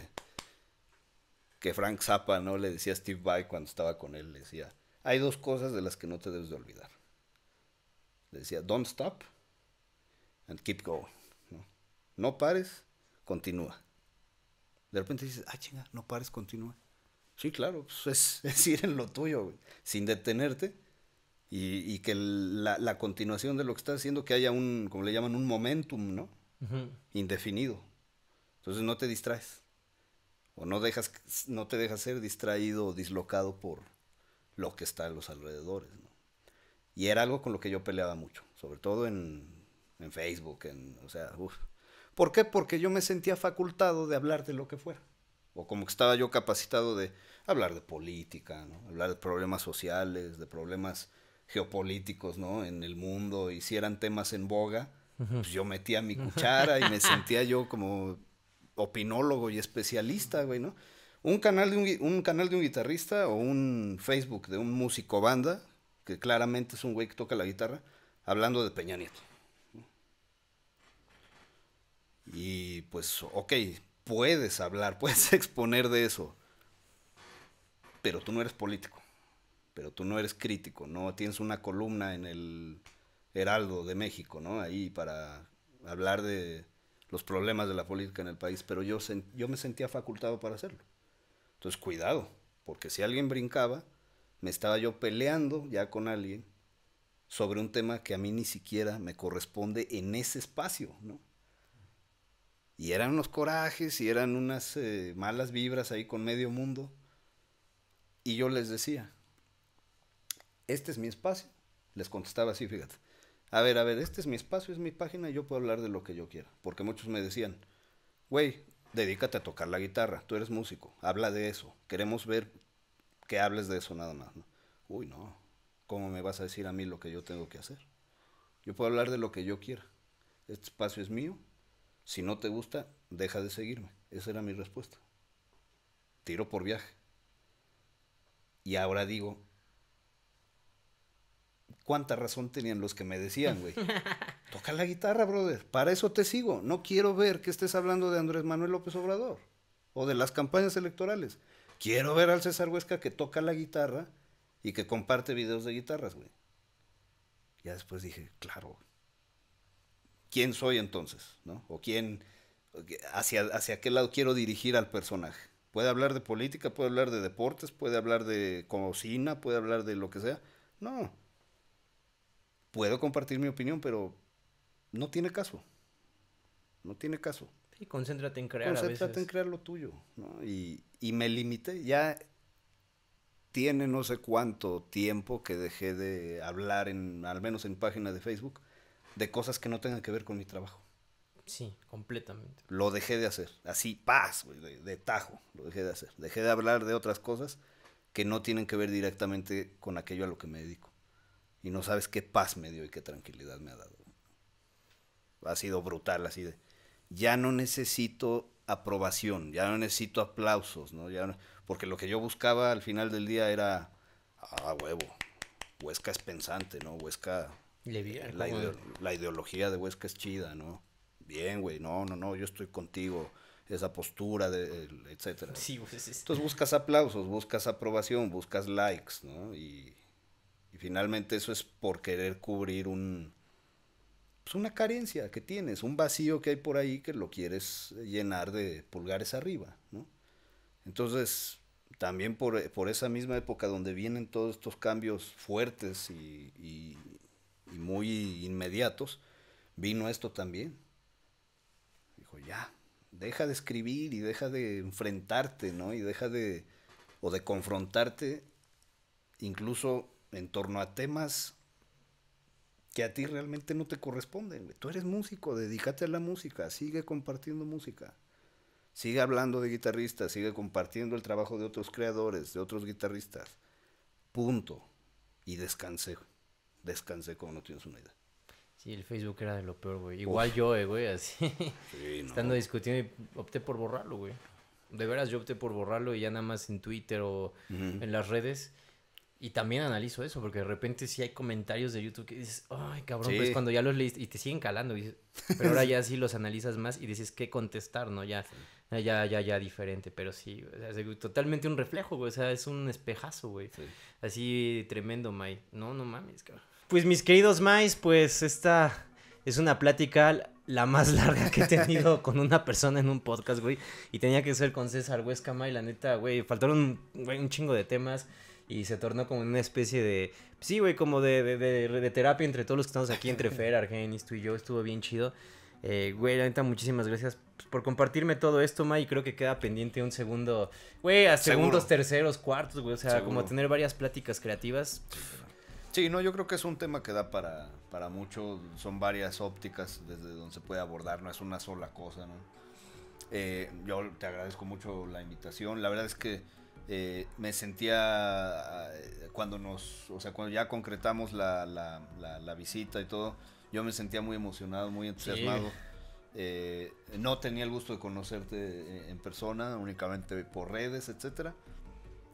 que Frank Zappa ¿no? le decía a Steve Vai cuando estaba con él, le decía, hay dos cosas de las que no te debes de olvidar. Le decía, don't stop and keep going. No, pares, continúa. De repente dices, ah, chinga, no pares, continúa. Sí, claro, pues es, *laughs* ir en lo tuyo, sin detenerte y, que la, continuación de lo que estás haciendo, que haya un, como le llaman, un momentum, ¿no? Indefinido. Entonces no te distraes. O no, dejas, no te dejas ser distraído o dislocado por lo que está a los alrededores, ¿no? Y era algo con lo que yo peleaba mucho, sobre todo en, en Facebook, en, o sea, uff. ¿Por qué? Porque yo me sentía facultado de hablar de lo que fuera. O como que estaba yo capacitado de hablar de política, ¿no? hablar de problemas sociales, de problemas geopolíticos, ¿no? En el mundo, hicieran si temas en boga, pues yo metía mi cuchara y me *laughs* sentía yo como opinólogo y especialista, güey, ¿no? Un canal, de un, un canal de un guitarrista o un Facebook de un músico banda, que claramente es un güey que toca la guitarra, hablando de Peña Nieto. Y pues, ok, puedes hablar, *laughs* puedes exponer de eso, pero tú no eres político pero tú no eres crítico, no tienes una columna en el Heraldo de México, ¿no? Ahí para hablar de los problemas de la política en el país, pero yo, yo me sentía facultado para hacerlo. Entonces, cuidado, porque si alguien brincaba, me estaba yo peleando ya con alguien sobre un tema que a mí ni siquiera me corresponde en ese espacio, ¿no? Y eran unos corajes y eran unas eh, malas vibras ahí con medio mundo. Y yo les decía, este es mi espacio. Les contestaba así, fíjate. A ver, a ver, este es mi espacio, es mi página, y yo puedo hablar de lo que yo quiera. Porque muchos me decían, güey, dedícate a tocar la guitarra, tú eres músico, habla de eso. Queremos ver que hables de eso nada más. Uy, no, ¿cómo me vas a decir a mí lo que yo tengo que hacer? Yo puedo hablar de lo que yo quiera. Este espacio es mío. Si no te gusta, deja de seguirme. Esa era mi respuesta. Tiro por viaje. Y ahora digo, cuánta razón tenían los que me decían, güey. *laughs* Toca la guitarra, brother. Para eso te sigo. No quiero ver que estés hablando de Andrés Manuel López Obrador o de las campañas electorales. Quiero ver al César Huesca que toca la guitarra y que comparte videos de guitarras, güey. Ya después dije, claro. ¿Quién soy entonces? ¿No? ¿O quién, hacia, hacia qué lado quiero dirigir al personaje? Puede hablar de política, puede hablar de deportes, puede hablar de cocina, puede hablar de lo que sea. No, puedo compartir mi opinión, pero no tiene caso. No tiene caso.
Y concéntrate en crear. Concéntrate a Concéntrate en crear lo tuyo.
Y, me limité. Ya tiene no sé cuánto tiempo que dejé de hablar, en, al menos en página de Facebook, de cosas que no tengan que ver con mi trabajo. Sí, completamente. Lo dejé de hacer, así, paz, de, tajo, lo dejé de hacer. Dejé de hablar de otras cosas que no tienen que ver directamente con aquello a lo que me dedico. Y no sabes qué paz me dio y qué tranquilidad me ha dado. Ha sido brutal, así de. Ya no necesito aprobación, ya no necesito aplausos, ¿no? porque lo que yo buscaba al final del día era, ah, huevo, Huesca es pensante, ¿no? Huesca, la, ideología de Huesca es chida, ¿no? Bien, güey, no, no, no, yo estoy contigo, esa postura, de, etcétera. Entonces buscas aplausos, buscas aprobación, buscas likes, ¿no? Y finalmente eso es por querer cubrir un, pues, una carencia que tienes, un vacío que hay por ahí que lo quieres llenar de pulgares arriba, ¿no? Entonces, también por, esa misma época donde vienen todos estos cambios fuertes y, y, y, muy inmediatos, vino esto también. Dijo, ya, deja de escribir y deja de enfrentarte, ¿no? Y deja de, o de confrontarte incluso en torno a temas que a ti realmente no te corresponden. Tú eres músico, dedícate a la música, sigue compartiendo música. Sigue hablando de guitarristas, sigue compartiendo el trabajo de otros creadores, de otros guitarristas. Punto. Y descansé. Descansé como no tienes una idea. Sí, el Facebook
era de lo peor, güey. Igual yo, eh, güey, así. Sí, *laughs* no. Estando discutiendo y opté por borrarlo, güey. De veras, yo opté por borrarlo y ya nada más en Twitter o en las redes y también analizo eso, porque de repente sí hay comentarios de YouTube que dices, ay, cabrón, pues cuando ya los leíste y te siguen calando, pero ahora ya sí los analizas más y dices qué contestar, ¿no? Ya, ya, ya, ya diferente, pero sí, totalmente un reflejo, güey, o sea, es un espejazo, güey. Así tremendo, May. No, no mames, cabrón. Pues mis queridos Mays, pues esta es una plática la más larga que he tenido *laughs* con una persona en un podcast, güey. Y tenía que ser con César Huesca, May, la neta, güey. Faltaron, un chingo de temas. Y se tornó como una especie de. Sí, güey, como de, de, terapia entre todos los que estamos aquí, entre *laughs* Fer, Argenis, tú y yo. Estuvo bien chido. Eh, güey, la muchísimas gracias por compartirme todo esto, ma. Y creo que queda pendiente un segundo. Güey, a segundos, terceros, cuartos, güey. O sea, como tener
varias pláticas creativas. Sí, no, yo creo que es un tema que da para, para mucho. Son varias ópticas desde donde se puede abordar, no es una sola cosa, ¿no? Eh, yo te agradezco mucho la invitación. La verdad es que eh, me sentía, eh, cuando nos, o sea, cuando ya concretamos la, la, visita y todo, yo me sentía muy emocionado, muy entusiasmado. Eh, no tenía el gusto de conocerte en persona, únicamente por redes, etcétera.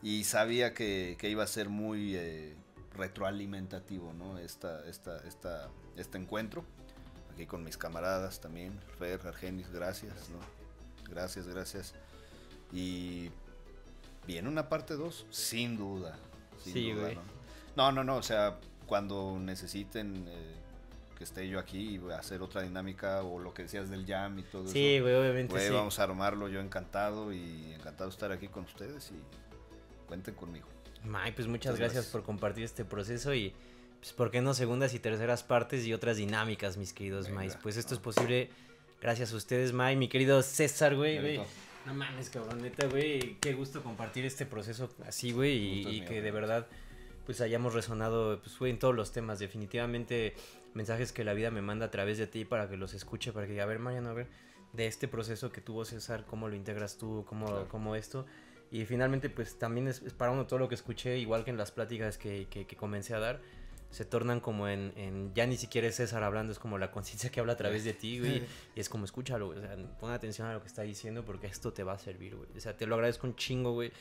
Y sabía que, que iba a ser muy retroalimentativo, ¿no? Esta, esta, esta, este encuentro. Aquí con mis camaradas también, Fer, Argenis, gracias, ¿no? Gracias, gracias. Y Bien, una parte 2, sin duda. Sin sí, duda, güey. ¿no? ¿no? no, o sea, cuando necesiten eh, que esté yo aquí y hacer otra dinámica o lo que decías del jam y todo eso. Sí, güey, obviamente. vamos a armarlo, yo encantado y encantado de estar aquí con ustedes y cuenten conmigo.
May, pues muchas, gracias, por compartir este proceso y pues, ¿por qué no segundas y terceras partes y otras dinámicas, mis queridos Mays. Pues esto es posible gracias a ustedes, May, mi querido César, güey. güey. No mames, cabrón, güey. Qué gusto compartir este proceso así, güey. Y, que de verdad, pues hayamos resonado, pues, güey, en todos los temas. Definitivamente, mensajes que la vida me manda a través de ti para que los escuche, para que, a ver, Mariano, a ver, de este proceso que tuvo César, cómo lo integras tú, cómo, cómo esto. Y finalmente, pues también es, para uno todo lo que escuché, igual que en las pláticas que, que, que comencé a dar se tornan como en, ya ni siquiera es César hablando, es como la conciencia que habla a través de ti, *laughs* güey. Y es como, escúchalo, güey. O sea, pon atención a lo que está diciendo porque esto te va a servir, güey. O sea, te lo agradezco un chingo, güey.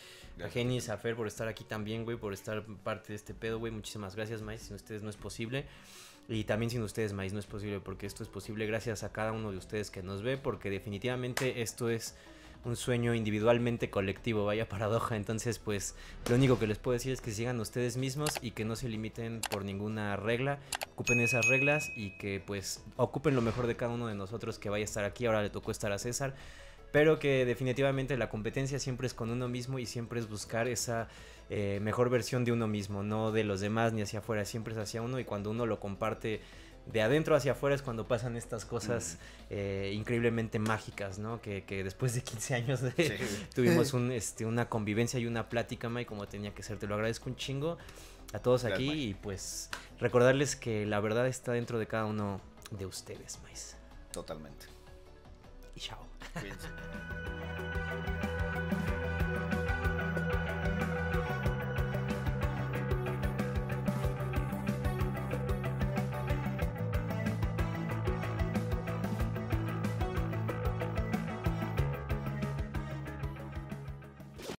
A Jenny y Safer por estar aquí también, güey, por estar parte de este pedo, güey. Muchísimas gracias, Maíz. Sin ustedes no es posible. Y también sin ustedes, Maíz, no es posible porque esto es posible gracias a cada uno de ustedes que nos ve, porque definitivamente esto es un sueño individualmente colectivo, vaya paradoja. Entonces, pues lo único que les puedo decir es que sigan ustedes mismos y que no se limiten por ninguna regla, ocupen esas reglas y que pues ocupen lo mejor de cada uno de nosotros que vaya a estar aquí. Ahora le tocó estar a César pero que definitivamente la competencia siempre es con uno mismo y siempre es buscar esa eh, mejor versión de uno mismo, no de los demás ni hacia afuera, siempre es hacia uno y cuando uno lo comparte de adentro hacia afuera es cuando pasan estas cosas eh, increíblemente mágicas, ¿no? Que, después de 15 años de, *laughs* tuvimos este, una convivencia y una plática, May, como tenía que ser. Te lo agradezco un chingo a todos aquí y pues recordarles que la verdad está dentro de cada uno de ustedes, más Totalmente. Y chao. *laughs*